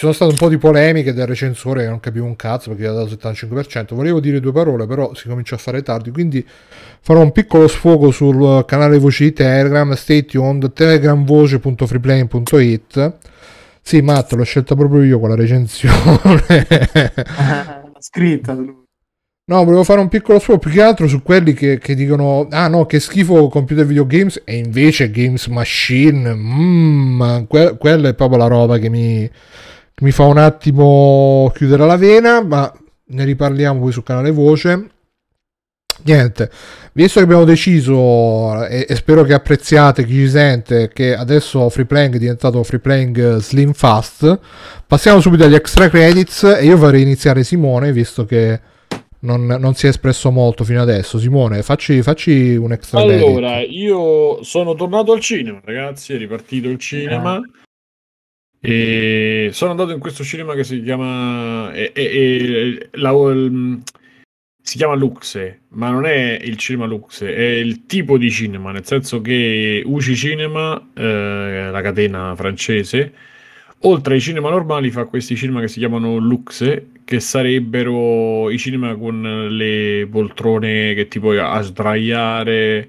Speaker 2: ci sono state un po' di polemiche del recensore che non capivo un cazzo perché gli ha dato il 75%. Volevo dire due parole, però si comincia a fare tardi, quindi farò un piccolo sfogo sul canale voci di Telegram, stay tuned, telegramvoce.freeplane.it. Sì, Matt, l'ho scelta proprio io quella recensione. scritta No, volevo fare un piccolo sfogo più che altro su quelli che, che, dicono: Ah no, che schifo computer video games e invece games machine. Mm, que- quella è proprio la roba che mi, mi fa un attimo chiudere la vena, ma ne riparliamo poi sul canale voce. Niente, visto che abbiamo deciso e, e spero che apprezziate chi ci sente che adesso free playing è diventato free playing slim fast, passiamo subito agli extra credits e io vorrei iniziare Simone visto che non, non, si è espresso molto fino adesso. Simone, facci, facci un extra Allora,
Speaker 1: edit. io sono tornato al cinema, ragazzi, è ripartito il cinema. No. Ah. E sono andato in questo cinema che si chiama. E, e, la, si chiama Luxe, ma non è il cinema Luxe, è il tipo di cinema, nel senso che UCI Cinema, eh, la catena francese, oltre ai cinema normali fa questi cinema che si chiamano Luxe, che sarebbero i cinema con le poltrone che ti puoi a sdraiare,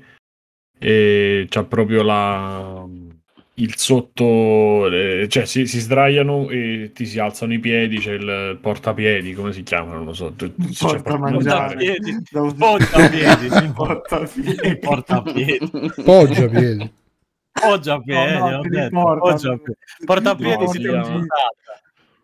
Speaker 1: e c'ha proprio la, il sotto, eh, cioè si, si, sdraiano e ti si alzano i piedi, c'è il portapiedi, come si chiamano? Non lo so. Tu, se porta portapiedi,
Speaker 3: portapiedi, portapiedi, portapiedi, poggiapiedi. Poggiapiedi, no, no, portapiedi, portapiedi si è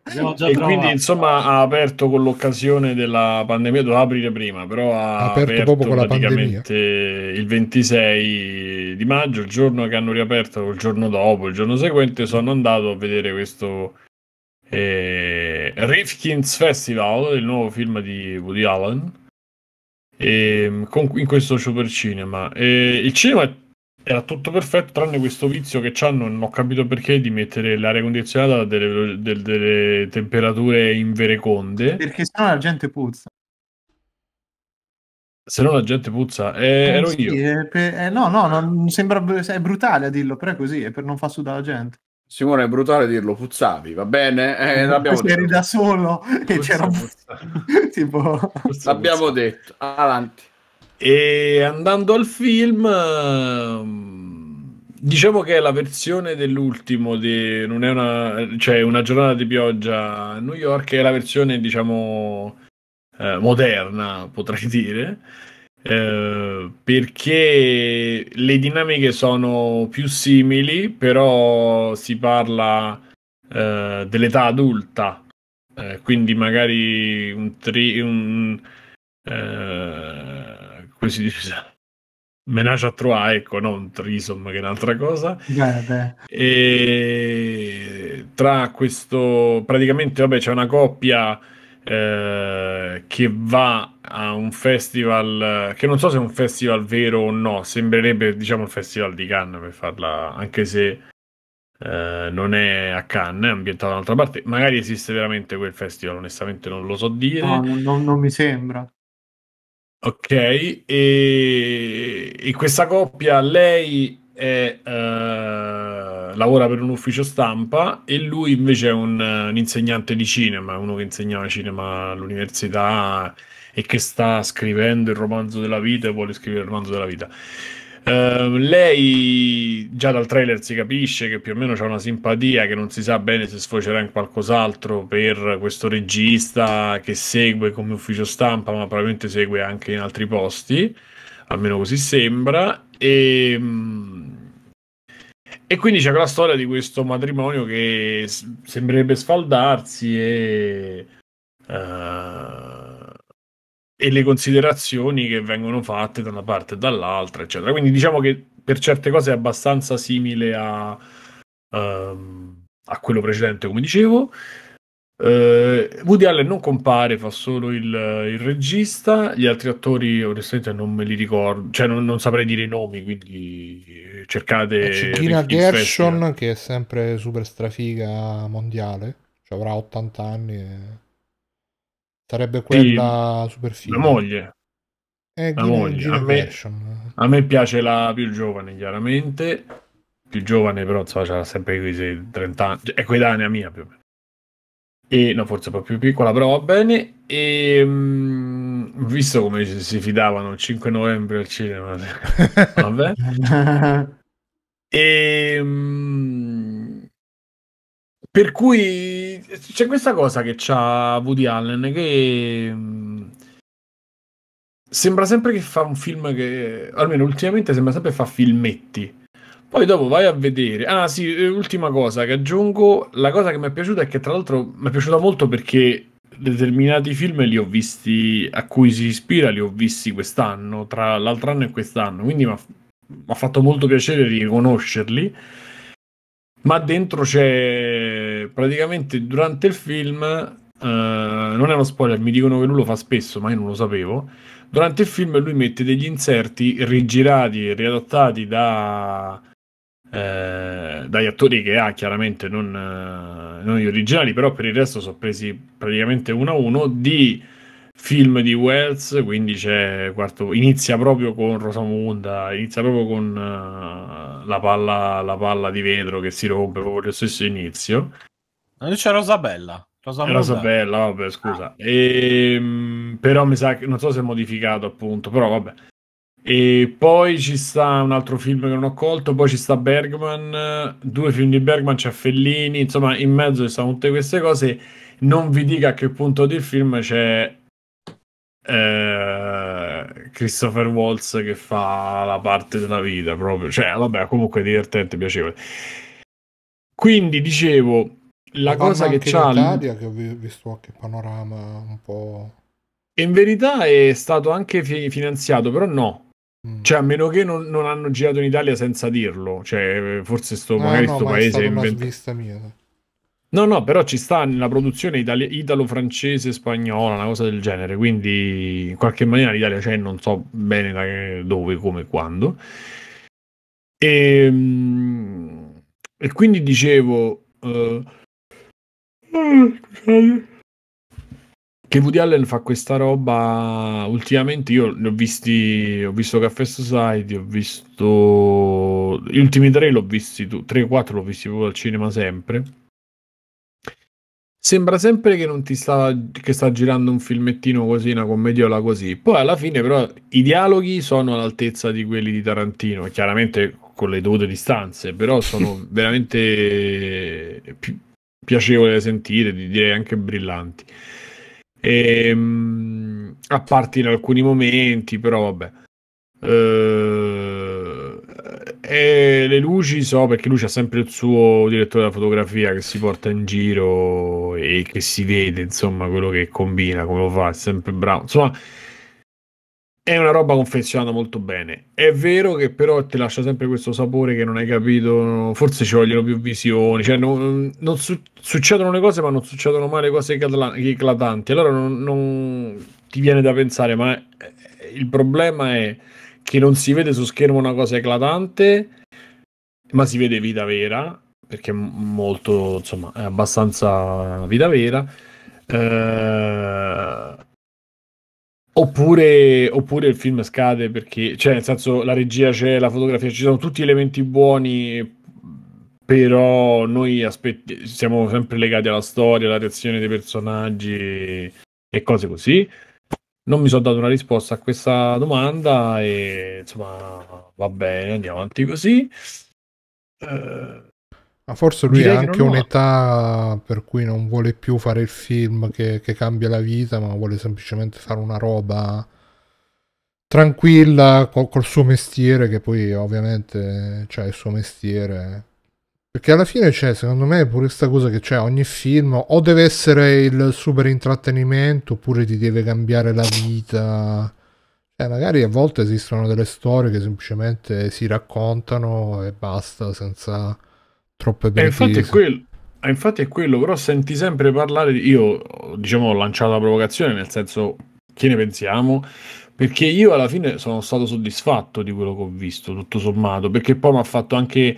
Speaker 3: e
Speaker 4: quindi
Speaker 1: insomma ha aperto con l'occasione della pandemia, doveva aprire prima, però ha aperto, aperto proprio con la pandemia. il 26 di maggio, il giorno che hanno riaperto, il giorno dopo, il giorno seguente sono andato a vedere questo eh, Rifkin's Festival, il nuovo film di Woody Allen. E, ehm, con, in questo super cinema e, il cinema è era tutto perfetto tranne questo vizio che hanno, non ho capito perché, di mettere l'aria condizionata a delle, delle, delle temperature invereconde. Perché
Speaker 7: sennò la gente puzza.
Speaker 1: Se no la gente puzza, eh, eh ero sì, io.
Speaker 7: Eh, per, no, no, non, sembra, è brutale a dirlo, però è così, è per non far sudare la gente.
Speaker 6: Simone, è brutale dirlo, puzzavi, va bene? Eh, eh l'abbiamo detto.
Speaker 7: Eri da solo e c'era... tipo...
Speaker 1: L'abbiamo detto, avanti. E andando al film, ehm, diciamo che è la versione dell'ultimo, di, non è una, cioè una giornata di pioggia a New York, è la versione diciamo eh, moderna, potrei dire, eh, perché le dinamiche sono più simili, però si parla eh, dell'età adulta, eh, quindi magari un... Tri, un eh, come si dice? Menage a Trois, ecco, non Trisom che è un'altra cosa. Beh, E tra questo, praticamente, vabbè, c'è una coppia eh, che va a un festival che non so se è un festival vero o no, sembrerebbe diciamo il festival di Cannes per farla, anche se eh, non è a Cannes, è ambientato da un'altra parte. Magari esiste veramente quel festival, onestamente non lo so dire. No,
Speaker 7: non, non mi sembra. Ok,
Speaker 1: e, e questa coppia, lei è, eh, lavora per un ufficio stampa e lui invece è un, un insegnante di cinema, uno che insegnava cinema all'università e che sta scrivendo il romanzo della vita e vuole scrivere il romanzo della vita. Ehm, lei già dal trailer si capisce che più o meno c'è una simpatia che non si sa bene se sfocerà in qualcos'altro per questo regista che segue come ufficio stampa, ma probabilmente segue anche in altri posti, almeno così sembra. E, ehm, e quindi c'è quella storia di questo matrimonio che sembrerebbe sfaldarsi e. Uh, e le considerazioni che vengono fatte da una parte e dall'altra, eccetera. Quindi diciamo che per certe cose è abbastanza simile a, um, a quello precedente, come dicevo. Uh, Woody Allen non compare, fa solo il, il, regista. Gli altri attori, onestamente, non me li ricordo, cioè non, non saprei dire i nomi. Quindi cercate. Eh, c'è Gina Gershon,
Speaker 2: che è sempre super strafiga mondiale, cioè avrà 80 anni.
Speaker 1: E Sarebbe quella sì, superficie. La moglie.
Speaker 2: Eh, la moglie. A me,
Speaker 1: a, me, piace la più giovane, chiaramente. Più giovane, però, insomma, c'era sempre quei 30 anni. Cioè, è coetanea mia, più o meno. E, no, forse un po' più piccola, però va bene. E mh, mm, visto come si fidavano il 5 novembre al cinema. vabbè. e... Mh, mm, per cui c'è questa cosa che c'ha Woody Allen che mm, sembra sempre che fa un film che, almeno ultimamente sembra sempre che fa filmetti. Poi dopo vai a vedere. Ah sì, eh, ultima cosa che aggiungo, la cosa che mi è piaciuta è che tra l'altro mi è piaciuta molto perché determinati film li ho visti a cui si ispira, li ho visti quest'anno, tra l'altro anno e quest'anno, quindi mi ha fatto molto piacere riconoscerli. Ma dentro c'è praticamente durante il film, eh, non è uno spoiler, mi dicono che lui lo fa spesso, ma io non lo sapevo. Durante il film lui mette degli inserti rigirati e riadattati da, eh, dagli attori che ha, chiaramente non, eh, non, gli originali, però per il resto sono presi praticamente uno a uno di film di Wells, quindi c'è quarto, inizia proprio con Rosamunda, inizia proprio con uh, la, palla, la, palla, di vetro che si rompe proprio lo stesso inizio. Non dice Rosabella. Rosabella, Rosabella vabbè, scusa. Ah. Ehm, e, però mi sa che non so se è modificato appunto, però vabbè. E poi ci sta un altro film che non ho colto, poi ci sta Bergman, due film di Bergman, c'è Fellini, insomma in mezzo ci stanno tutte queste cose. Non vi dica a che punto del film c'è eh, Christopher Waltz che fa la parte della vita proprio, cioè vabbè comunque divertente, piacevole. Quindi dicevo, la cosa che c'ha in
Speaker 2: che ho visto qualche panorama un po'
Speaker 1: in verità è stato anche finanziato però no mm. cioè, a meno che non, non, hanno girato in Italia senza dirlo, cioè, forse sto, no, eh, magari no, sto ma paese è invent... mia. No, no, però ci sta nella produzione itali- italo-francese, spagnola, una cosa del genere, quindi in qualche maniera l'Italia c'è, non so bene da dove, come, quando. E, ehm, e quindi dicevo, eh, che Woody Allen fa questa roba ultimamente io ne ho visti ho visto Caffè Society ho visto gli ultimi tre l'ho visti tu, 3 quattro l'ho visti proprio al cinema sempre sembra sempre che non ti sta che sta girando un filmettino così una commediola così poi alla fine però i dialoghi sono all'altezza di quelli di Tarantino chiaramente con le dovute distanze però sono veramente più, piacevole da sentire, direi anche brillanti. E, ehm, a parte in alcuni momenti, però vabbè. Eh, e le luci so perché lui c'ha sempre il suo direttore della fotografia che si porta in giro e che si vede insomma quello che combina, come lo fa, è sempre bravo. Insomma, è una roba confezionata molto bene. È vero che però ti lascia sempre questo sapore che non hai capito, forse ci vogliono più visioni, cioè non, non su- succedono le cose ma non succedono mai le cose eclatanti. Allora non, non ti viene da pensare, ma eh, il problema è che non si vede su schermo una cosa eclatante, ma si vede vita vera, perché è molto, insomma, è abbastanza vita vera. Eh, Oppure, oppure, il film scade perché, cioè, nel senso, la regia c'è, la fotografia, ci sono tutti elementi buoni, però noi aspetti, siamo sempre legati alla storia, alla reazione dei personaggi e cose così. Non mi sono dato una risposta a questa domanda e insomma, va bene, andiamo avanti così. Uh,
Speaker 2: ma forse lui ha anche un'età ha. per cui non vuole più fare il film che, che, cambia la vita, ma vuole semplicemente fare una roba tranquilla col, col suo mestiere, che poi ovviamente c'è cioè, il suo mestiere. Perché alla fine c'è, cioè, secondo me, pure questa cosa che c'è cioè, ogni film, o deve essere il super intrattenimento, oppure ti deve cambiare la vita. Eh, magari a volte esistono delle storie che semplicemente si raccontano e basta, senza troppe benefici. Eh, infatti è
Speaker 1: quello. Eh, infatti è quello, però senti sempre parlare, di... io diciamo ho lanciato la provocazione nel senso che ne pensiamo, perché io alla fine sono stato soddisfatto di quello che ho visto, tutto sommato, perché poi mi ha fatto anche,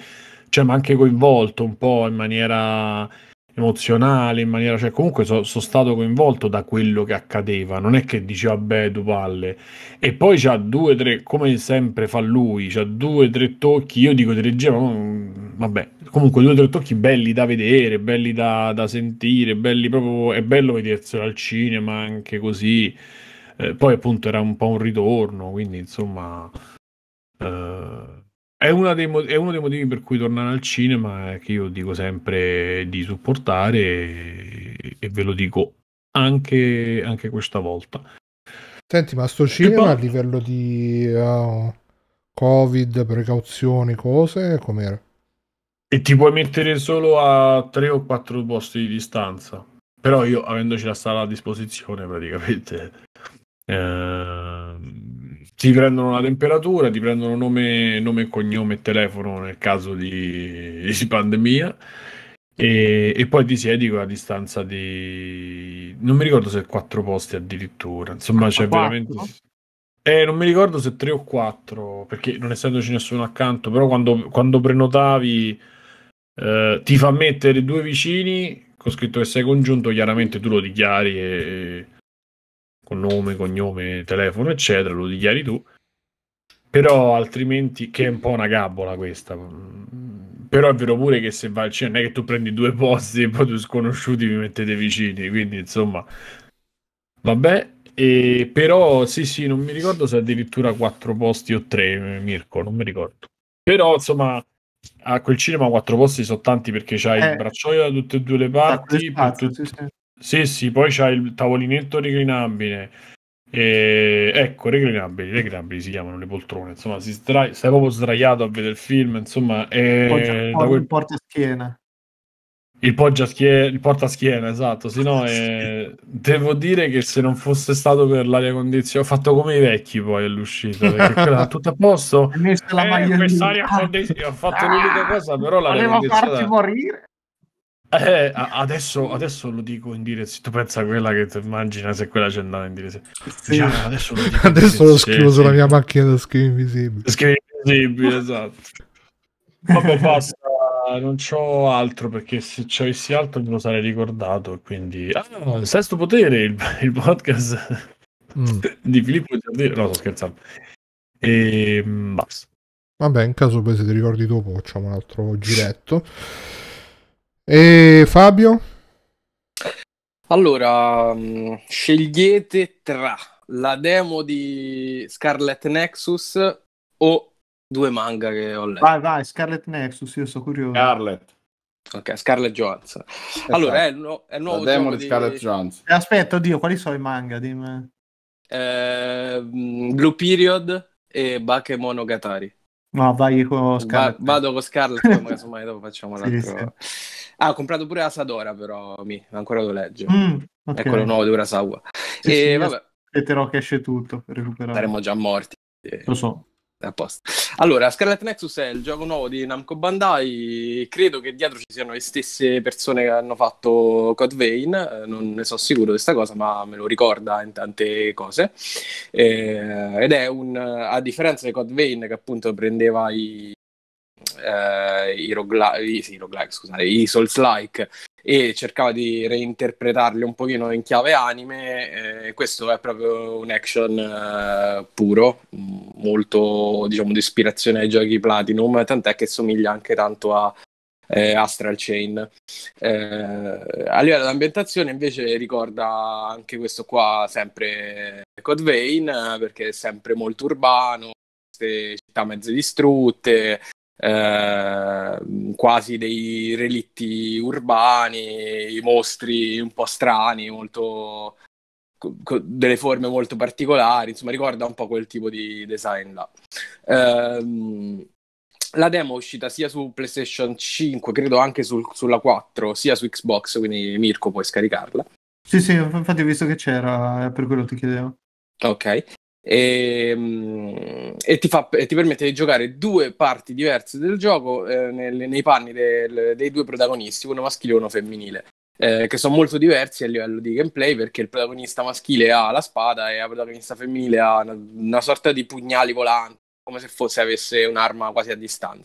Speaker 1: cioè mi ha anche coinvolto un po' in maniera emozionale, in maniera, cioè comunque sono so stato coinvolto da quello che accadeva, non è che diceva beh, tu palle, e poi c'ha due, tre, come sempre fa lui, c'ha due, tre tocchi, io dico di regia, ma vabbè, comunque due o tre tocchi belli da vedere, belli da, da sentire, belli proprio, è bello vederselo al cinema anche così. Eh, poi appunto era un po' un ritorno, quindi insomma... Eh, è, mo- è, uno dei motivi per cui tornare al cinema eh, che io dico sempre di supportare e, e ve lo dico anche, anche, questa volta.
Speaker 2: Senti, ma sto cinema poi... a livello di uh, Covid, precauzioni, cose, com'era?
Speaker 1: E ti puoi mettere solo a 3 o 4 posti di distanza. Però io, avendoci la sala a disposizione, praticamente eh, ti prendono la temperatura, ti prendono nome, nome, cognome e telefono nel caso di, di pandemia. E, e, poi ti siedi a distanza di non mi ricordo se 4 posti addirittura insomma c'è cioè veramente eh, non mi ricordo se 3 o 4 perché non essendoci nessuno accanto però quando, quando prenotavi eh, ti fa mettere due vicini con scritto che sei congiunto, chiaramente tu lo dichiari e... con nome, cognome, telefono, eccetera, lo dichiari tu. Però altrimenti, che è un po' una gabbola questa. Mm, però è vero pure che se vai al cinema non è che tu prendi due posti e poi due sconosciuti vi mettete vicini, quindi insomma... Vabbè, e... però sì sì, non mi ricordo se addirittura quattro posti o tre, Mirko, non mi ricordo. Però insomma a ah, quel cinema quattro posti sono tanti perché c'hai eh, il braccioio da tutte e due le parti. Spazio, tu... sì, sì. sì, sì, poi c'hai il tavolinetto reclinabile. E... Ecco, reclinabili, reclinabili si chiamano le poltrone. Insomma, si sdra... stai proprio sdraiato a vedere il film. Insomma, e... Poi c'è un po' quel...
Speaker 7: porta schiena.
Speaker 1: Il, schie- il portaschiena, esatto. Sì, no, eh, devo dire che se non fosse stato per l'aria condizionata, ho fatto come i vecchi poi all'uscita, perché quella tutto a posto. Eh, aria condizionata, ho fatto ah, l'unica cosa, però l'aria volevo condizionata... farti morire. Eh, adesso, adesso, lo dico in direzio. Tu pensa a quella che ti immagina se quella c'è andata in direzione. Sì. Cioè, adesso lo, adesso lo scrivo sulla mia
Speaker 2: macchina da scrivo invisibile. Scrivo
Speaker 1: invisibile, esatto. Vabbè, basta non c'ho altro perché se c'avessi altro me lo sarei ricordato. Quindi, ah, no, Sesto Potere, il, il podcast mm. di Filippo Giardino. No, sto scherzando. E ehm, basta.
Speaker 2: Vabbè, in caso poi se ti ricordi dopo facciamo un altro giretto. E Fabio?
Speaker 5: Allora, mm, scegliete tra la demo di Scarlet Nexus o due manga che ho letto.
Speaker 7: Vai, vai, Scarlet Nexus, io sono
Speaker 5: curioso. Scarlet. Ok, Scarlet Johansson. Allora, è,
Speaker 7: no, è il nuovo La di Scarlet Jones. Johansson. Eh, aspetta, oddio, quali sono i manga? Dimmi.
Speaker 5: Eh, Blue Period e Bakemonogatari.
Speaker 7: No, vai con Scarlet.
Speaker 5: Va- vado con Scarlet, poi casomai dopo facciamo un altro. Sì,
Speaker 7: sì.
Speaker 5: Ah, ho comprato pure Asadora, però mi ancora lo legge. Mm, okay. È quello nuovo di Urasawa. Sì, e sì, vabbè.
Speaker 7: Aspetterò che esce tutto per recuperare.
Speaker 5: Saremmo già morti. Lo so a posto. Allora, Scarlet Nexus è il gioco nuovo di Namco Bandai. Credo che dietro ci siano le stesse persone che hanno fatto Code Vein. Eh, non ne so sicuro di questa cosa, ma me lo ricorda in tante cose. Eh, ed è un a differenza di Code Vein, che appunto prendeva i, eh, i, roguelike, i, scusate, i Souls-like e cercava di reinterpretarli un pochino in chiave anime eh, questo è proprio un action eh, puro mm, molto diciamo di ispirazione ai giochi Platinum tant'è che somiglia anche tanto a eh, Astral Chain eh, a livello di ambientazione invece ricorda anche questo qua sempre Code Vein eh, perché è sempre molto urbano queste città mezze distrutte Ehm, quasi dei relitti urbani, mostri un po' strani, molto, co- delle forme molto particolari, insomma ricorda un po' quel tipo di design là. Eh, la demo è uscita sia su PlayStation 5, credo anche sul, sulla 4, sia su Xbox, quindi Mirko puoi scaricarla.
Speaker 7: Sì, sì, infatti ho visto che c'era, per quello ti chiedevo.
Speaker 5: Ok, e, ehm, e, ti fa, e, ti permette di giocare due parti diverse del gioco eh, nel, nei panni del, dei due protagonisti, uno maschile e uno femminile. Eh, che sono molto diversi a livello di gameplay perché il protagonista maschile ha la spada e la protagonista femminile ha una, una sorta di pugnali volanti, come se fosse avesse un'arma quasi a distanza.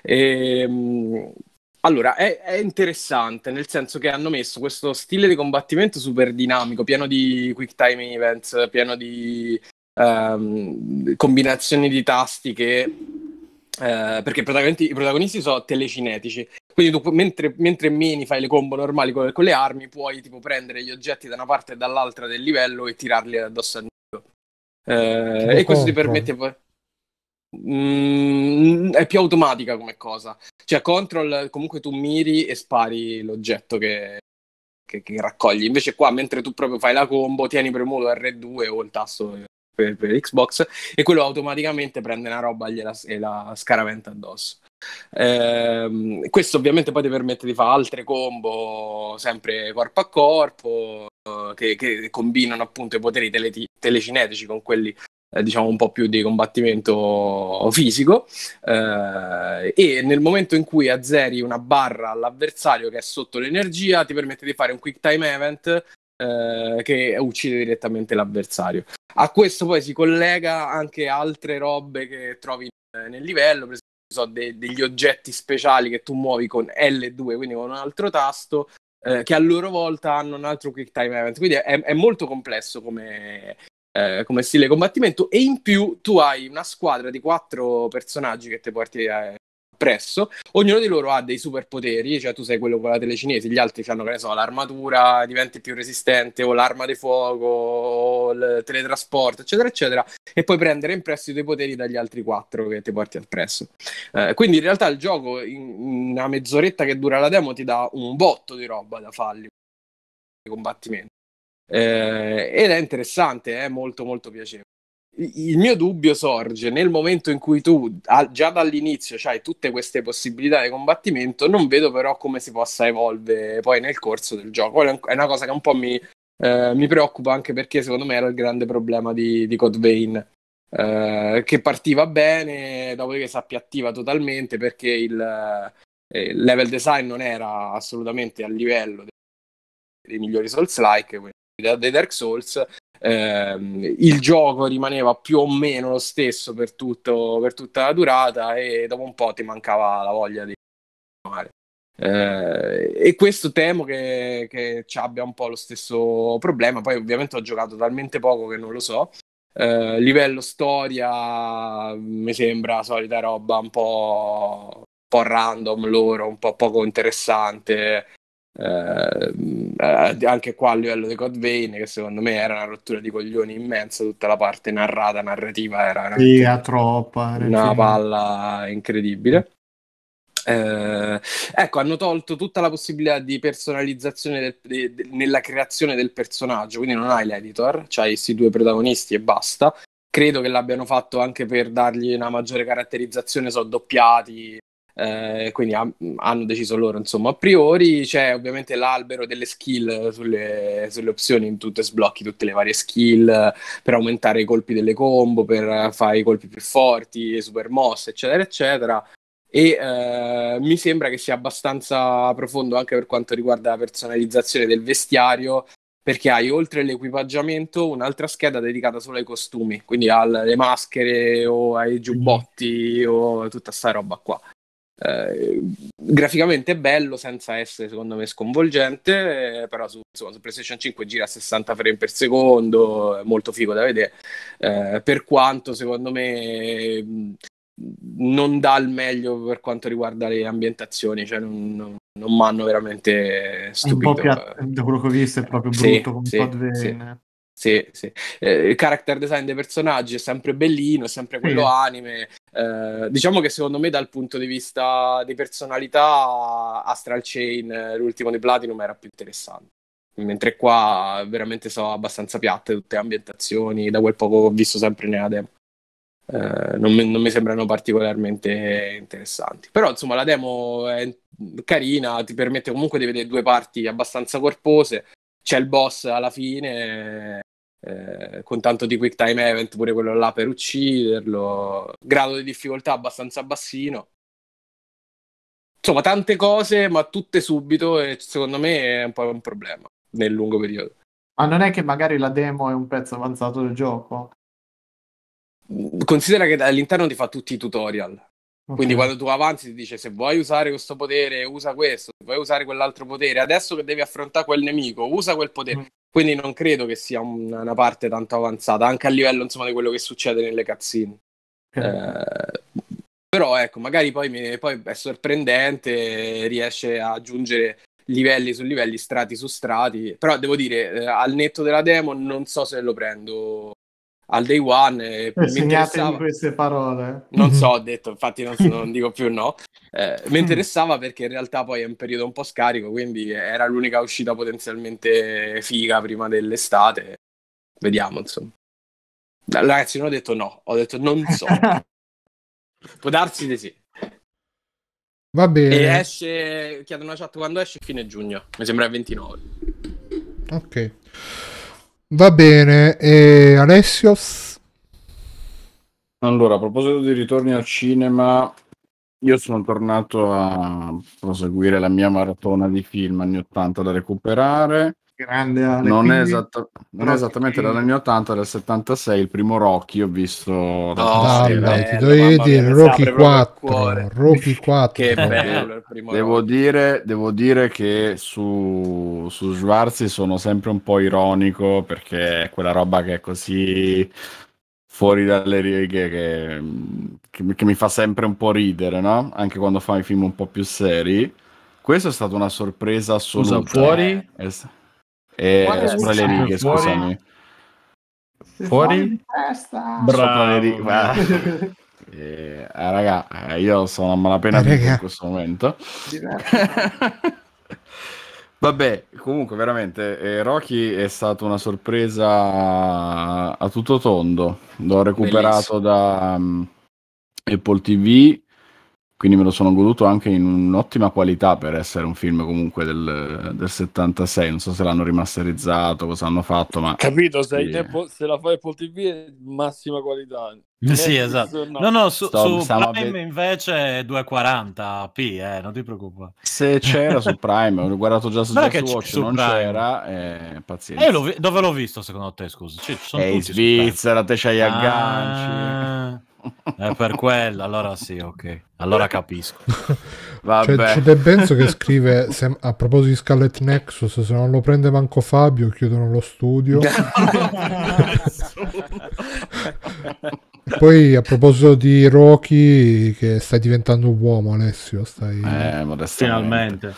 Speaker 5: E, ehm, allora, è, è, interessante nel senso che hanno messo questo stile di combattimento super dinamico, pieno di quick time events, pieno di ehm, combinazioni di tasti che... Eh, perché i protagonisti, sono telecinetici, quindi tu mentre, mentre mini fai le combo normali con, con, le armi puoi tipo prendere gli oggetti da una parte e dall'altra del livello e tirarli addosso al Nico. Eh, e questo ti permette poi... Mm, è più automatica come cosa. Cioè, control comunque tu miri e spari l'oggetto che, che, che raccogli. Invece, qua mentre tu proprio fai la combo, tieni premuto R2 o il tasto per, per Xbox e quello automaticamente prende una roba gliela, e la scaraventa addosso. Eh, questo ovviamente poi ti permette di fare altre combo sempre corpo a corpo eh, che, che, combinano appunto i poteri tele- telecinetici con quelli eh, diciamo un po' più di combattimento fisico eh, e nel momento in cui azzeri una barra all'avversario che è sotto l'energia ti permette di fare un quick time event eh, che uccide direttamente l'avversario. A questo poi si collega anche altre robe che trovi eh, nel livello, per esempio so, de- degli oggetti speciali che tu muovi con L2, quindi con un altro tasto, eh, che a loro volta hanno un altro quick time event. Quindi è, è molto complesso come, eh, come stile combattimento. E in più tu hai una squadra di quattro personaggi che ti porti a, eh, appresso. Ognuno di loro ha dei superpoteri, cioè tu sei quello con la telecinese, gli altri hanno, che ne so, l'armatura, diventi più resistente, o l'arma di fuoco, o il teletrasporto, eccetera, eccetera, e puoi prendere in prestito i poteri dagli altri quattro che ti porti appresso. Eh, quindi in realtà il gioco, in una mezz'oretta che dura la demo, ti dà un botto di roba da farli, combattimento Eh, ed è interessante, è eh? molto molto piacevole il mio dubbio sorge nel momento in cui tu già dall'inizio hai tutte queste possibilità di combattimento, non vedo però come si possa evolvere poi nel corso del gioco. È una cosa che un po' mi, eh, mi preoccupa anche perché secondo me era il grande problema di, di Code Vein. Eh, che partiva bene, dopodiché si appiattiva totalmente perché il, eh, level design non era assolutamente a livello dei, dei migliori Souls-like, dei Dark Souls, eh, il gioco rimaneva più o meno lo stesso per, tutto, per, tutta la durata e dopo un po' ti mancava la voglia di continuare. Eh, e questo temo che, che, ci abbia un po' lo stesso problema. Poi, ovviamente, ho giocato talmente poco che non lo so. Eh, livello storia mi sembra solita roba un po', un po' random loro, un po' poco interessante eh, mm, anche qua a livello di Code Vein, che secondo me era una rottura di coglioni immensa, tutta la parte narrata, narrativa era sì,
Speaker 7: troppa, una
Speaker 5: palla incredibile. Eh, ecco, hanno tolto tutta la possibilità di personalizzazione del, de, de, nella creazione del personaggio, quindi non hai l'editor, cioè questi due protagonisti e basta. Credo che l'abbiano fatto anche per dargli una maggiore caratterizzazione, sono doppiati, eh, quindi ha, hanno deciso loro insomma a priori, c'è ovviamente l'albero delle skill sulle, sulle opzioni in tutte, sblocchi tutte le varie skill per aumentare i colpi delle combo, per fare i colpi più forti, super mosse eccetera eccetera e eh, mi sembra che sia abbastanza profondo anche per quanto riguarda la personalizzazione del vestiario perché hai oltre l'equipaggiamento un'altra scheda dedicata solo ai costumi, quindi alle maschere o ai mhm. giubbotti o tutta sta roba qua. Eh, graficamente bello senza essere secondo me sconvolgente eh, però su, insomma, su PlayStation 5 gira a 60 frame per secondo è molto figo da vedere eh, per quanto secondo me mm, non dà il meglio per quanto riguarda le ambientazioni cioè non, non, non mi hanno veramente stupito pia-
Speaker 7: da quello che ho visto è proprio brutto sì, con sì, sì.
Speaker 5: Sì, sì. Eh, il character design dei personaggi è sempre bellino, è sempre quello sì. anime. Eh, diciamo che secondo me dal punto di vista di personalità Astral Chain, l'ultimo di Platinum, era più interessante. Mentre qua veramente sono abbastanza piatte tutte le ambientazioni, da quel poco ho visto sempre nella demo. Eh, non, mi, non, mi, sembrano particolarmente interessanti. Però insomma la demo è carina, ti permette comunque di vedere due parti abbastanza corpose. C'è il boss alla fine, eh, con tanto di quick time event pure quello là per ucciderlo, grado di difficoltà abbastanza bassino. Insomma, tante cose, ma tutte subito e secondo me è un po' un problema nel lungo periodo.
Speaker 7: Ma non è che magari la demo è un pezzo avanzato del gioco?
Speaker 5: Mm, considera che all'interno ti fa tutti i tutorial. Okay. Quindi quando tu avanzi ti dice se vuoi usare questo potere usa questo, se vuoi usare quell'altro potere, adesso che devi affrontare quel nemico usa quel potere. Mm. Quindi non credo che sia una parte tanto avanzata, anche a livello insomma, di quello che succede nelle cutscene.
Speaker 3: eh,
Speaker 5: però ecco, magari poi, mi, poi è sorprendente, riesce a aggiungere livelli su livelli, strati su strati. Però devo dire, eh, al netto della demo non so se lo prendo al day one. Eh, mi interessava...
Speaker 7: queste parole. Non
Speaker 5: so, ho detto, infatti non, non dico più no. Eh, mi interessava perché in realtà poi è un periodo un po' scarico, quindi era l'unica uscita potenzialmente figa prima dell'estate. Vediamo, insomma. Ragazzi, non ho detto no, ho detto non so. Può darsi di sì. Va bene. E esce, chiedo una chat quando esce, fine giugno, mi sembra il 29.
Speaker 2: Ok. Va bene, e Alessios?
Speaker 6: Allora, a proposito di ritorni al cinema, io sono tornato a proseguire la mia maratona di film anni 80 da recuperare.
Speaker 7: Grande
Speaker 3: Ale.
Speaker 6: Non, è, esatto, non è, esattamente dall'anno 80, del 76, il primo Rocky ho visto. No, oh, bello, ti dovevi dire Rocky
Speaker 2: 4, Rocky 4. Che bello il
Speaker 6: primo devo Rocky. dire, devo dire che su, su Schwarzi sono sempre un po' ironico perché è quella roba che è così fuori dalle righe che, che, che mi fa sempre un po' ridere, no? Anche quando fa i film un po' più seri. Questa è stata una sorpresa assoluta. Scusa, fuori? È, eh, e sopra le righe, fuori. scusami.
Speaker 7: Se fuori? Bravo. Le
Speaker 6: righe. eh, raga, eh, io sono a malapena eh, in questo momento. Vabbè, comunque veramente eh, Rocky è stata una sorpresa a tutto tondo. L'ho recuperato Bellissimo. da um, Apple TV quindi me lo sono goduto anche in un'ottima qualità per essere un film comunque del, del 76, non so se l'hanno rimasterizzato,
Speaker 4: cosa hanno fatto, ma...
Speaker 6: Capito, se, sì.
Speaker 1: tempo, se la fai Apple TV è massima qualità. Eh sì, sì esatto. No, no, no su, Stop, su Prime be...
Speaker 4: invece è 240p, eh, non ti preoccupare.
Speaker 6: Se c'era su Prime, ho guardato già su Just Watch, su non Prime. c'era,
Speaker 4: eh, pazienza. Eh, vi- dove l'ho visto secondo te, scusa? Cioè, ci sono in Svizzera, te c'hai agganci. Ah... È per quello, allora sì, ok. Allora capisco. Cioè, Vabbè. Cioè, c'è De Benzo che
Speaker 2: scrive se, a proposito di Scarlet Nexus, se non lo prende manco Fabio chiudono lo studio. Poi a proposito di Rocky che stai diventando uomo Alessio, stai... Eh,
Speaker 4: finalmente.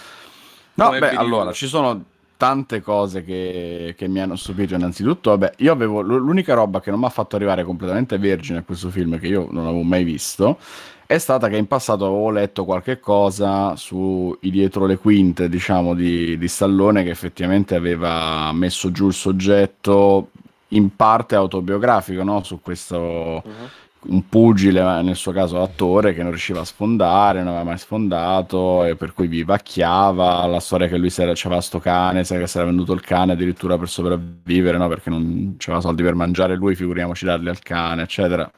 Speaker 6: No, beh, allora, ci sono tante cose che, che mi hanno stupito. Innanzitutto, vabbè, io avevo l'unica roba che non mi ha fatto arrivare completamente vergine a questo film, che io non avevo mai visto, è stata che in passato avevo letto qualche cosa sui dietro le quinte, diciamo, di, di Stallone, che effettivamente aveva messo giù il soggetto in parte autobiografico no? su questo uh-huh un pugile, nel suo caso attore, che non riusciva a sfondare, non aveva mai sfondato, e per cui vivacchiava. La storia che lui c'era sto cane, che si era venduto il cane addirittura per sopravvivere, no? perché non aveva soldi per mangiare lui, figuriamoci darli al cane, eccetera.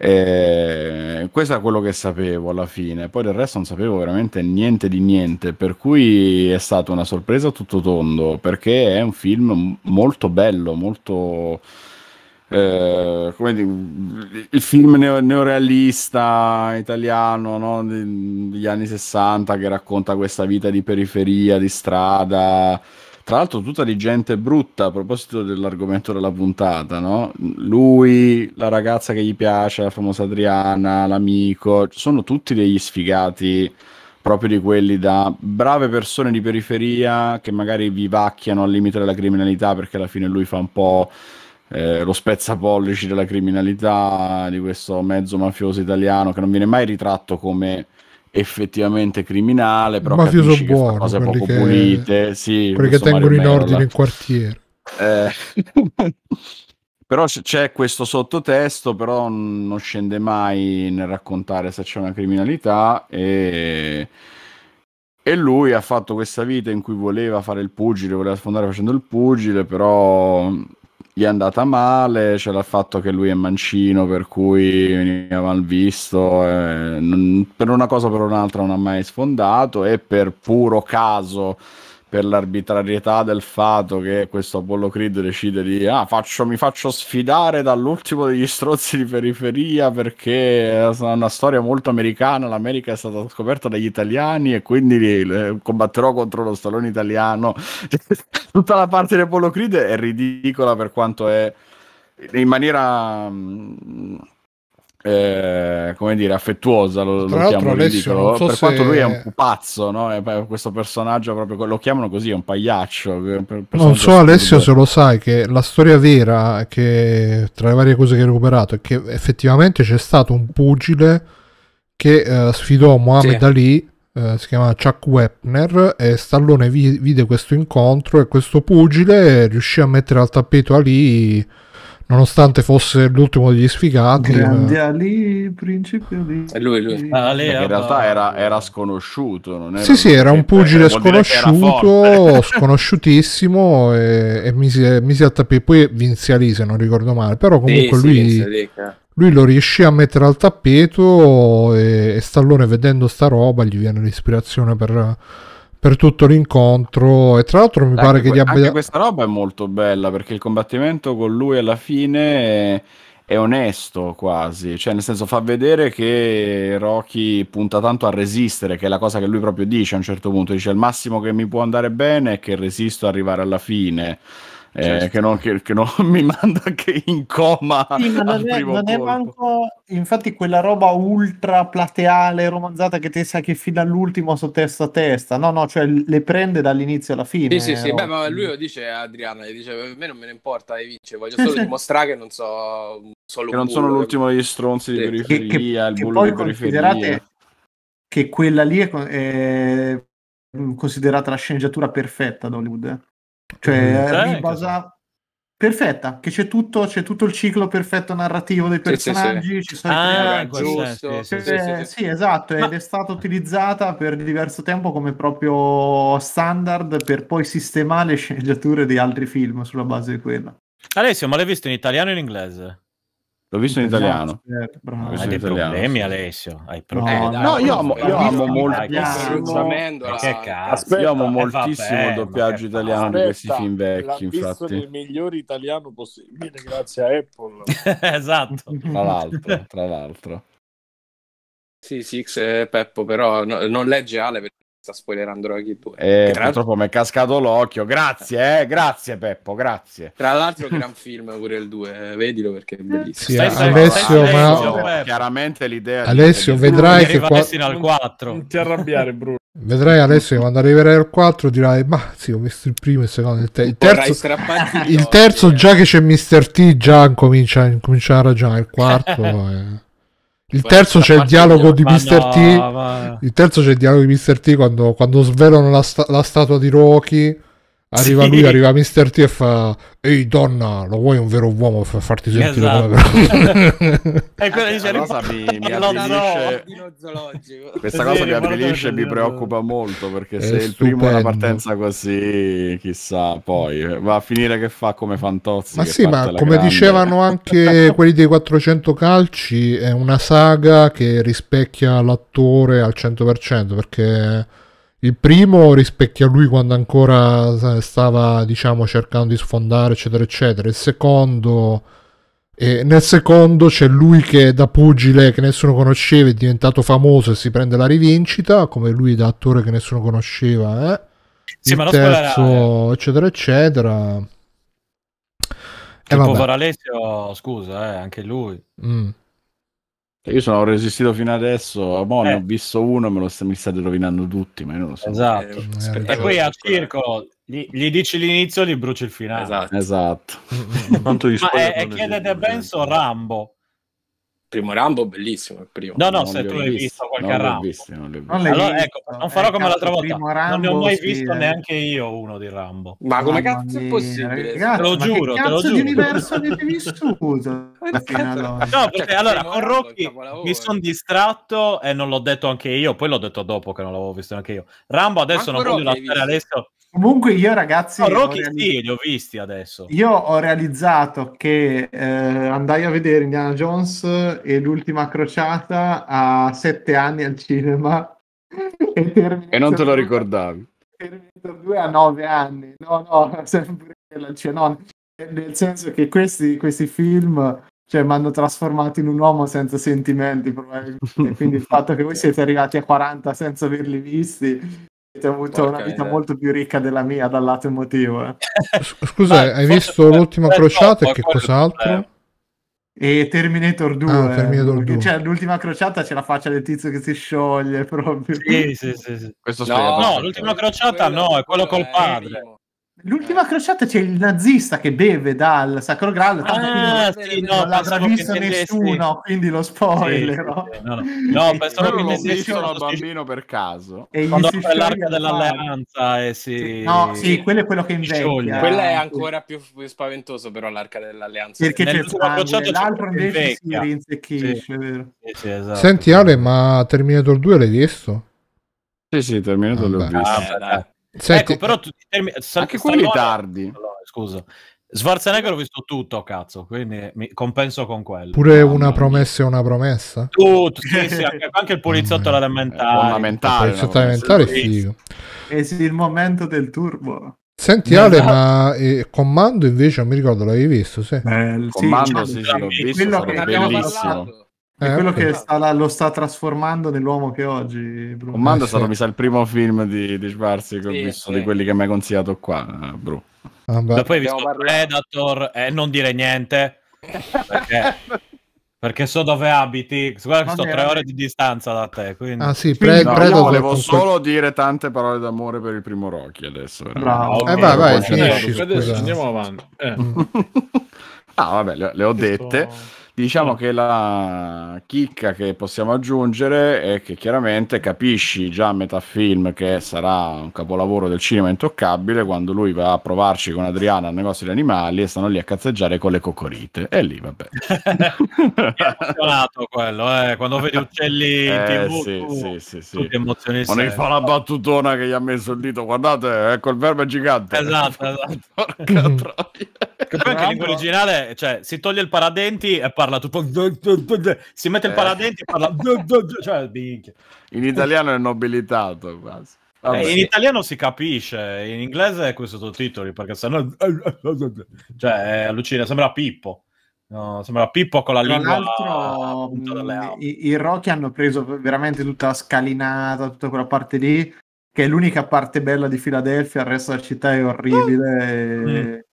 Speaker 6: E questo è quello che sapevo alla fine, poi del resto non sapevo veramente niente di niente, per cui è stata una sorpresa tutto tondo, perché è un film molto bello, molto eh, dire, il film neo- neorealista italiano no? degli anni 60 che racconta questa vita di periferia, di strada, tra l'altro tutta di gente brutta a proposito dell'argomento della puntata, no? Lui, la ragazza che gli piace, la famosa Adriana, l'amico, sono tutti degli sfigati proprio di quelli da brave persone di periferia che magari vivacchiano al limite della criminalità perché alla fine lui fa un po' eh, lo spezzapollici della criminalità di questo mezzo mafioso italiano che non viene mai ritratto come effettivamente criminale, però mafioso buono, che cose poco che... pulite, sì, perché tengono in ordine il quartiere. Eh. però c'è questo sottotesto, però non scende mai nel raccontare se c'è una criminalità e... e lui ha fatto questa vita in cui voleva fare il pugile, voleva sfondare facendo il pugile, però gli è andata male, c'era il fatto che lui è mancino, per cui veniva mal visto, eh, non, per una cosa o per un'altra non ha mai sfondato e per puro caso per l'arbitrarietà del fatto che questo Apollo Creed decide di ah, faccio, mi faccio sfidare dall'ultimo degli strozzi di periferia perché è una storia molto americana, l'America è stata scoperta dagli italiani e quindi eh, combatterò contro lo stallone italiano. Tutta la parte di Apollo Creed è ridicola per quanto è in maniera... Mh, mm, eh, come dire, affettuosa, lo, lo chiamo ridicolo. So per se... quanto lui è un pupazzo, no? questo personaggio proprio, lo chiamano così, è un pagliaccio. Non so Alessio
Speaker 2: se lo sai che la storia vera, che tra le varie cose che hai recuperato, è che effettivamente c'è stato un pugile che eh, sfidò Mohamed sì. Ali, eh, si chiama Chuck Wepner, e Stallone vi- vide questo incontro e questo pugile riuscì a mettere al tappeto Ali nonostante fosse l'ultimo degli sfigati.
Speaker 6: Grande eh. Ali, principe Ali. È lui, lui. Ah, in realtà era, era, sconosciuto. Non era sì, sì, era un pugile eh, sconosciuto,
Speaker 2: sconosciutissimo e, e mise, mise al tappeto. Poi Vinziali, se non ricordo male, però comunque sì, lui... Sì, lui lo riuscì a mettere al tappeto e, e Stallone vedendo sta roba gli viene l'ispirazione per, per tutto l'incontro e tra l'altro mi anche pare che gli abbia... Anche
Speaker 6: questa roba è molto bella perché il combattimento con lui alla fine... È è onesto quasi, cioè nel senso fa vedere che Rocky punta tanto a resistere, che è la cosa che lui proprio dice a un certo punto, dice il massimo che mi può andare bene è che resisto ad arrivare alla fine eh, certo. che, non, che, che, non, mi manda anche in coma. Sì, ma non, è, non è,
Speaker 7: manco, infatti, quella roba ultra plateale romanzata che te sa che fino all'ultimo so testa a testa, no, no, cioè le prende dall'inizio alla fine. Sì, sì, sì. Beh, ma
Speaker 5: lui lo dice a Adriana, gli dice: A me non me ne importa, e vince, voglio solo dimostrare che non so. Solo che non sono l'ultimo degli
Speaker 7: stronzi di periferia, che, il bullo di periferia. Che quella lì è, è considerata la sceneggiatura perfetta da Hollywood. Eh. Cioè, eh, eh ribasa... Certo. Perfetta, che c'è tutto, c'è tutto, il ciclo perfetto narrativo dei personaggi, ah, sì, sì, sì. Ah, giusto. Sì, esatto, Ma... ed è stata utilizzata per diverso tempo come proprio standard per poi sistemare le sceneggiature di altri film sulla base di quella.
Speaker 4: Alessio, ma l'hai visto in italiano o in inglese? L'ho visto in esatto, italiano.
Speaker 7: Certo, bravo. Hai dei italiano. problemi,
Speaker 4: Alessio. Hai problemi. No, eh, dai, no io amo, io amo moltissimo. Aspetta, io amo moltissimo il doppiaggio italiano aspetta, di questi film vecchi.
Speaker 6: Infatti, il
Speaker 1: migliore italiano possibile, grazie a Apple.
Speaker 4: esatto. Tra l'altro, tra l'altro.
Speaker 5: Sì, Six e Peppo, però no, non legge Ale perché sta spoilerando Rocky 2.
Speaker 6: Eh, purtroppo mi è cascato l'occhio. Grazie, eh, grazie Peppo, grazie. Tra
Speaker 5: l'altro gran film pure il 2, eh, vedilo perché è bellissimo. Sì, stai, Alessio, stai, stai,
Speaker 6: ma... Alessio, chiaramente l'idea Alessio, di... vedrai che qua... al 4. Non ti arrabbiare, Bruno.
Speaker 2: Vedrai adesso che quando arriverai al 4 dirai ma sì ho visto il primo e il secondo il, te- il terzo, il terzo eh. già che c'è Mr. T già comincia, comincia a ragionare il quarto eh. Il terzo c'è il dialogo di Mr. T. Il terzo c'è il dialogo di Mr. T quando, quando svelano la, sta- la statua di Rocky Arriva sì. lui, arriva Mr. T e fa Ehi donna, lo vuoi un vero uomo per farti sentire esatto. come E
Speaker 3: quella dice cosa mi, mi avvilisce Questa cosa mi avvilisce e mi preoccupa
Speaker 6: molto perché è se il primo è una partenza così, chissà, poi eh, va a finire che fa come Fantozzi Ma sì, ma come grande. dicevano
Speaker 2: anche quelli dei 400 calci è una saga che rispecchia l'attore al 100% perché il primo rispecchia lui quando ancora eh, stava, diciamo, cercando di sfondare, eccetera, eccetera. Il secondo... E nel secondo c'è lui che da pugile che nessuno conosceva è diventato famoso e si prende la rivincita, come lui da attore che nessuno conosceva, eh? Sì, il terzo, eh, eccetera, eccetera.
Speaker 4: Che eh, povero Alessio, scusa, eh, anche lui. Mm.
Speaker 6: Cioè, io sono resistito fino adesso, a mo eh. ne ho visto uno, me lo st- mi state rovinando tutti,
Speaker 4: ma io non lo so. Esatto. Eh, e poi al circo gli, gli, dici l'inizio, gli bruci il finale. Esatto. esatto. Tanto gli ma è, eh, è chiedete Benson Rambo primo Rambo bellissimo il primo. No, no, non se tu hai visto, visto qualche non Rambo.
Speaker 5: Visto, non,
Speaker 6: visto. non allora, visto.
Speaker 4: ecco, non farò eh, come l'altra volta. Rambo, non ne ho mai sì, visto eh. neanche io uno di Rambo. Ma come Mamma cazzo mia, è possibile? Ragazzi, te lo giuro, cazzo te lo giuro. Che
Speaker 7: universo avete vissuto? no, perché
Speaker 4: cioè, allora con Rocky mi sono distratto e non l'ho detto anche io, poi l'ho detto dopo che non l'avevo visto neanche io. Rambo adesso non voglio lasciare Alessio
Speaker 7: Comunque io ragazzi... No, Rocky
Speaker 4: realizz... sì, li ho visti adesso. Io
Speaker 7: ho realizzato che eh, andai a vedere Indiana Jones e l'ultima crociata a sette anni al cinema. e, e non te lo ricordavi. Terminator 2 a nove anni. No, no, sempre cioè, no, nel senso che questi, questi film cioè, mi hanno trasformato in un uomo senza sentimenti, probabilmente. Quindi il fatto che voi siete arrivati a 40 senza averli visti Avete avuto Porca una vita vera. molto più ricca della mia dal lato emotivo. Eh. Eh, scusa,
Speaker 2: hai visto l'ultima crociata e che cos'altro?
Speaker 7: E Terminator 2, ah, Terminator 2. Cioè, l'ultima crociata c'è la faccia del tizio che si scioglie proprio. Sì, sì, sì, sì. no, no l'ultima crociata quello no, è quello col eh, padre. Primo. L'ultima crociata c'è il nazista che beve dal Sacro Graal, ah, sì, no, non l'avrà visto nessuno, quindi lo spoiler. Sì, no, no, no, no penso che un bambino
Speaker 6: per caso. E Quando apre l'arca dell'alleanza
Speaker 4: e eh, si... No, sì,
Speaker 7: quello è quello che invecchia. Quella è
Speaker 5: ancora più, più spaventoso però l'arca dell'alleanza. Perché c'è Frank, l'altro invece si
Speaker 7: rinzecchisce. Esatto.
Speaker 2: Senti Ale, ma Terminator 2 l'hai visto? Sì, sì, Terminator ah, l'ho
Speaker 4: visto. Ah, Senti, ecco, però tu, termi, anche quelli Stallone, tardi. Allora, scusa. Schwarzenegger ho visto tutto, cazzo, quindi mi compenso con quello.
Speaker 2: Pure no, una no. promessa è una promessa?
Speaker 7: Tutto, sì, sì, anche, anche, il poliziotto elementare. Fondamentale. Il poliziotto elementare è figo. Esi il momento del turbo. Senti no, Ale,
Speaker 2: ma eh, Comando invece non mi ricordo, l'avevi visto? Sì. Beh, Comando
Speaker 7: sì, diciamo sì, sì l'ho visto, quello che abbiamo parlato è eh, quello okay. che sta, lo sta trasformando nell'uomo che oggi. Bru. Commando eh, è stato, mi sa,
Speaker 6: il primo film di, di Schwarzi che ho visto, sì. di quelli che mi hai consigliato qua, Bru.
Speaker 7: Ah, beh.
Speaker 4: visto Predator e eh, non dire niente. Perché, perché so dove abiti. Guarda che sto tre ore di distanza da te. Quindi... Ah sì, pre- no, Predator. volevo solo dire
Speaker 6: tante parole d'amore per il primo Rocky adesso. Bravo. Eh, vai, vai, finisci, andiamo avanti. Eh. Mm. ah, vabbè, le, le ho dette. Questo... Diciamo che la chicca che possiamo aggiungere è che chiaramente capisci già a metà film che sarà un capolavoro del cinema intoccabile quando lui va a provarci con Adriana al negozio degli animali e stanno lì a cazzeggiare con le coccorite. E lì vabbè.
Speaker 1: emozionato
Speaker 4: quello, eh? quando vedi uccelli in eh, TV, sì, tu, sì, sì, sì. tu ti emozioni. Ma fa la
Speaker 6: battutona che gli ha messo il dito, guardate, ecco il verme gigante. Esatto, esatto.
Speaker 4: Porca troia. Che poi anche in cioè, si toglie il paradenti e parla parla tutto si mette il eh. paladente e parla cioè, in italiano è nobilitato quasi eh, in italiano si capisce, in inglese è questo i sottotitoli perché sennò cioè, eh, allucina, sembra Pippo. No, sembra Pippo con la Tra lingua
Speaker 7: l'altro, i, i Rocky hanno preso veramente tutta la scalinata, tutta quella parte lì che è l'unica parte bella di Filadelfia, il resto della città è orribile. Mm. E...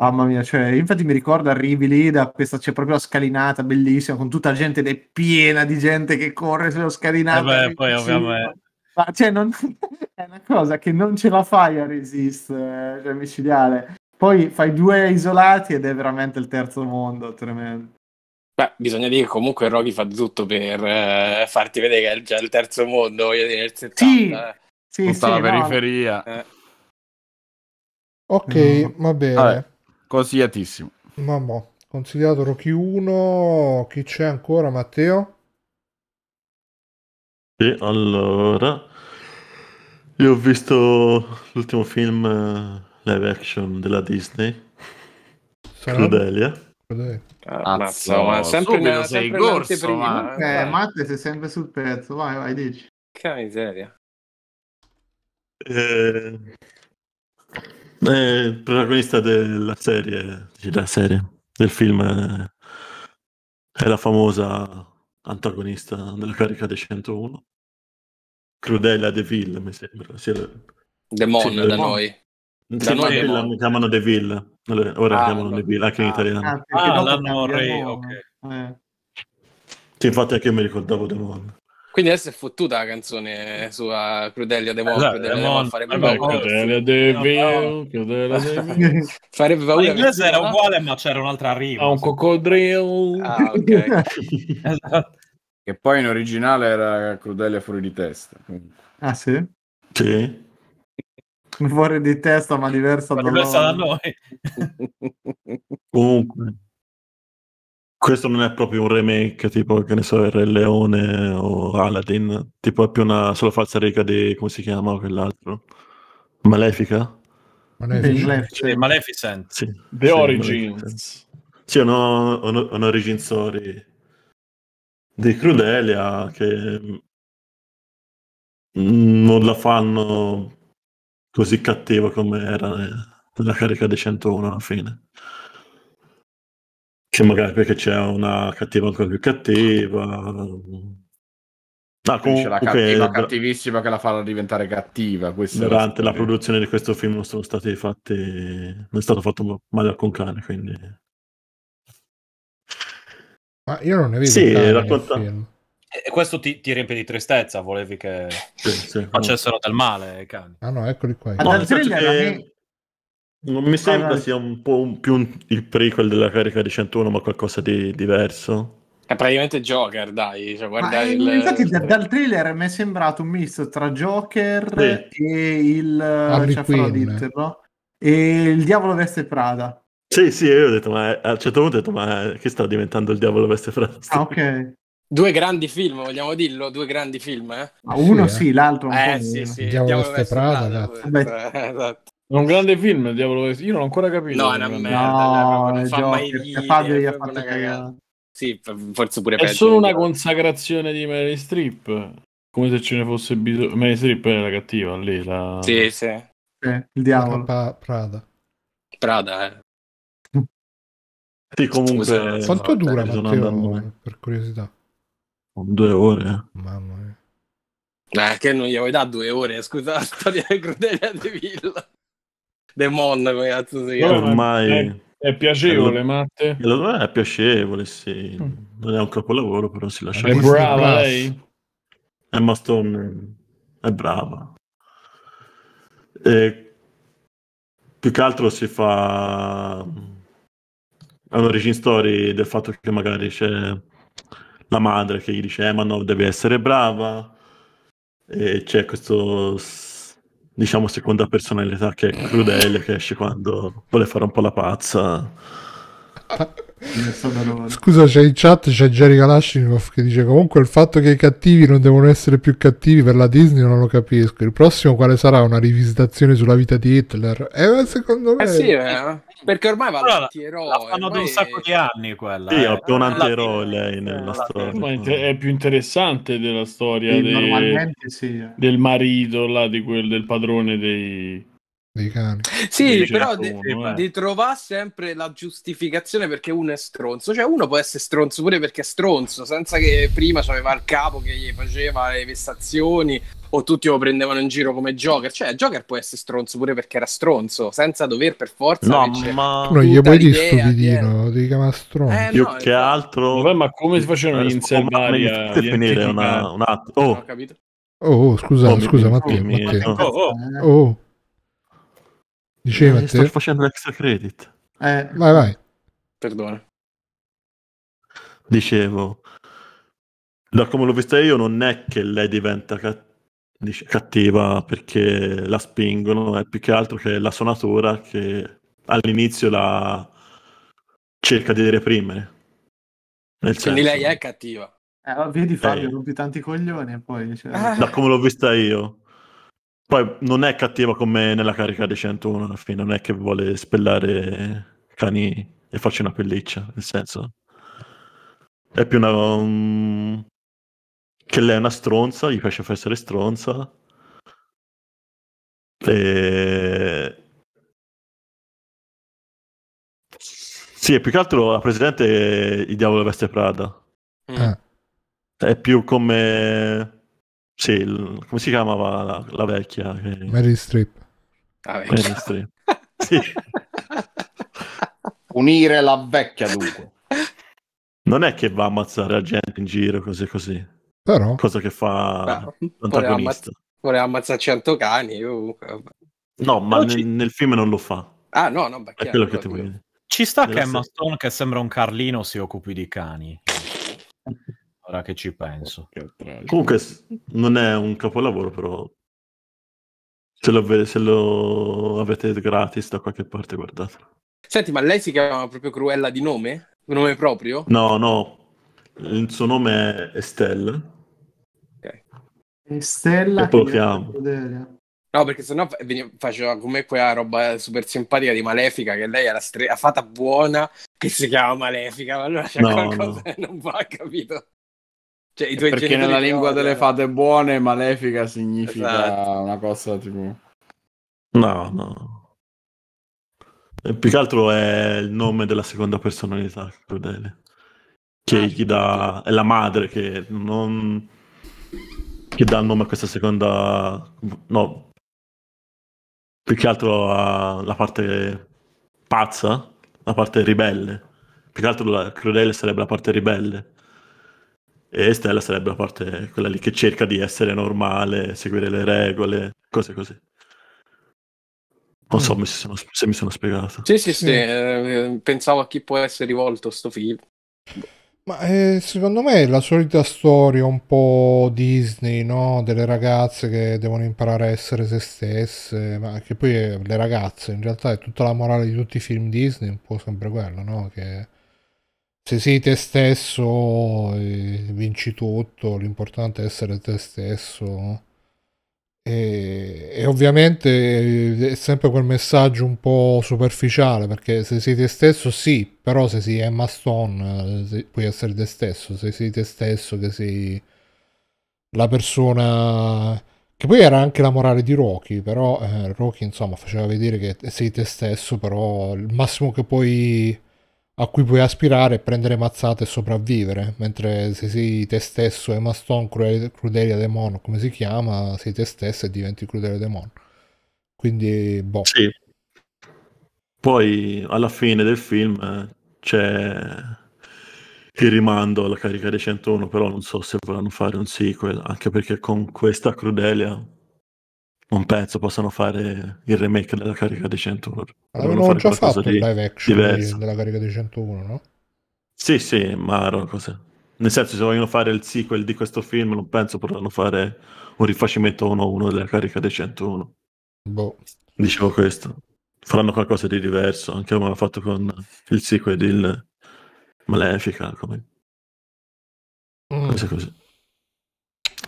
Speaker 7: Mamma mia, cioè, infatti mi ricordo arrivi lì da questa, c'è proprio la scalinata bellissima con tutta gente ed è piena di gente che corre sulla scalinata. Vabbè, eh beh, poi ovviamente. Ma cioè, non... è una cosa che non ce la fai a resistere, eh, cioè, micidiale. Poi fai due isolati ed è veramente il terzo mondo, tremendo.
Speaker 5: Beh, bisogna dire che comunque Rocky fa tutto per eh, farti vedere che è già cioè, il terzo mondo, voglio dire, il 70. Sì,
Speaker 2: eh. sì, tutta sì, la no.
Speaker 5: periferia. Eh.
Speaker 2: Ok, mm. va bene. Vabbè.
Speaker 6: Consigliatissimo.
Speaker 2: Mamma, consigliato Rocky 1. Chi c'è ancora, Matteo?
Speaker 3: Sì, allora. Io ho visto l'ultimo film eh, live action della Disney. Sarebbe? Crudelia. Ammazza, ah, ma sempre Subito una, sei sempre
Speaker 5: corso, ma... Eh. eh,
Speaker 7: Matte sei sempre sul pezzo, vai, vai, dici. Che miseria.
Speaker 3: Eh, eh, il protagonista della serie, della serie, del film eh, è la famosa antagonista della carica dei 101. Crudella De Ville, mi sembra. Sì, Demon sì, da Demon. noi. Da noi la chiamano De Ville, Ora ah, chiamano De Ville, anche in ah, italiano.
Speaker 7: Ah, ah l'hanno re, ok. Eh.
Speaker 3: Sì, infatti anche io mi ricordavo Demon.
Speaker 5: Quindi adesso è fottuta la canzone sua Crudelia De Mon, esatto, Crudelia Mon, farebbe paura. Crudelia De Vil,
Speaker 3: Crudelia De Vil.
Speaker 1: farebbe paura. L'inglese era uguale, ma c'era un'altra rima. Ah, un coccodrillo. Ah, ok.
Speaker 6: Esatto. Che poi in originale era Crudelia fuori di testa.
Speaker 7: Ah, sì? Sì. Fuori di testa, ma diversa, da noi. diversa da noi.
Speaker 3: Comunque. Questo non è proprio un remake, tipo, che ne so, Il Re Leone o Aladdin, tipo è più una sola falsa riga di, come si chiama quell'altro? Malefica? Maleficent. Sì. The sì, Origins. Sì, è un, un, un origin story di Crudelia che mm, non la fanno così cattiva come era nella carica di 101 alla fine che magari perché c'è una cattiva ancora più cattiva. No, comunque, c'è la cattiva okay,
Speaker 6: cattivissima che la farà diventare cattiva. Durante la, la
Speaker 3: produzione di questo film non sono stati fatti. Non è stato fatto male alcun cane, quindi. Ma io non ne vedo. Sì, racconta.
Speaker 4: E questo ti, ti, riempie di tristezza, volevi che sì, sì, facessero no. del male ai cani.
Speaker 2: Ah no, eccoli qua. No, no,
Speaker 4: che...
Speaker 3: Non mi sembra allora... sia un po' un, più un, il prequel della carica di 101, ma qualcosa di diverso. È
Speaker 5: praticamente Joker, dai. Cioè, guarda eh, il... Infatti,
Speaker 7: il... dal trailer mi è sembrato un misto tra Joker sì. e il eh, Harley cioè, e il diavolo veste Prada.
Speaker 3: Sì, sì, io ho detto, ma è... Eh, a un certo punto ho detto, ma è... che sta diventando il diavolo veste Prada? Ah,
Speaker 7: ok.
Speaker 5: Due grandi film, vogliamo dirlo? Due grandi film, eh?
Speaker 1: Ma ah, uno sì, eh.
Speaker 3: sì l'altro un eh, po'
Speaker 1: sì, sì. Il diavolo, diavolo veste Prada, Prada esatto un grande film il Diavolo Veste. Io non ho ancora capito. No, è una merda. No, no, non fa Joker, mai ridere, Fabio Sì, forse pure È peggio, solo una consacrazione di Mary Strip. Come se ce ne fosse bisogno. Mary Strip era la cattiva lì. La... Sì, sì.
Speaker 7: Eh, il diavolo. Pa- Prada.
Speaker 1: Prada, eh.
Speaker 3: Sì, comunque. Scusa, eh, quanto dura Matteo,
Speaker 5: per
Speaker 2: curiosità?
Speaker 3: Due ore. Eh. Mamma
Speaker 5: mia. Eh, che non gli avevo dato due ore, scusa la storia del Crudelia di Villa. Demon, come cazzo si chiama?
Speaker 3: Ormai... È, piacevole, Matte. Allora eh, è piacevole, sì. Mm. Non è un capolavoro, però si lascia... È brava lei? Emma Stone è brava. E più che altro si fa mm, è un'origin story del fatto che magari c'è la madre che gli dice eh, ma no, devi essere brava e c'è questo diciamo, seconda personalità che è crudele, che esce quando vuole fare un po' la pazza. Ah,
Speaker 2: Scusa, c'è in chat, c'è Jerry Kalashnikov che dice comunque il fatto che i cattivi non devono essere più cattivi per la Disney non lo capisco. Il prossimo quale sarà? Una rivisitazione sulla vita di Hitler? Eh, secondo
Speaker 1: me... Eh sì, eh, perché ormai va l'antieroi. La fanno ormai... da un sacco di anni quella. Sì, eh. è più un
Speaker 3: antieroi lei nella storia. È
Speaker 1: più interessante della storia sì, dei...
Speaker 7: sì. Eh.
Speaker 3: del marito,
Speaker 1: là, quel, del padrone dei dei
Speaker 7: cani. Sì, però di, uno, eh. di
Speaker 5: trovare sempre la giustificazione perché uno è stronzo. Cioè, uno può essere stronzo pure perché è stronzo, senza che prima c'aveva il capo che gli faceva le vessazioni o tutti lo prendevano in giro come Joker. Cioè, Joker può essere stronzo pure perché era stronzo, senza dover per forza. No,
Speaker 2: ma no, gli puoi dire stupidino, devi chiamare stronzo. Eh,
Speaker 3: Più no, che esatto. altro. Vabbè, ma come si facevano in Selvaria? finire una, un attimo. Oh. oh.
Speaker 2: Oh, scusa, oh, scusa, Matteo, Matteo. Oh, oh. oh. Diceva eh, Sto
Speaker 3: facendo l'extra credit.
Speaker 2: Eh, vai, vai.
Speaker 3: Perdona. Dicevo, da come l'ho vista io, non è che lei diventa cattiva perché la spingono, è più che altro che la suonatura che all'inizio la cerca di reprimere. Nel Quindi senso. lei è
Speaker 7: cattiva. Eh, vedi Fabio, eh. rompi tanti coglioni e poi... Cioè... Da
Speaker 3: come l'ho vista io, poi non è cattiva come nella carica dei 101 alla fine, non è che vuole spellare cani e farci una pelliccia, nel senso... È più una... Um, che lei è una stronza, gli piace far essere stronza. E... Sì, più che altro la presidente è il diavolo veste Prada. Mm. È più come sì, il, come si chiamava la, la vecchia? Che... Mary Strip. Ah, Mary Strip. sì. Punire la vecchia dunque. Non è che va a ammazzare la gente in giro così così. Però... Cosa che fa l'antagonista.
Speaker 5: voleva ammazzare
Speaker 4: 100 cani. Uh,
Speaker 3: no, ma nel, ci... nel, film non lo fa.
Speaker 4: Ah no, no, beh, è quello che ti voglio
Speaker 3: dire. Ci sta Nella che Emma
Speaker 4: Stone, che sembra un Carlino, si occupi di cani. Ora
Speaker 3: che ci penso. Comunque non è un capolavoro, però se lo, se lo, avete gratis da qualche parte, guardatelo.
Speaker 5: Senti, ma lei si chiama proprio Cruella di nome? Un nome proprio?
Speaker 3: No, no. Il suo nome è Estelle. Ok. Estella. E lo chiamo.
Speaker 5: No, perché sennò faceva come quella roba super simpatica di Malefica, che lei è la, stre- la fata buona che si chiama Malefica, ma allora c'è no, qualcosa no. che non va, capito? Cioè, i
Speaker 3: tuoi perché nella lingua
Speaker 6: delle fate buone malefica significa esatto.
Speaker 3: una cosa tipo... No, no. E più che altro è il nome della seconda personalità crudele. Che ah, gli dà... è la madre che non... che dà il nome a questa seconda... no. Più che altro la parte pazza, la parte ribelle. Più che altro la crudele sarebbe la parte ribelle e Stella sarebbe la parte, quella lì che cerca di essere normale, seguire le regole, cose così. Non so mm. mi sono, se mi sono spiegato. Sì, sì, sì, sì.
Speaker 5: Eh, pensavo
Speaker 3: a chi può essere rivolto sto film.
Speaker 2: Ma eh, secondo me è la solita storia un po' Disney, no? Delle ragazze che devono imparare a essere se stesse, ma che poi eh, le ragazze, in realtà è tutta la morale di tutti i film Disney, un po' sempre quello, no? Che se sei te stesso eh, vinci tutto, l'importante è essere te stesso. E, e, ovviamente eh, è sempre quel messaggio un po' superficiale perché se sei te stesso sì, però se sei Emma Stone eh, se, puoi essere te stesso, se sei te stesso che sei la persona che poi era anche la morale di Rocky, però eh, Rocky insomma faceva vedere che sei te stesso, però il massimo che puoi a cui puoi aspirare e prendere mazzate e sopravvivere, mentre se sei te stesso, Emma Stone, Crudelia, Crudelia Demon, come si chiama, sei te stesso e diventi Crudelia Demon. Quindi,
Speaker 3: boh. Sì. Poi alla fine del film eh, c'è il rimando alla carica dei 101, però non so se vorranno fare un sequel, anche perché con questa Crudelia non penso possano fare il remake della carica dei 101. Avevano già fatto il live action diverso.
Speaker 2: della carica dei 101, no?
Speaker 3: Sì, sì, ma erano cose. Nel senso, se vogliono fare il sequel di questo film, non penso potranno fare un rifacimento 1-1 della carica dei 101. Boh. Dicevo questo. Faranno qualcosa di diverso, anche come hanno fatto con il sequel di il... Malefica, come... Mm. Cose così.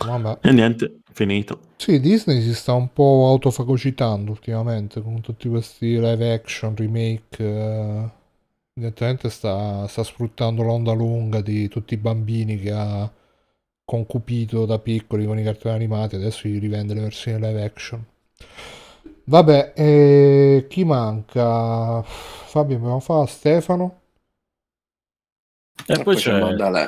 Speaker 3: Vabbè. E niente, finito.
Speaker 2: Sì, Disney si sta un po' autofagocitando ultimamente con tutti questi live action, remake. Eh, evidentemente sta, sta, sfruttando l'onda lunga di tutti i bambini che ha concupito da piccoli con i cartoni animati, adesso gli rivende le versioni live action. Vabbè, eh, chi manca? Fabio abbiamo fa Stefano.
Speaker 4: E, e ah, poi, c'è, c'è Mandalè.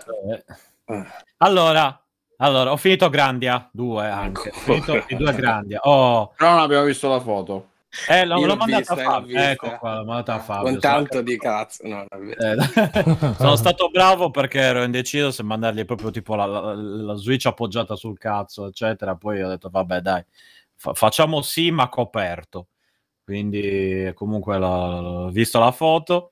Speaker 4: Eh. Allora, allora, ho finito Grandia, 2 ecco. anche. Ho finito i due Grandia. Oh. Però non abbiamo visto la foto. Eh, l'ho, l'ho mandata a Fabio. Ecco qua, l'ho mandata
Speaker 5: a
Speaker 6: Fabio.
Speaker 4: Con tanto
Speaker 5: di cazzo. No, eh,
Speaker 4: sono stato bravo perché ero indeciso se mandargli proprio tipo la, la, la Switch appoggiata sul cazzo, eccetera. Poi ho detto, vabbè, dai, fa- facciamo sì, ma coperto. Quindi, comunque, ho visto la foto.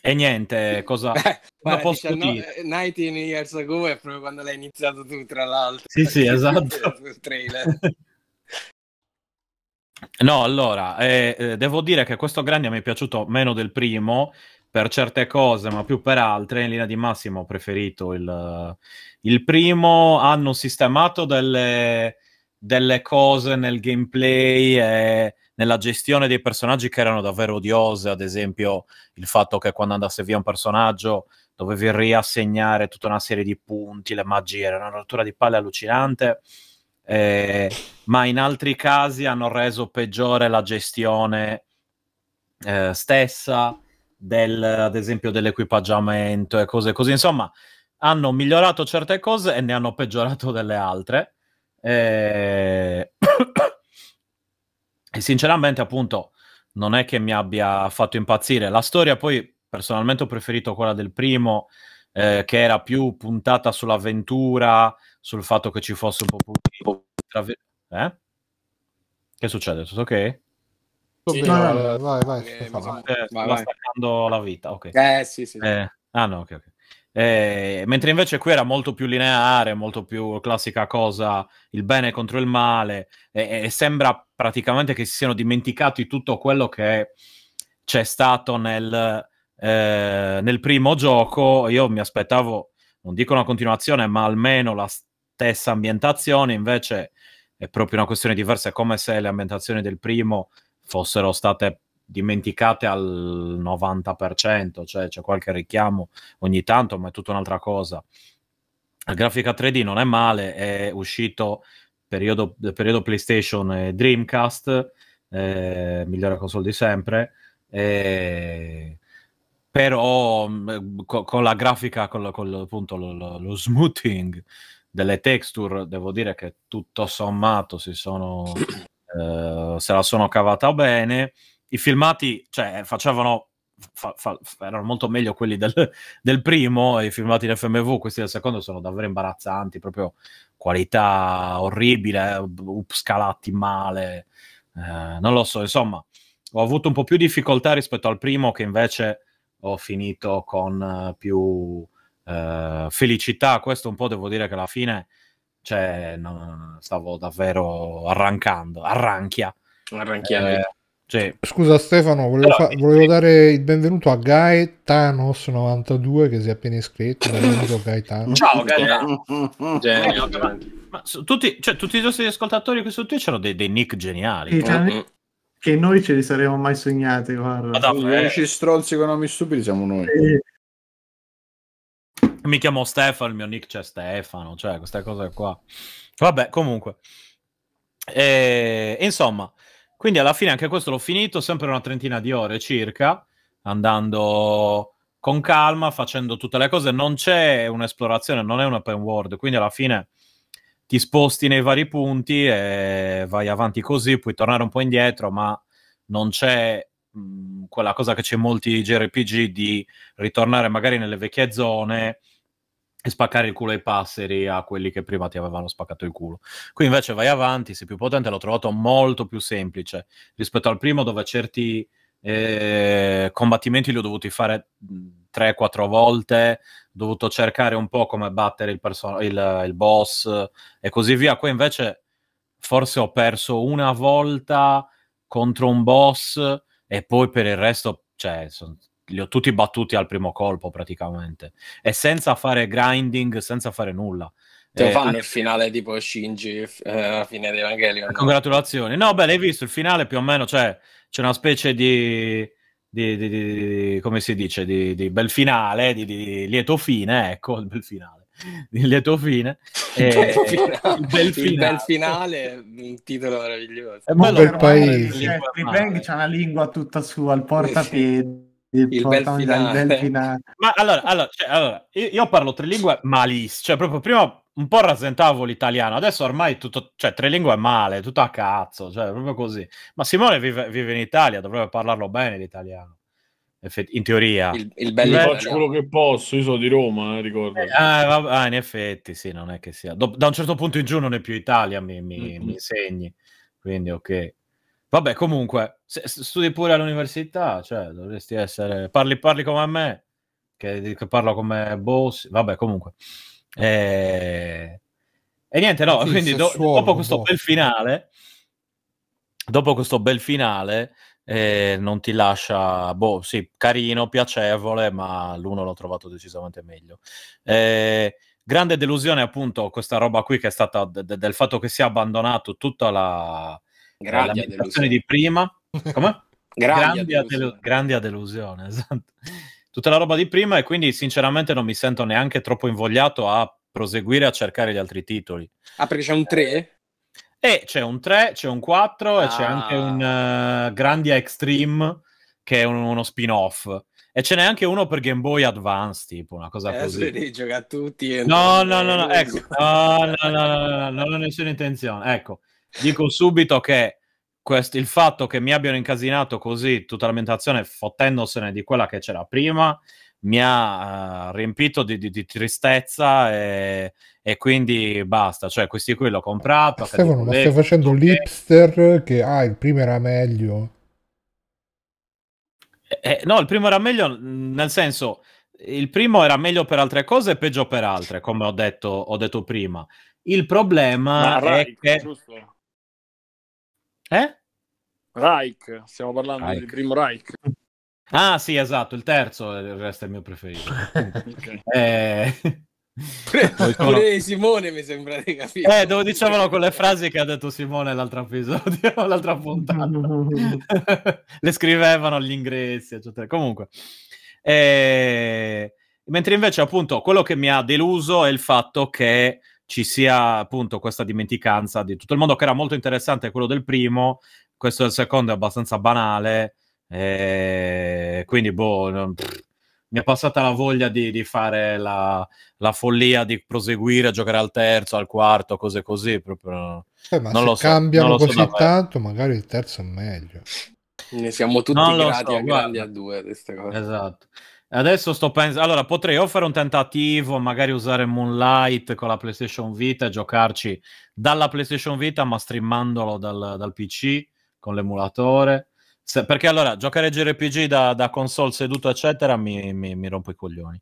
Speaker 4: E niente, cosa, Beh, cosa posso 19, dire?
Speaker 5: 19 eh, Years Ago è proprio quando l'hai iniziato tu, tra l'altro. Sì, sì, esatto. Il trailer.
Speaker 4: no, allora, eh, eh, devo dire che questo Grandia mi è piaciuto meno del primo per certe cose, ma più per altre. In linea di massimo ho preferito il, il primo. Hanno sistemato delle, delle cose nel gameplay e nella gestione dei personaggi che erano davvero odiose, ad esempio il fatto che quando andasse via un personaggio dovevi riassegnare tutta una serie di punti, le magie, era una rottura di palle allucinante, eh, ma in altri casi hanno reso peggiore la gestione eh, stessa, del, ad esempio dell'equipaggiamento e cose così, insomma hanno migliorato certe cose e ne hanno peggiorato delle altre. Eh... E sinceramente, appunto, non è che mi abbia fatto impazzire. La storia, poi, personalmente ho preferito quella del primo, eh, che era più puntata sull'avventura, sul fatto che ci fosse un po' più... Eh? Che succede? Tutto ok?
Speaker 2: Sì, vai, no, vai, vai, eh, mi eh, vai, vai.
Speaker 4: staccando la vita, ok. Eh, sì, sì. Eh, ah, no, ok, ok. Eh, mentre invece qui era molto più lineare, molto più classica cosa, il bene contro il male, e, e sembra praticamente che si siano dimenticati tutto quello che c'è stato nel, eh, nel primo gioco. Io mi aspettavo, non dico una continuazione, ma almeno la stessa ambientazione, invece è proprio una questione diversa, è come se le ambientazioni del primo fossero state dimenticate al 90%, cioè c'è qualche richiamo ogni tanto, ma è tutta un'altra cosa. La grafica 3D non è male, è uscito periodo, periodo PlayStation e Dreamcast, eh, migliore console di sempre. Eh, però mm, co- con la grafica, con, con appunto lo, lo, lo, smoothing delle texture, devo dire che tutto sommato si sono, eh, se la sono cavata bene. I filmati cioè, facevano fa, fa, erano molto meglio quelli del, del, primo, i filmati in FMV, questi del secondo sono davvero imbarazzanti, proprio qualità orribile, uh, up, scalati male, eh, non lo so, insomma, ho avuto un po' più difficoltà rispetto al primo che invece ho finito con eh, più eh, felicità, questo un po' devo dire che alla fine cioè, no, stavo davvero arrancando, arranchia. Arranchia. Eh, sì.
Speaker 2: Scusa Stefano, volevo, Però, fa- volevo dare il benvenuto a Gaetanos92 che si è appena iscritto. Benvenuto Gaetano.
Speaker 4: Ciao Gaetano. Cioè, tutti, i nostri ascoltatori qui su Twitch hanno dei, dei nick geniali. Cioè,
Speaker 7: che noi ce li saremmo mai sognati, guarda. Eh. Gli eh. unici
Speaker 4: stronzi con nomi stupidi siamo noi. Mi chiamo Stefano, il mio nick c'è Stefano, cioè queste cose qua. Vabbè, comunque. E, eh, insomma, quindi alla fine anche questo l'ho finito, sempre una trentina di ore circa, andando con calma, facendo tutte le cose. Non c'è un'esplorazione, non è un open world, quindi alla fine ti sposti nei vari punti e vai avanti così, puoi tornare un po' indietro, ma non c'è mh, quella cosa che c'è in molti JRPG di ritornare magari nelle vecchie zone e spaccare il culo ai passeri a quelli che prima ti avevano spaccato il culo. Qui invece vai avanti, sei più potente, l'ho trovato molto più semplice rispetto al primo dove certi eh, combattimenti li ho dovuti fare 3-4 volte, ho dovuto cercare un po' come battere il, perso- il, il boss e così via. Qui invece forse ho perso una volta contro un boss e poi per il resto, cioè, sono li ho tutti battuti al primo colpo praticamente e senza fare grinding, senza fare nulla. Te lo eh, fanno eh, il
Speaker 5: finale tipo Shinji eh, alla eh, fine di Evangelion.
Speaker 4: Congratulazioni. No, beh, l'hai visto il finale più o meno, cioè c'è una specie di, di, di, di come si dice, di, bel finale, di, lieto fine, ecco, il bel finale. Il lieto fine. Eh, il, bel finale. il
Speaker 5: bel finale, un titolo meraviglioso.
Speaker 7: È un bel paese. Il Bang c'ha una lingua tutta sua al portapiede
Speaker 4: il, bel, finale. bel finale. Ma allora, allora, cioè, allora io, io, parlo tre lingue malissimo, cioè proprio prima un po' rasentavo l'italiano, adesso ormai tutto, cioè tre lingue è male, tutto a cazzo, cioè proprio così. Ma Simone vive, vive in Italia, dovrebbe parlarlo bene l'italiano.
Speaker 1: In teoria, il, il bello faccio quello che posso. Io sono di Roma, eh, ricordo. Eh, ah,
Speaker 4: ah, in effetti, sì, non è che sia. da un certo punto in giù non è più Italia, mi, mi, mm-hmm. mi segni. Quindi, ok. Vabbè, comunque, studi pure all'università, cioè, dovresti essere... Parli, parli come me, che, che parlo come Boss, vabbè, comunque. E, eh, e niente, no, sì, quindi do, suono, dopo questo boh. bel finale, dopo questo bel finale, eh, non ti lascia, boh, sì, carino, piacevole, ma l'uno l'ho trovato decisamente meglio. Eh, grande delusione appunto questa roba qui che è stata d- d- del fatto che si è abbandonato tutta la Grande delusione di prima. Come? Grande delu- delusione, esatto. Tutta la roba di prima e quindi sinceramente non mi sento neanche troppo invogliato a proseguire a cercare gli altri titoli. Ah, perché c'è un 3? E eh, eh, c'è un 3, c'è un 4 ah. e c'è anche un uh, ah. eh, Grandia Extreme che è un, uno spin-off. E ce n'è anche uno per Game Boy Advance, tipo una cosa eh, così. Li
Speaker 5: gioca tutti. No, no, no, ecco. no, ecco.
Speaker 4: No, no, no, no, no, non c'è intenzione. Ecco, dico subito che questo, il fatto che mi abbiano incasinato così tutta l'ambientazione fottendosene di quella che c'era prima mi ha uh, riempito di, di, di tristezza e, e, quindi basta. Cioè, questi qui l'ho comprato. Stefano, ma stai
Speaker 2: facendo okay. l'ipster che ah, il primo era meglio.
Speaker 4: Eh, eh no, il primo era meglio nel senso, il primo era meglio per altre cose e peggio per altre, come ho detto, ho detto prima. Il problema ma, è rai, che... Giusto eh?
Speaker 1: Reich, stiamo parlando Reich. del primo Reich.
Speaker 4: Ah sì, esatto, il terzo eh, il resto è il mio preferito. eh... sono... pure
Speaker 5: Simone mi sembra di capire. Eh, dove
Speaker 4: dicevano quelle frasi che ha detto Simone l'altro episodio, l'altra puntata. Le scrivevano gli ingressi, eccetera. Comunque. Eh... Mentre invece appunto quello che mi ha deluso è il fatto che ci sia appunto questa dimenticanza di tutto il mondo che era molto interessante quello del primo, questo del secondo è abbastanza banale, eh, quindi boh, non, pff, mi è passata la voglia di, di fare la, la, follia di proseguire a giocare al terzo, al quarto, cose così, proprio... Eh, ma non lo so, cambiano lo così so
Speaker 2: tanto, magari il terzo è meglio.
Speaker 4: Ne siamo tutti non grati so, a grandi a due queste cose. Esatto. Adesso sto pensando, allora potrei o fare un tentativo, magari usare Moonlight con la PlayStation Vita e giocarci dalla PlayStation Vita ma streamandolo dal, dal PC con l'emulatore. Se, perché allora giocare JRPG da, da console seduto eccetera mi, mi, mi rompo i coglioni.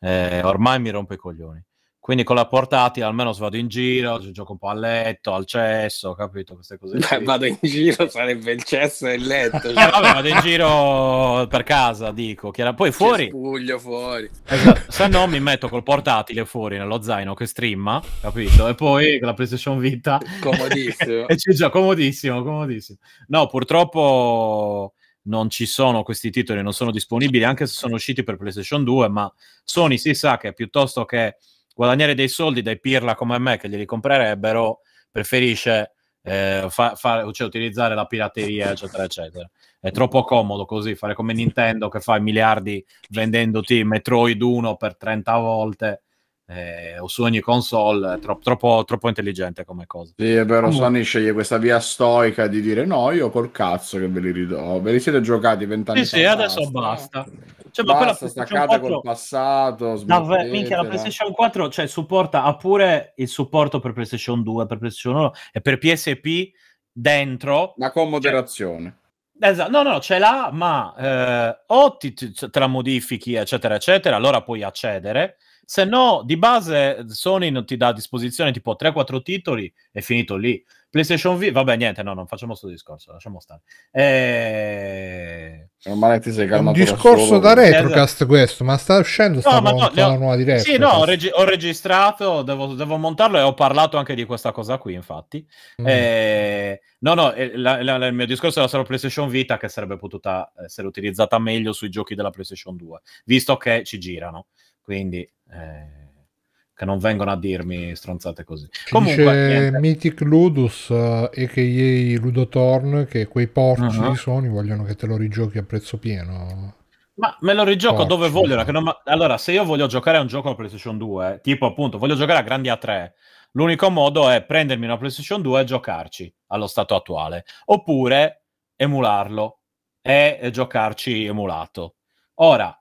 Speaker 4: Eh, ormai mi rompo i coglioni. Quindi con la portatile almeno se vado in giro, gioco un po' a letto, al cesso, capito? Queste cose. Beh, vado
Speaker 5: in giro, sarebbe il cesso e il letto. Eh, cioè. vabbè, vado in
Speaker 4: giro per casa, dico. Chiara. Poi fuori. Spuglio fuori. Esatto. Se no mi metto col portatile fuori nello zaino che streama, capito? E poi con la PlayStation Vita. Comodissimo. e ci gioco, comodissimo, comodissimo. No, purtroppo non ci sono questi titoli, non sono disponibili, anche se sono usciti per PlayStation 2, ma Sony si sa che piuttosto che guadagnare dei soldi dai pirla come me che glieli comprerebbero, preferisce eh, fa, fa, cioè, utilizzare la pirateria, eccetera, eccetera. È troppo comodo così fare come Nintendo che fa miliardi vendendoti Metroid 1 per 30 volte. Eh, o su ogni console, tro- troppo, troppo, intelligente come cosa.
Speaker 6: Sì, però Comunque. Sony sceglie questa via stoica di dire no, io col cazzo che ve li ridò, ve li siete giocati vent'anni fa. Sì, sì,
Speaker 4: adesso basta. basta. Cioè, ma Basta, staccata col passato. Davvero, minchia, la PlayStation 4 cioè, supporta, ha pure il supporto per PlayStation 2, per PlayStation 1 e per PSP dentro. Ma con cioè moderazione. Cioè, esatto, no, no, ce l'ha, ma eh, o ti, te la modifichi, eccetera, eccetera, allora puoi accedere. Se no, di base, Sony non ti dà a disposizione tipo 3-4 titoli e finito lì. PlayStation V, vabbè, niente, no, non facciamo questo discorso, lasciamo stare. Eh, e... Ormai ti sei calmato. Un discorso da, da retrocast
Speaker 2: eh, questo, ma sta uscendo sta no, ma no, ho... nuova diretta. Sì, no, ho,
Speaker 4: reg- ho registrato, devo, devo, montarlo e ho parlato anche di questa cosa qui, infatti. Mm. E... Eh, no, no, eh, la, la, la, il mio discorso era solo PlayStation Vita che sarebbe potuta essere utilizzata meglio sui giochi della PlayStation 2, visto che ci girano. Quindi... Eh che non vengono a dirmi stronzate così. Ci Comunque,
Speaker 2: Mythic Ludus e eh, che ieri Ludotorn che quei porci uh-huh. di Sony vogliono che te lo rigiochi a prezzo pieno.
Speaker 4: Ma me lo rigioco porci. dove voglio. Non... Allora, se io voglio giocare a un gioco a PlayStation 2, tipo appunto, voglio giocare a Grandi A3, l'unico modo è prendermi una PlayStation 2 e giocarci allo stato attuale, oppure emularlo e giocarci emulato. Ora,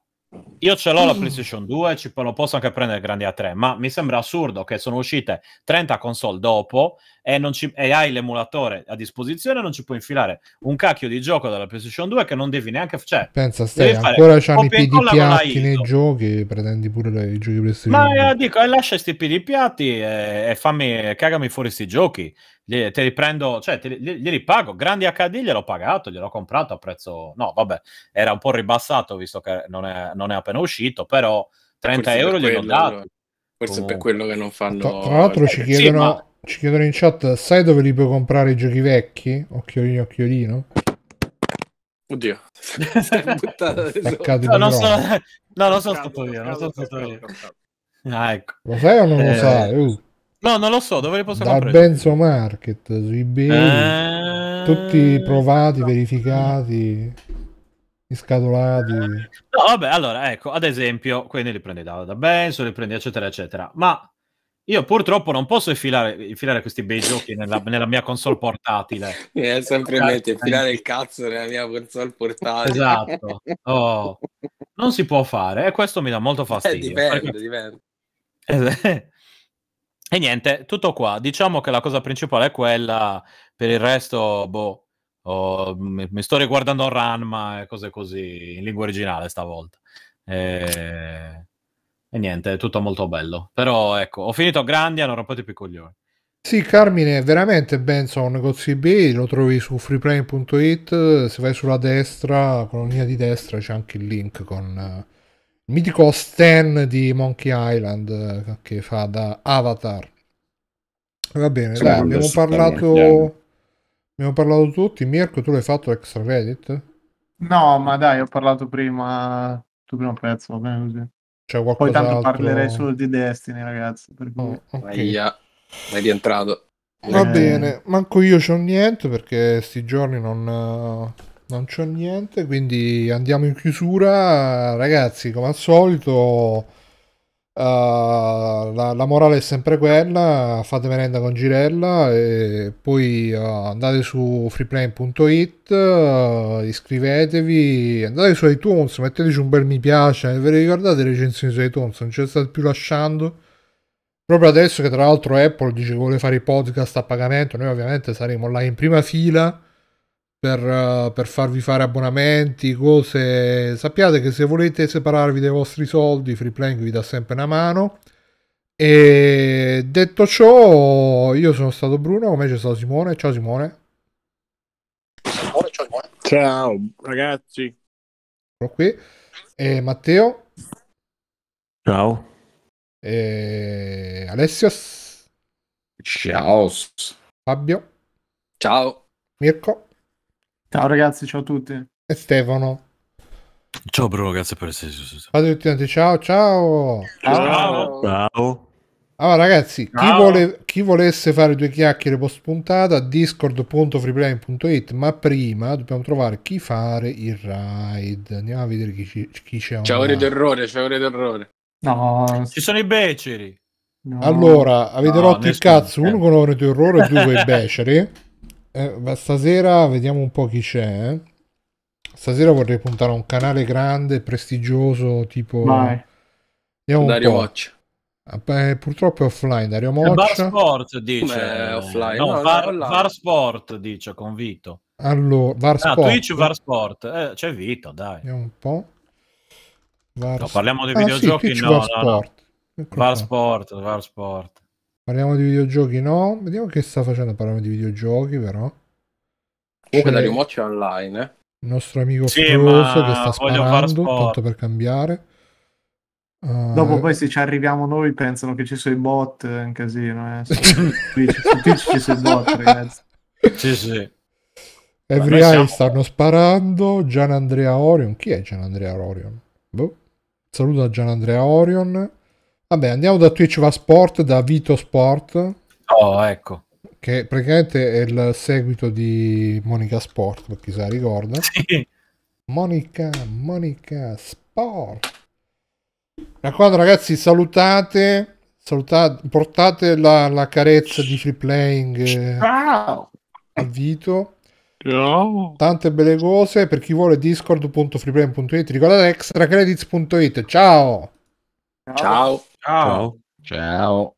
Speaker 4: io ce l'ho la mm. PlayStation 2, ci, lo posso anche prendere grandi a 3, ma mi sembra assurdo che sono uscite 30 console dopo e, ci, e, hai l'emulatore a disposizione, non ci puoi infilare un cacchio di gioco dalla PlayStation 2 che non devi neanche... Cioè, Pensa, stai, ancora c'hanno i PD piatti nei
Speaker 2: giochi, pretendi pure i giochi PlayStation
Speaker 4: Ma eh, dico, eh, lascia questi PD piatti e, e fammi, cagami fuori questi giochi. Li, te li prendo, cioè te li, li, ripago. Grandi HD gliel'ho pagato, gliel'ho comprato a prezzo. No, vabbè, era un po' ribassato visto che non è, non è appena uscito, però 30 Forse euro gliel'ho dato.
Speaker 1: Forse è per oh. quello che non fanno. Tra, l'altro, ci eh, chiedono. Sì, ma
Speaker 2: ci chiedono in chat, sai dove li puoi comprare i giochi vecchi? Occhiolino, occhiolino.
Speaker 1: Oddio,
Speaker 4: no, non so, no, lo so stato io, non so stato io.
Speaker 1: Ah, ecco. Lo sai o non eh... lo sai? Uh.
Speaker 4: No, non lo so, dove li posso da comprare?
Speaker 2: Benzo Market, su eBay, eh... tutti provati, verificati, scatolati. No,
Speaker 4: vabbè, allora, ecco, ad esempio, quelli li prendi da, da Benzo, li prendi eccetera eccetera, ma io purtroppo non posso infilare, infilare questi bei giochi nella, nella mia console portatile.
Speaker 5: Mi è sempre meglio cioè, infilare il cazzo nella mia console portatile. Esatto. Oh.
Speaker 4: Non si può fare e eh, questo mi dà molto eh, fastidio. Eh, dipende, perché... dipende. E niente, tutto qua. Diciamo che la cosa principale è quella, per il resto, boh, oh, mi, mi, sto riguardando Ranma e cose così, in lingua originale stavolta. Eh... E niente, è tutto molto bello. Però ecco, ho finito grandi, hanno rapporti più coglioni.
Speaker 2: Sì, Carmine, veramente Benson con B, lo trovi su freeplane.it, se vai sulla destra, colonia di destra, c'è anche il link con eh, il mitico Stan di Monkey Island eh, che fa da
Speaker 7: Avatar.
Speaker 2: Va bene, dai, abbiamo parlato, abbiamo parlato tutti. Mirko, tu l'hai fatto extra credit?
Speaker 7: No, ma dai, ho parlato prima, tu prima prezzo, va bene così. C'è Poi tanto altro... parlerei solo di Destiny, ragazzi. Per cui... oh, okay. Aia,
Speaker 5: è rientrato. Va eh... bene,
Speaker 7: manco io c'ho niente
Speaker 2: perché sti giorni non, eh, non c'ho niente, quindi andiamo in chiusura. Ragazzi, come al solito Uh, la, la, morale è sempre quella, fate merenda con Girella e poi uh, andate su freeplane.it, uh, eh, iscrivetevi, andate su iTunes, metteteci un bel mi piace, ve le ricordate le recensioni su iTunes, non ce le state più lasciando? Proprio adesso che tra l'altro Apple dice che vuole fare i podcast a pagamento, noi ovviamente saremo là in prima fila per, eh, per, farvi fare abbonamenti, cose. Sappiate che se volete separarvi dai vostri soldi, Free vi dà sempre una mano. E detto ciò, io sono stato Bruno, come c'è stato Simone. Ciao Simone.
Speaker 1: Simone, ciao Simone. Ciao ragazzi.
Speaker 2: Sono qui. E Matteo. Ciao. E Alessios.
Speaker 6: Ciao.
Speaker 2: Fabio. Ciao. Mirko. Ciao ragazzi, ciao a
Speaker 4: tutti. E
Speaker 2: Stefano.
Speaker 4: Ciao bro, grazie per essere
Speaker 2: tutti ciao, ciao.
Speaker 4: Ciao. ciao. ciao.
Speaker 2: Allora ragazzi, ciao. Chi, vole, chi, volesse fare due chiacchiere post puntata, discord.freeplane.it, ma prima dobbiamo trovare chi fare il raid. Andiamo a vedere chi, ci, chi c'è. Ciao, ore
Speaker 1: d'errore, ciao, ore d'errore.
Speaker 2: No. Ci
Speaker 1: sono i beceri. No. Allora, avete
Speaker 2: no, rotto il cazzo, uno con ore d'errore e due con i beceri. eh, stasera vediamo un po' chi c'è. Eh. Stasera vorrei puntare a un canale grande, prestigioso, tipo... Vai. Vediamo Dario Watch. Ah, beh, purtroppo è offline Dario Moccia. Bar
Speaker 4: Sport dice. offline. No, no, var, no, var, Sport dice con Vito. Allora, Var ah, Sport. Ah, Twitch Var Sport. Eh, c'è Vito, dai. Vediamo
Speaker 2: un po'. Var... No, parliamo di ah, videogiochi, sì, no, var, no, sport.
Speaker 4: Ecco var sport. Sport, Var Sport.
Speaker 2: Parliamo di videogiochi? No. Vediamo che sta facendo. Parliamo di videogiochi, però.
Speaker 7: Comunque, Dario Moccia è online. Eh?
Speaker 2: Il nostro amico sì, Froso che sta sparando. Tanto per cambiare. Uh... Dopo poi
Speaker 7: se ci arriviamo noi pensano che ci sono i bot, è un casino. Eh. Su, Twitch, su ci sono i bot, ragazzi.
Speaker 2: Sì, sì. Every Eye siamo... stanno sparando. Gian Andrea Orion. Chi è Gian Andrea Orion? Boh. a Gian Andrea Orion. Vabbè, andiamo da Twitch va Sport, da Vito Sport.
Speaker 4: Oh, ecco.
Speaker 2: Che praticamente è il seguito di Monica Sport, per chi se la ricorda. Sì. Monica, Monica Sport. D'accordo ragazzi, salutate, salutate portate la, la carezza di free playing a Vito. Ciao. Tante belle cose, per chi vuole discord.freeplane.it, ricordate
Speaker 4: extracredits.it. Ciao. Ciao. Ciao. Ciao. Ciao. Ciao.